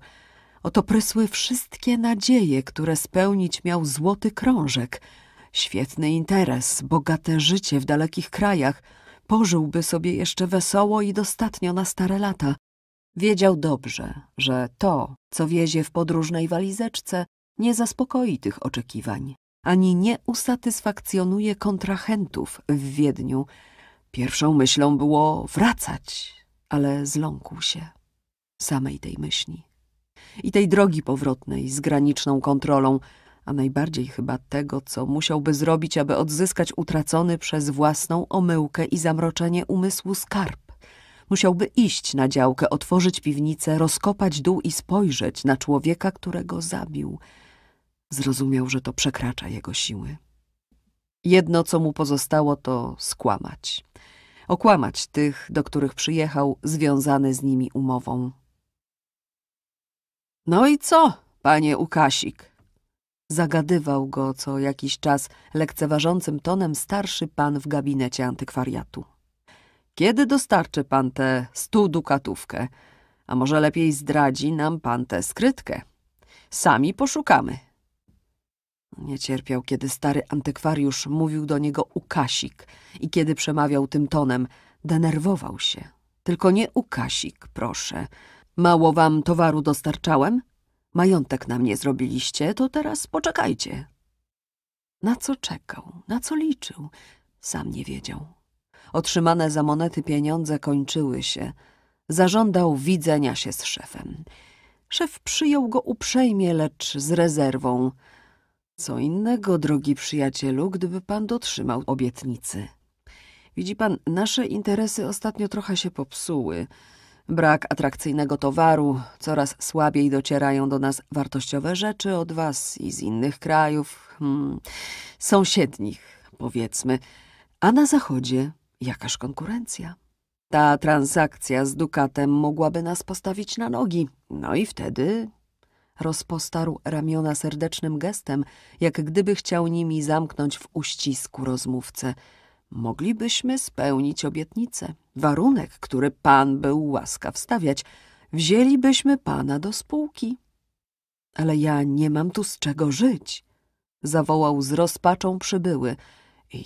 Oto prysły wszystkie nadzieje, które spełnić miał złoty krążek. Świetny interes, bogate życie w dalekich krajach – Pożyłby sobie jeszcze wesoło i dostatnio na stare lata. Wiedział dobrze, że to, co wiezie w podróżnej walizeczce, nie zaspokoi tych oczekiwań, ani nie usatysfakcjonuje kontrahentów w Wiedniu. Pierwszą myślą było wracać, ale zląkł się samej tej myśli i tej drogi powrotnej z graniczną kontrolą, a najbardziej chyba tego, co musiałby zrobić, aby odzyskać utracony przez własną omyłkę i zamroczenie umysłu skarb. Musiałby iść na działkę, otworzyć piwnicę, rozkopać dół i spojrzeć na człowieka, którego zabił. Zrozumiał, że to przekracza jego siły. Jedno, co mu pozostało, to skłamać. Okłamać tych, do których przyjechał, związany z nimi umową. No i co, panie Ukasik? Zagadywał go co jakiś czas lekceważącym tonem starszy pan w gabinecie antykwariatu. Kiedy dostarczy pan tę stu dukatówkę? A może lepiej zdradzi nam pan tę skrytkę? Sami poszukamy. Nie cierpiał, kiedy stary antykwariusz mówił do niego ukasik i kiedy przemawiał tym tonem, denerwował się. Tylko nie ukasik, proszę. Mało wam towaru dostarczałem? majątek na mnie zrobiliście, to teraz poczekajcie. Na co czekał, na co liczył, sam nie wiedział. Otrzymane za monety pieniądze kończyły się. Zażądał widzenia się z szefem. Szef przyjął go uprzejmie, lecz z rezerwą. Co innego, drogi przyjacielu, gdyby pan dotrzymał obietnicy. Widzi pan, nasze interesy ostatnio trochę się popsuły. Brak atrakcyjnego towaru, coraz słabiej docierają do nas wartościowe rzeczy od was i z innych krajów, hmm, sąsiednich, powiedzmy. A na zachodzie jakaż konkurencja? Ta transakcja z dukatem mogłaby nas postawić na nogi. No i wtedy rozpostarł ramiona serdecznym gestem, jak gdyby chciał nimi zamknąć w uścisku rozmówcę. Moglibyśmy spełnić obietnicę warunek, który pan był łaskaw stawiać, wzięlibyśmy pana do spółki. Ale ja nie mam tu z czego żyć, zawołał z rozpaczą przybyły.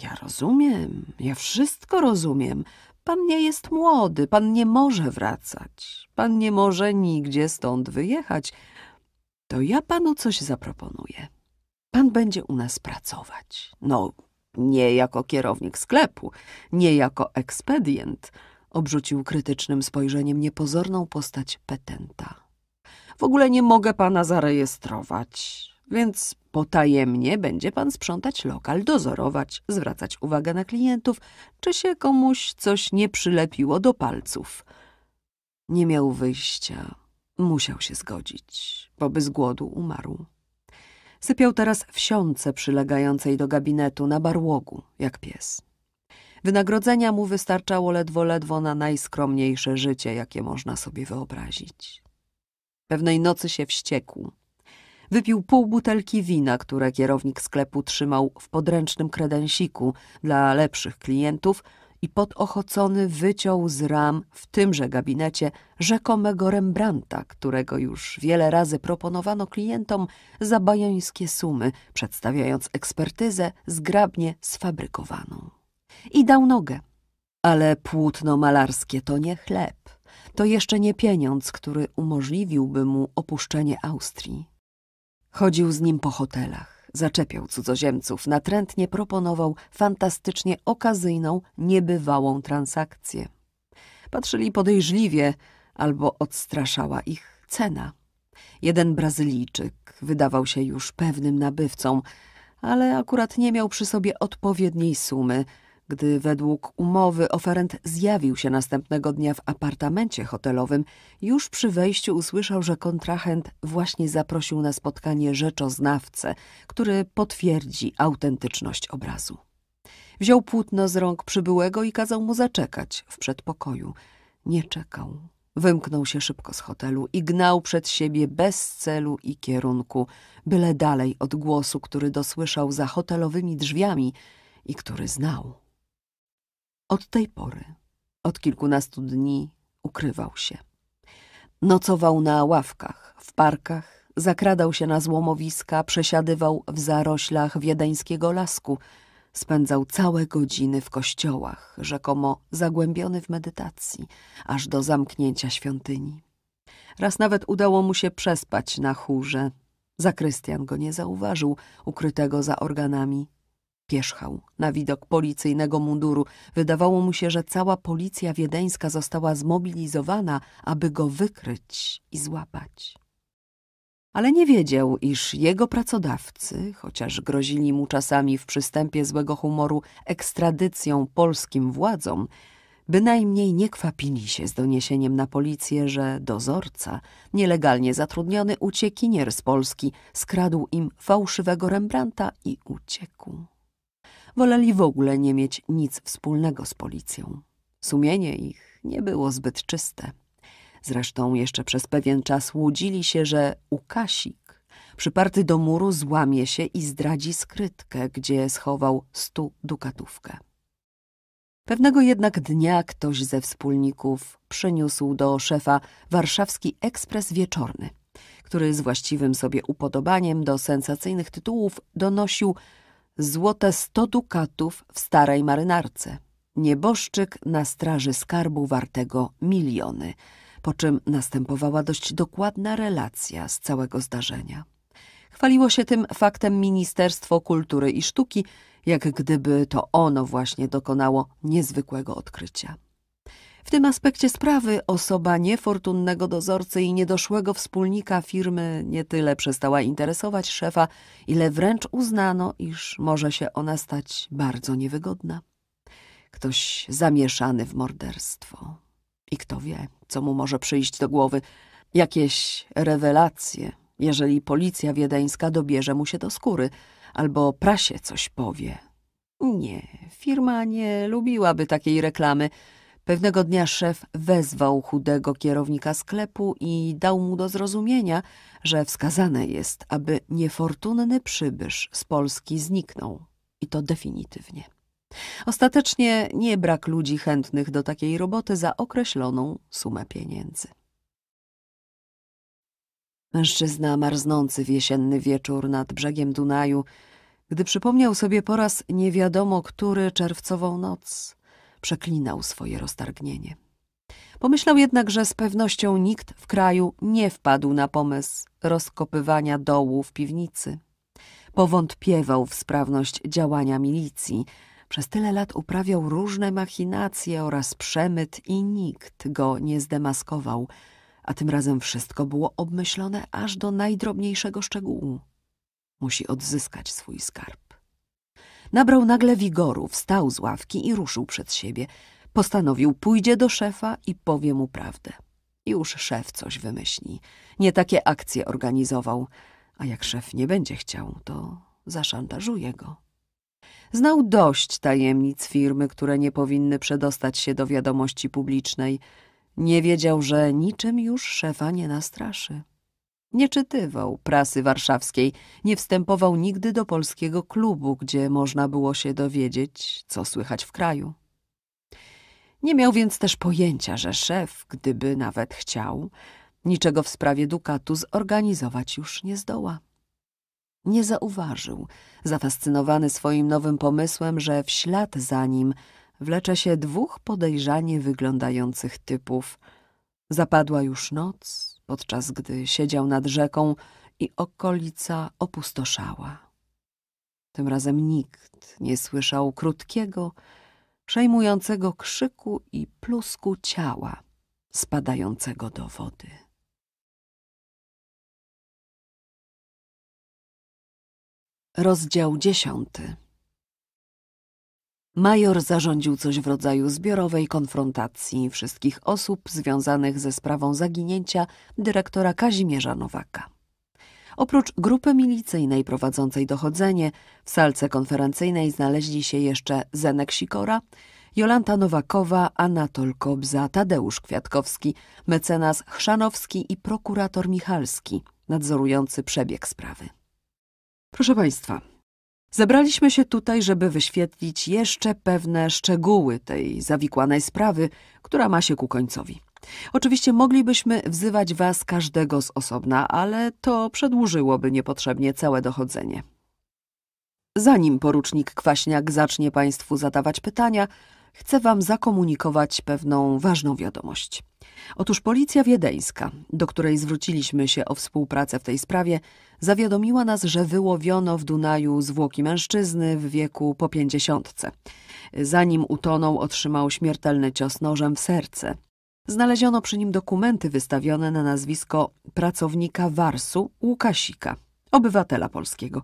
Ja rozumiem, ja wszystko rozumiem. Pan nie jest młody, pan nie może wracać, pan nie może nigdzie stąd wyjechać. To ja panu coś zaproponuję. Pan będzie u nas pracować. No, nie jako kierownik sklepu, nie jako ekspedient, obrzucił krytycznym spojrzeniem niepozorną postać petenta. W ogóle nie mogę pana zarejestrować, więc potajemnie będzie pan sprzątać lokal, dozorować, zwracać uwagę na klientów, czy się komuś coś nie przylepiło do palców. Nie miał wyjścia, musiał się zgodzić, bo by z głodu umarł. Sypiał teraz w siące przylegającej do gabinetu na barłogu, jak pies. Wynagrodzenia mu wystarczało ledwo ledwo na najskromniejsze życie, jakie można sobie wyobrazić. Pewnej nocy się wściekł. Wypił pół butelki wina, które kierownik sklepu trzymał w podręcznym kredensiku dla lepszych klientów – i podochocony wyciął z ram w tymże gabinecie rzekomego Rembrandta, którego już wiele razy proponowano klientom za bajońskie sumy, przedstawiając ekspertyzę zgrabnie sfabrykowaną. I dał nogę. Ale płótno malarskie to nie chleb. To jeszcze nie pieniądz, który umożliwiłby mu opuszczenie Austrii. Chodził z nim po hotelach Zaczepiał cudzoziemców, natrętnie proponował fantastycznie okazyjną, niebywałą transakcję. Patrzyli podejrzliwie, albo odstraszała ich cena. Jeden Brazylijczyk wydawał się już pewnym nabywcą, ale akurat nie miał przy sobie odpowiedniej sumy – gdy według umowy oferent zjawił się następnego dnia w apartamencie hotelowym, już przy wejściu usłyszał, że kontrahent właśnie zaprosił na spotkanie rzeczoznawcę, który potwierdzi autentyczność obrazu. Wziął płótno z rąk przybyłego i kazał mu zaczekać w przedpokoju. Nie czekał. Wymknął się szybko z hotelu i gnał przed siebie bez celu i kierunku, byle dalej od głosu, który dosłyszał za hotelowymi drzwiami i który znał. Od tej pory, od kilkunastu dni, ukrywał się. Nocował na ławkach, w parkach, zakradał się na złomowiska, przesiadywał w zaroślach wiedeńskiego lasku, spędzał całe godziny w kościołach, rzekomo zagłębiony w medytacji, aż do zamknięcia świątyni. Raz nawet udało mu się przespać na chórze. Zakrystian go nie zauważył, ukrytego za organami na widok policyjnego munduru. Wydawało mu się, że cała policja wiedeńska została zmobilizowana, aby go wykryć i złapać. Ale nie wiedział, iż jego pracodawcy, chociaż grozili mu czasami w przystępie złego humoru ekstradycją polskim władzom, bynajmniej nie kwapili się z doniesieniem na policję, że dozorca, nielegalnie zatrudniony uciekinier z Polski, skradł im fałszywego Rembrandta i uciekł woleli w ogóle nie mieć nic wspólnego z policją. Sumienie ich nie było zbyt czyste. Zresztą jeszcze przez pewien czas łudzili się, że Ukasik, przyparty do muru, złamie się i zdradzi skrytkę, gdzie schował stu dukatówkę. Pewnego jednak dnia ktoś ze wspólników przyniósł do szefa warszawski ekspres wieczorny, który z właściwym sobie upodobaniem do sensacyjnych tytułów donosił, złote sto dukatów w starej marynarce. Nieboszczyk na straży skarbu wartego miliony, po czym następowała dość dokładna relacja z całego zdarzenia. Chwaliło się tym faktem Ministerstwo Kultury i Sztuki, jak gdyby to ono właśnie dokonało niezwykłego odkrycia. W tym aspekcie sprawy osoba niefortunnego dozorcy i niedoszłego wspólnika firmy nie tyle przestała interesować szefa, ile wręcz uznano, iż może się ona stać bardzo niewygodna. Ktoś zamieszany w morderstwo. I kto wie, co mu może przyjść do głowy. Jakieś rewelacje, jeżeli policja wiedeńska dobierze mu się do skóry, albo prasie coś powie. Nie, firma nie lubiłaby takiej reklamy – Pewnego dnia szef wezwał chudego kierownika sklepu i dał mu do zrozumienia, że wskazane jest, aby niefortunny przybysz z Polski zniknął i to definitywnie. Ostatecznie nie brak ludzi chętnych do takiej roboty za określoną sumę pieniędzy. Mężczyzna marznący w jesienny wieczór nad brzegiem Dunaju, gdy przypomniał sobie po raz nie wiadomo który czerwcową noc – Przeklinał swoje roztargnienie. Pomyślał jednak, że z pewnością nikt w kraju nie wpadł na pomysł rozkopywania dołu w piwnicy. Powątpiewał w sprawność działania milicji. Przez tyle lat uprawiał różne machinacje oraz przemyt i nikt go nie zdemaskował, a tym razem wszystko było obmyślone aż do najdrobniejszego szczegółu. Musi odzyskać swój skarb. Nabrał nagle wigoru, wstał z ławki i ruszył przed siebie. Postanowił, pójdzie do szefa i powie mu prawdę. Już szef coś wymyśli. Nie takie akcje organizował. A jak szef nie będzie chciał, to zaszantażuje go. Znał dość tajemnic firmy, które nie powinny przedostać się do wiadomości publicznej. Nie wiedział, że niczym już szefa nie nastraszy. Nie czytywał prasy warszawskiej, nie wstępował nigdy do polskiego klubu, gdzie można było się dowiedzieć, co słychać w kraju. Nie miał więc też pojęcia, że szef, gdyby nawet chciał, niczego w sprawie Dukatu zorganizować już nie zdoła. Nie zauważył, zafascynowany swoim nowym pomysłem, że w ślad za nim wlecze się dwóch podejrzanie wyglądających typów. Zapadła już noc, podczas gdy siedział nad rzeką i okolica opustoszała. Tym razem nikt nie słyszał krótkiego, przejmującego krzyku i plusku ciała spadającego do wody. Rozdział dziesiąty. Major zarządził coś w rodzaju zbiorowej konfrontacji wszystkich osób związanych ze sprawą zaginięcia dyrektora Kazimierza Nowaka. Oprócz grupy milicyjnej prowadzącej dochodzenie, w salce konferencyjnej znaleźli się jeszcze Zenek Sikora, Jolanta Nowakowa, Anatol Kobza, Tadeusz Kwiatkowski, mecenas Chrzanowski i prokurator Michalski, nadzorujący przebieg sprawy. Proszę Państwa, Zebraliśmy się tutaj, żeby wyświetlić jeszcze pewne szczegóły tej zawikłanej sprawy, która ma się ku końcowi. Oczywiście moglibyśmy wzywać was każdego z osobna, ale to przedłużyłoby niepotrzebnie całe dochodzenie. Zanim porucznik Kwaśniak zacznie państwu zadawać pytania, chcę wam zakomunikować pewną ważną wiadomość. Otóż policja wiedeńska, do której zwróciliśmy się o współpracę w tej sprawie, zawiadomiła nas, że wyłowiono w Dunaju zwłoki mężczyzny w wieku po pięćdziesiątce. Zanim utonął, otrzymał śmiertelny cios nożem w serce. Znaleziono przy nim dokumenty wystawione na nazwisko pracownika Warsu Łukasika, obywatela polskiego.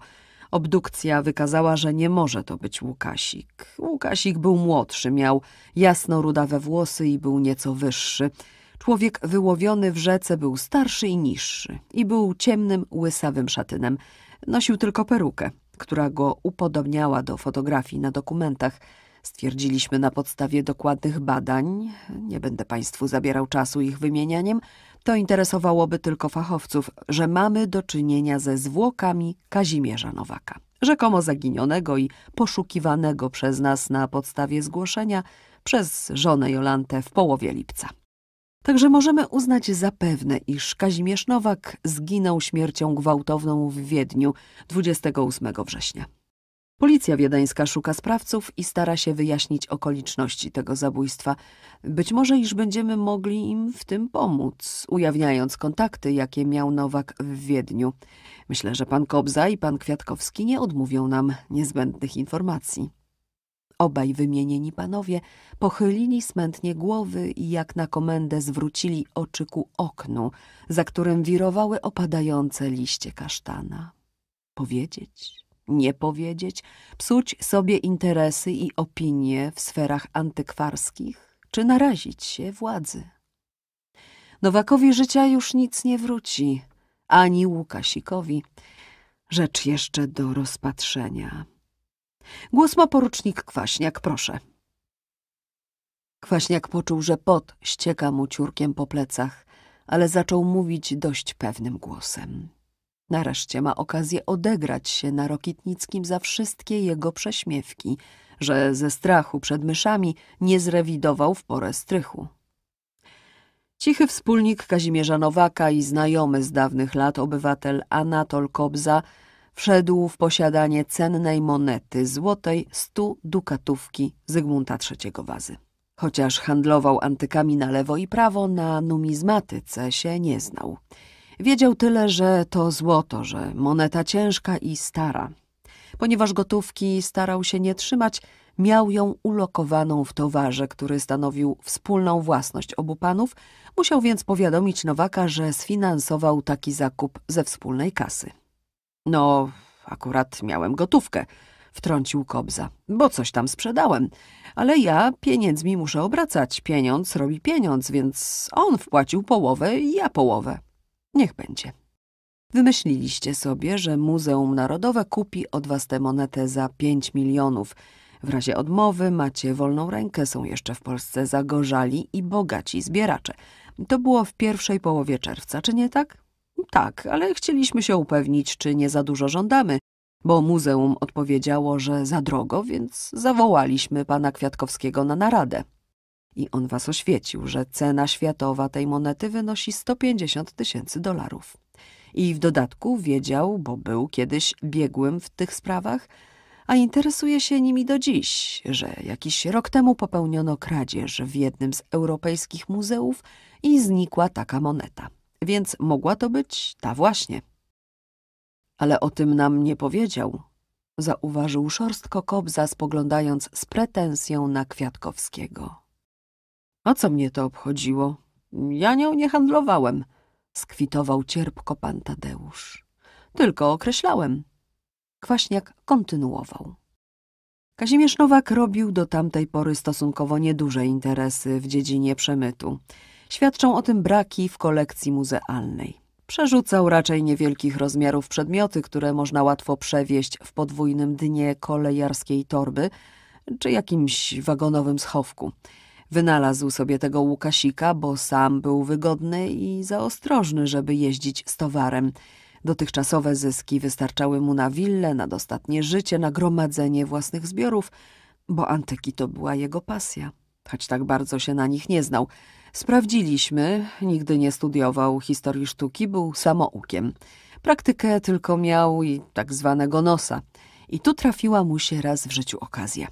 Obdukcja wykazała, że nie może to być Łukasik. Łukasik był młodszy, miał jasno rudawe włosy i był nieco wyższy. Człowiek wyłowiony w rzece był starszy i niższy i był ciemnym, łysawym szatynem. Nosił tylko perukę, która go upodobniała do fotografii na dokumentach. Stwierdziliśmy na podstawie dokładnych badań, nie będę Państwu zabierał czasu ich wymienianiem, to interesowałoby tylko fachowców, że mamy do czynienia ze zwłokami Kazimierza Nowaka, rzekomo zaginionego i poszukiwanego przez nas na podstawie zgłoszenia przez żonę Jolantę w połowie lipca. Także możemy uznać pewne, iż Kazimierz Nowak zginął śmiercią gwałtowną w Wiedniu 28 września. Policja wiedeńska szuka sprawców i stara się wyjaśnić okoliczności tego zabójstwa. Być może iż będziemy mogli im w tym pomóc, ujawniając kontakty, jakie miał Nowak w Wiedniu. Myślę, że pan Kobza i pan Kwiatkowski nie odmówią nam niezbędnych informacji. Obaj wymienieni panowie pochylili smętnie głowy i jak na komendę zwrócili oczy ku oknu, za którym wirowały opadające liście kasztana. Powiedzieć, nie powiedzieć, psuć sobie interesy i opinie w sferach antykwarskich, czy narazić się władzy. Nowakowi życia już nic nie wróci, ani Łukasikowi. Rzecz jeszcze do rozpatrzenia. Głos ma porucznik Kwaśniak, proszę. Kwaśniak poczuł, że pot ścieka mu ciurkiem po plecach, ale zaczął mówić dość pewnym głosem. Nareszcie ma okazję odegrać się na Rokitnickim za wszystkie jego prześmiewki, że ze strachu przed myszami nie zrewidował w porę strychu. Cichy wspólnik Kazimierza Nowaka i znajomy z dawnych lat obywatel Anatol Kobza – wszedł w posiadanie cennej monety złotej stu dukatówki Zygmunta III Wazy. Chociaż handlował antykami na lewo i prawo, na numizmatyce się nie znał. Wiedział tyle, że to złoto, że moneta ciężka i stara. Ponieważ gotówki starał się nie trzymać, miał ją ulokowaną w towarze, który stanowił wspólną własność obu panów, musiał więc powiadomić Nowaka, że sfinansował taki zakup ze wspólnej kasy. No, akurat miałem gotówkę, wtrącił Kobza, bo coś tam sprzedałem. Ale ja pieniędzmi muszę obracać. Pieniądz robi pieniądz, więc on wpłacił połowę i ja połowę. Niech będzie. Wymyśliliście sobie, że Muzeum Narodowe kupi od was tę monetę za pięć milionów. W razie odmowy macie wolną rękę, są jeszcze w Polsce zagorzali i bogaci zbieracze. To było w pierwszej połowie czerwca, czy nie tak? Tak, ale chcieliśmy się upewnić, czy nie za dużo żądamy, bo muzeum odpowiedziało, że za drogo, więc zawołaliśmy pana Kwiatkowskiego na naradę. I on was oświecił, że cena światowa tej monety wynosi 150 tysięcy dolarów. I w dodatku wiedział, bo był kiedyś biegłym w tych sprawach, a interesuje się nimi do dziś, że jakiś rok temu popełniono kradzież w jednym z europejskich muzeów i znikła taka moneta więc mogła to być ta właśnie. Ale o tym nam nie powiedział, zauważył szorstko Kobza, spoglądając z pretensją na Kwiatkowskiego. A co mnie to obchodziło? Ja nią nie handlowałem, skwitował cierpko pan Tadeusz. Tylko określałem. Kwaśniak kontynuował. Kazimierz Nowak robił do tamtej pory stosunkowo nieduże interesy w dziedzinie przemytu. Świadczą o tym braki w kolekcji muzealnej. Przerzucał raczej niewielkich rozmiarów przedmioty, które można łatwo przewieźć w podwójnym dnie kolejarskiej torby czy jakimś wagonowym schowku. Wynalazł sobie tego Łukasika, bo sam był wygodny i zaostrożny, żeby jeździć z towarem. Dotychczasowe zyski wystarczały mu na willę, na dostatnie życie, na gromadzenie własnych zbiorów, bo antyki to była jego pasja, choć tak bardzo się na nich nie znał. Sprawdziliśmy, nigdy nie studiował historii sztuki, był samoukiem. Praktykę tylko miał i tak zwanego nosa. I tu trafiła mu się raz w życiu okazja.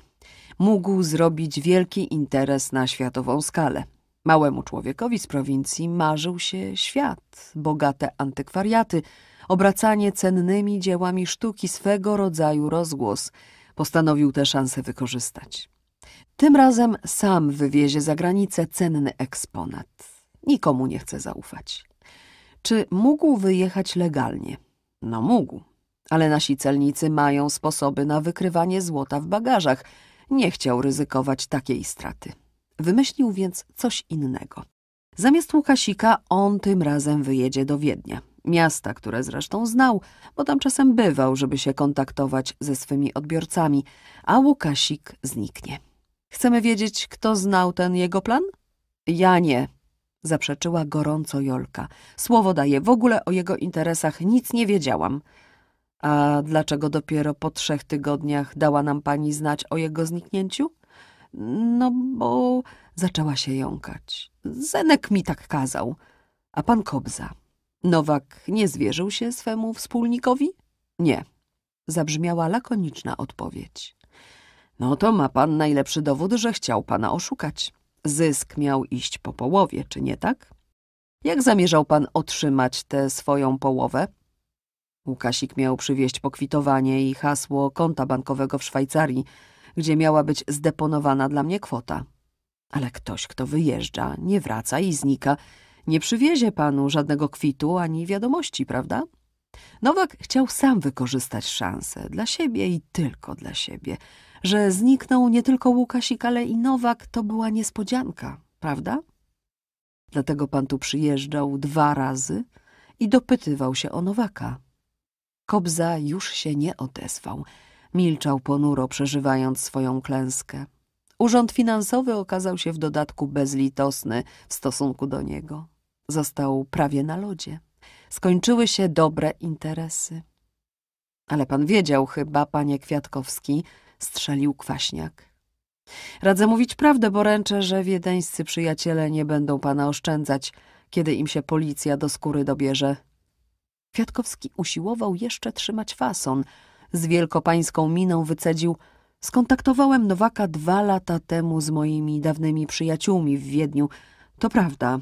Mógł zrobić wielki interes na światową skalę. Małemu człowiekowi z prowincji marzył się świat, bogate antykwariaty, obracanie cennymi dziełami sztuki, swego rodzaju rozgłos. Postanowił tę szansę wykorzystać. Tym razem sam wywiezie za granicę cenny eksponat. Nikomu nie chce zaufać. Czy mógł wyjechać legalnie? No mógł, ale nasi celnicy mają sposoby na wykrywanie złota w bagażach. Nie chciał ryzykować takiej straty. Wymyślił więc coś innego. Zamiast Łukasika on tym razem wyjedzie do Wiednia, miasta, które zresztą znał, bo tam czasem bywał, żeby się kontaktować ze swymi odbiorcami, a Łukasik zniknie. Chcemy wiedzieć, kto znał ten jego plan? Ja nie, zaprzeczyła gorąco Jolka. Słowo daję, w ogóle o jego interesach nic nie wiedziałam. A dlaczego dopiero po trzech tygodniach dała nam pani znać o jego zniknięciu? No bo... Zaczęła się jąkać. Zenek mi tak kazał. A pan Kobza? Nowak nie zwierzył się swemu wspólnikowi? Nie. Zabrzmiała lakoniczna odpowiedź. No to ma pan najlepszy dowód, że chciał pana oszukać. Zysk miał iść po połowie, czy nie tak? Jak zamierzał pan otrzymać tę swoją połowę? Łukasik miał przywieźć pokwitowanie i hasło konta bankowego w Szwajcarii, gdzie miała być zdeponowana dla mnie kwota. Ale ktoś, kto wyjeżdża, nie wraca i znika, nie przywiezie panu żadnego kwitu ani wiadomości, prawda? Nowak chciał sam wykorzystać szansę dla siebie i tylko dla siebie. Że zniknął nie tylko Łukasik, ale i Nowak, to była niespodzianka, prawda? Dlatego pan tu przyjeżdżał dwa razy i dopytywał się o Nowaka. Kobza już się nie odezwał. Milczał ponuro, przeżywając swoją klęskę. Urząd finansowy okazał się w dodatku bezlitosny w stosunku do niego. Został prawie na lodzie. Skończyły się dobre interesy. Ale pan wiedział chyba, panie Kwiatkowski, strzelił kwaśniak. Radzę mówić prawdę, bo ręczę, że wiedeńscy przyjaciele nie będą pana oszczędzać, kiedy im się policja do skóry dobierze. Kwiatkowski usiłował jeszcze trzymać fason. Z wielkopańską miną wycedził Skontaktowałem Nowaka dwa lata temu z moimi dawnymi przyjaciółmi w Wiedniu. To prawda.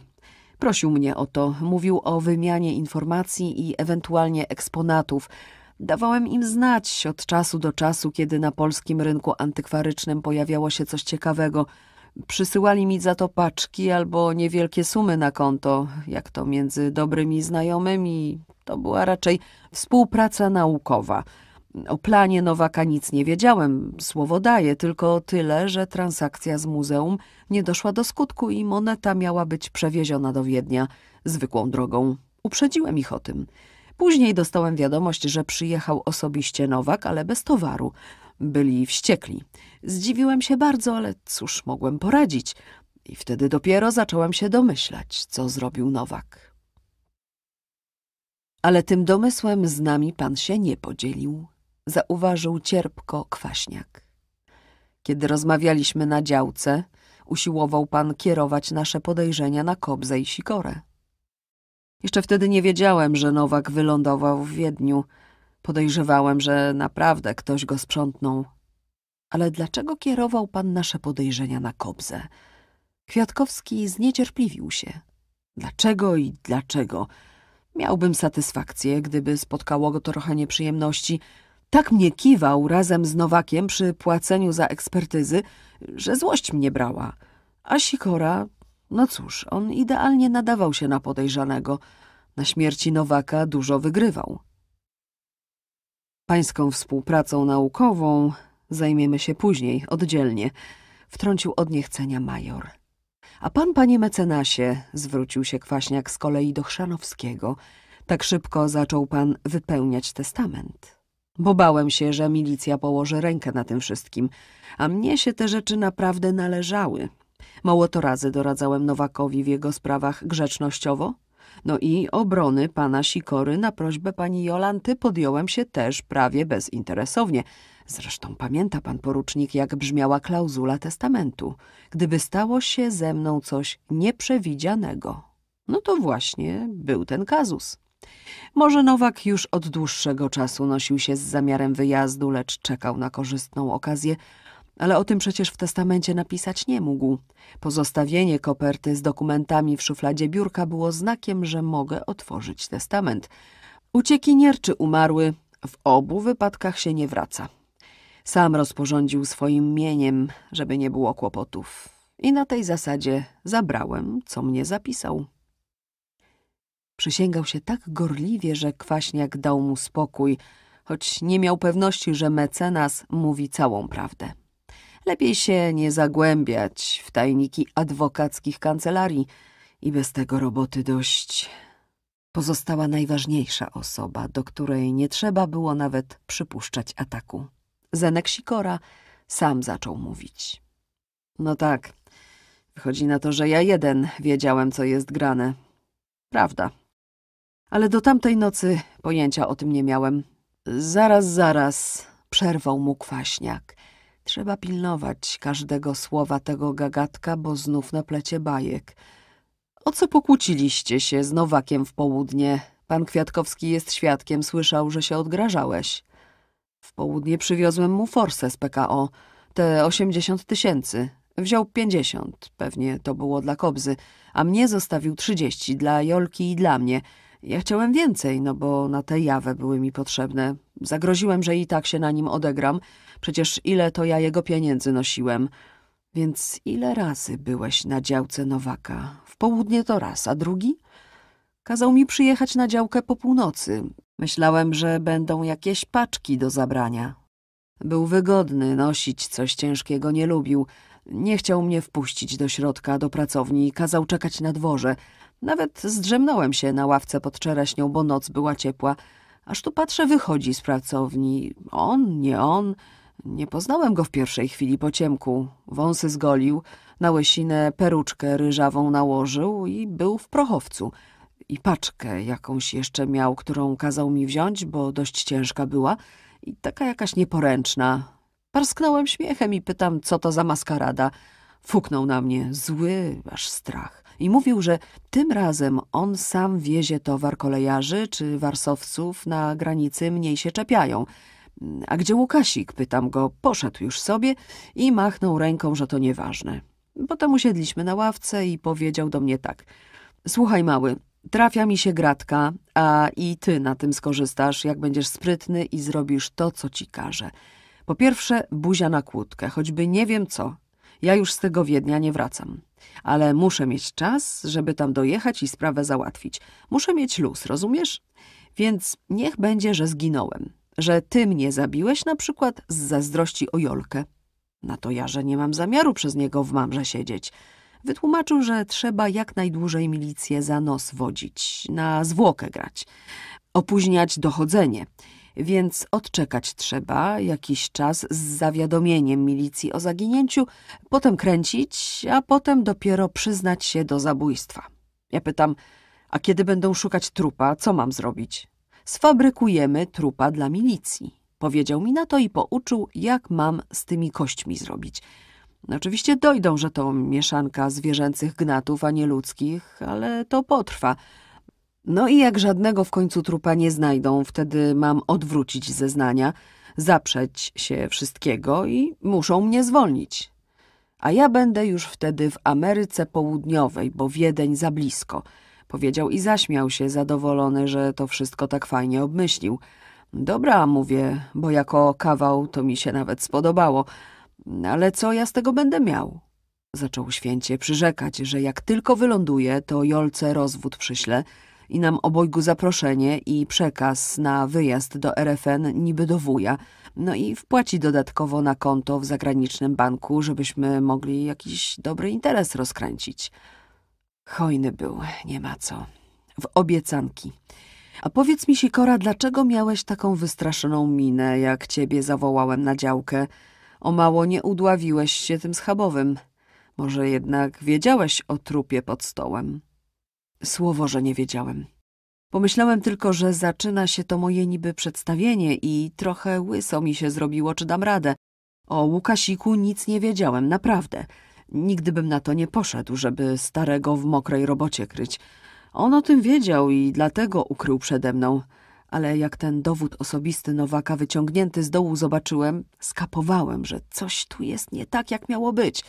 Prosił mnie o to. Mówił o wymianie informacji i ewentualnie eksponatów – Dawałem im znać od czasu do czasu, kiedy na polskim rynku antykwarycznym pojawiało się coś ciekawego. Przysyłali mi za to paczki albo niewielkie sumy na konto, jak to między dobrymi znajomymi. To była raczej współpraca naukowa. O planie Nowaka nic nie wiedziałem, słowo daję, tylko tyle, że transakcja z muzeum nie doszła do skutku i moneta miała być przewieziona do Wiednia zwykłą drogą. Uprzedziłem ich o tym. Później dostałem wiadomość, że przyjechał osobiście Nowak, ale bez towaru. Byli wściekli. Zdziwiłem się bardzo, ale cóż mogłem poradzić. I wtedy dopiero zacząłem się domyślać, co zrobił Nowak. Ale tym domysłem z nami pan się nie podzielił, zauważył cierpko Kwaśniak. Kiedy rozmawialiśmy na działce, usiłował pan kierować nasze podejrzenia na Kobzę i Sikorę. Jeszcze wtedy nie wiedziałem, że Nowak wylądował w Wiedniu. Podejrzewałem, że naprawdę ktoś go sprzątnął. Ale dlaczego kierował pan nasze podejrzenia na Kobze? Kwiatkowski zniecierpliwił się. Dlaczego i dlaczego? Miałbym satysfakcję, gdyby spotkało go trochę nieprzyjemności. Tak mnie kiwał razem z Nowakiem przy płaceniu za ekspertyzy, że złość mnie brała. A Sikora no cóż, on idealnie nadawał się na podejrzanego. Na śmierci Nowaka dużo wygrywał. Pańską współpracą naukową zajmiemy się później, oddzielnie, wtrącił od niechcenia major. A pan, panie mecenasie, zwrócił się Kwaśniak z kolei do Chrzanowskiego, tak szybko zaczął pan wypełniać testament. Bo bałem się, że milicja położy rękę na tym wszystkim, a mnie się te rzeczy naprawdę należały, Mało to razy doradzałem Nowakowi w jego sprawach grzecznościowo. No i obrony pana Sikory na prośbę pani Jolanty podjąłem się też prawie bezinteresownie. Zresztą pamięta pan porucznik, jak brzmiała klauzula testamentu. Gdyby stało się ze mną coś nieprzewidzianego. No to właśnie był ten kazus. Może Nowak już od dłuższego czasu nosił się z zamiarem wyjazdu, lecz czekał na korzystną okazję – ale o tym przecież w testamencie napisać nie mógł. Pozostawienie koperty z dokumentami w szufladzie biurka było znakiem, że mogę otworzyć testament. Uciekinierczy umarły, w obu wypadkach się nie wraca. Sam rozporządził swoim mieniem, żeby nie było kłopotów. I na tej zasadzie zabrałem, co mnie zapisał. Przysięgał się tak gorliwie, że kwaśniak dał mu spokój, choć nie miał pewności, że mecenas mówi całą prawdę. Lepiej się nie zagłębiać w tajniki adwokackich kancelarii i bez tego roboty dość. Pozostała najważniejsza osoba, do której nie trzeba było nawet przypuszczać ataku. Zenek Sikora sam zaczął mówić. No tak, wychodzi na to, że ja jeden wiedziałem, co jest grane. Prawda. Ale do tamtej nocy pojęcia o tym nie miałem. Zaraz, zaraz, przerwał mu kwaśniak – Trzeba pilnować każdego słowa tego gagatka, bo znów na plecie bajek. O co pokłóciliście się z Nowakiem w południe? Pan Kwiatkowski jest świadkiem, słyszał, że się odgrażałeś. W południe przywiozłem mu forsę z PKO, te osiemdziesiąt tysięcy. Wziął pięćdziesiąt, pewnie to było dla Kobzy, a mnie zostawił trzydzieści dla Jolki i dla mnie. Ja chciałem więcej, no bo na tę jawę były mi potrzebne. Zagroziłem, że i tak się na nim odegram – Przecież ile to ja jego pieniędzy nosiłem. Więc ile razy byłeś na działce Nowaka? W południe to raz, a drugi? Kazał mi przyjechać na działkę po północy. Myślałem, że będą jakieś paczki do zabrania. Był wygodny, nosić coś ciężkiego nie lubił. Nie chciał mnie wpuścić do środka, do pracowni, kazał czekać na dworze. Nawet zdrzemnąłem się na ławce pod czereśnią, bo noc była ciepła. Aż tu patrzę, wychodzi z pracowni. On, nie on... Nie poznałem go w pierwszej chwili po ciemku. Wąsy zgolił, na łysinę peruczkę ryżawą nałożył i był w prochowcu. I paczkę jakąś jeszcze miał, którą kazał mi wziąć, bo dość ciężka była i taka jakaś nieporęczna. Parsknąłem śmiechem i pytam, co to za maskarada. Fuknął na mnie, zły, aż strach. I mówił, że tym razem on sam wiezie towar kolejarzy czy warsowców na granicy mniej się czepiają – a gdzie Łukasik? Pytam go. Poszedł już sobie i machnął ręką, że to nieważne. Potem usiedliśmy na ławce i powiedział do mnie tak. Słuchaj, mały, trafia mi się gratka, a i ty na tym skorzystasz, jak będziesz sprytny i zrobisz to, co ci każe. Po pierwsze, buzia na kłódkę, choćby nie wiem co. Ja już z tego Wiednia nie wracam. Ale muszę mieć czas, żeby tam dojechać i sprawę załatwić. Muszę mieć luz, rozumiesz? Więc niech będzie, że zginąłem że ty mnie zabiłeś na przykład z zazdrości o Jolkę. Na to ja, że nie mam zamiaru przez niego w mamrze siedzieć. Wytłumaczył, że trzeba jak najdłużej milicję za nos wodzić, na zwłokę grać, opóźniać dochodzenie, więc odczekać trzeba jakiś czas z zawiadomieniem milicji o zaginięciu, potem kręcić, a potem dopiero przyznać się do zabójstwa. Ja pytam, a kiedy będą szukać trupa, co mam zrobić? sfabrykujemy trupa dla milicji. Powiedział mi na to i pouczył, jak mam z tymi kośćmi zrobić. Oczywiście dojdą, że to mieszanka zwierzęcych gnatów, a nie ludzkich, ale to potrwa. No i jak żadnego w końcu trupa nie znajdą, wtedy mam odwrócić zeznania, zaprzeć się wszystkiego i muszą mnie zwolnić. A ja będę już wtedy w Ameryce Południowej, bo Wiedeń za blisko – Powiedział i zaśmiał się, zadowolony, że to wszystko tak fajnie obmyślił. Dobra, mówię, bo jako kawał to mi się nawet spodobało. Ale co ja z tego będę miał? Zaczął święcie przyrzekać, że jak tylko wyląduje, to Jolce rozwód przyśle i nam obojgu zaproszenie i przekaz na wyjazd do RFN niby do wuja. No i wpłaci dodatkowo na konto w zagranicznym banku, żebyśmy mogli jakiś dobry interes rozkręcić. Hojny był, nie ma co. W obiecanki. A powiedz mi, Sikora, dlaczego miałeś taką wystraszoną minę, jak ciebie zawołałem na działkę? O mało nie udławiłeś się tym schabowym. Może jednak wiedziałeś o trupie pod stołem? Słowo, że nie wiedziałem. Pomyślałem tylko, że zaczyna się to moje niby przedstawienie i trochę łyso mi się zrobiło, czy dam radę. O Łukasiku nic nie wiedziałem, naprawdę. Nigdy bym na to nie poszedł, żeby starego w mokrej robocie kryć. On o tym wiedział i dlatego ukrył przede mną. Ale jak ten dowód osobisty Nowaka wyciągnięty z dołu zobaczyłem, skapowałem, że coś tu jest nie tak, jak miało być.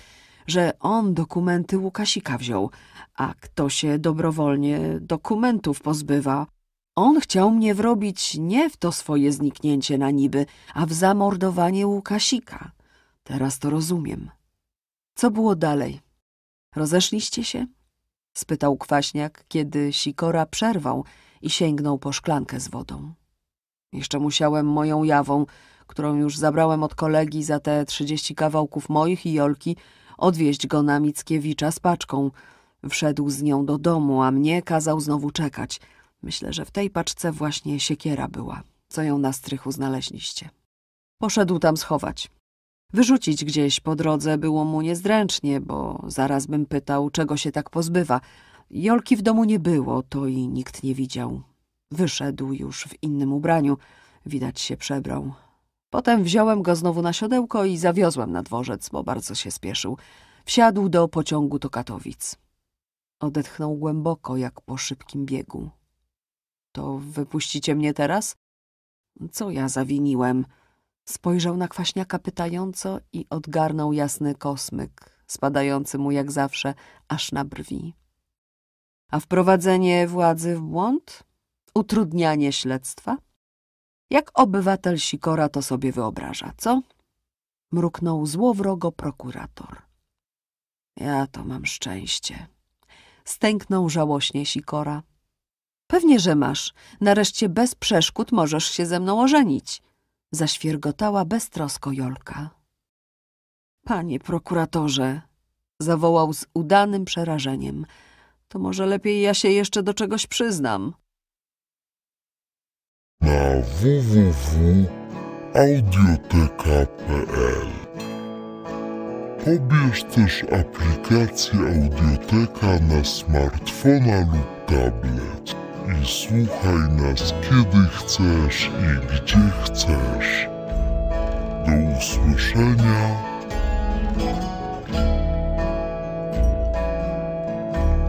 Że on dokumenty Łukasika wziął, a kto się dobrowolnie dokumentów pozbywa. On chciał mnie wrobić nie w to swoje zniknięcie na niby, a w zamordowanie Łukasika. Teraz to rozumiem. Co było dalej? Rozeszliście się? spytał kwaśniak, kiedy Sikora przerwał i sięgnął po szklankę z wodą. Jeszcze musiałem moją jawą, którą już zabrałem od kolegi za te trzydzieści kawałków moich i Jolki, odwieźć go na Mickiewicza z paczką. Wszedł z nią do domu, a mnie kazał znowu czekać. Myślę, że w tej paczce właśnie siekiera była, co ją na strychu znaleźliście. Poszedł tam schować. Wyrzucić gdzieś po drodze było mu niezręcznie, bo zaraz bym pytał, czego się tak pozbywa. Jolki w domu nie było, to i nikt nie widział. Wyszedł już w innym ubraniu, widać się przebrał. Potem wziąłem go znowu na siodełko i zawiozłem na dworzec, bo bardzo się spieszył. Wsiadł do pociągu do Katowic. Odetchnął głęboko, jak po szybkim biegu. To wypuścicie mnie teraz? Co ja zawiniłem? Spojrzał na kwaśniaka pytająco i odgarnął jasny kosmyk, spadający mu jak zawsze aż na brwi. A wprowadzenie władzy w błąd? Utrudnianie śledztwa? Jak obywatel Sikora to sobie wyobraża, co? Mruknął złowrogo prokurator. Ja to mam szczęście. Stęknął żałośnie Sikora. Pewnie, że masz. Nareszcie bez przeszkód możesz się ze mną ożenić – zaświergotała beztrosko Jolka. Panie prokuratorze, zawołał z udanym przerażeniem, to może lepiej ja się jeszcze do czegoś przyznam. Na www.audioteka.pl Pobierz też aplikację Audioteka na smartfona lub tablet i słuchaj nas kiedy chcesz i gdzie chcesz. Do usłyszenia.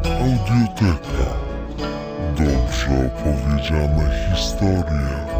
Audioteka. Dobrze opowiedziane historie.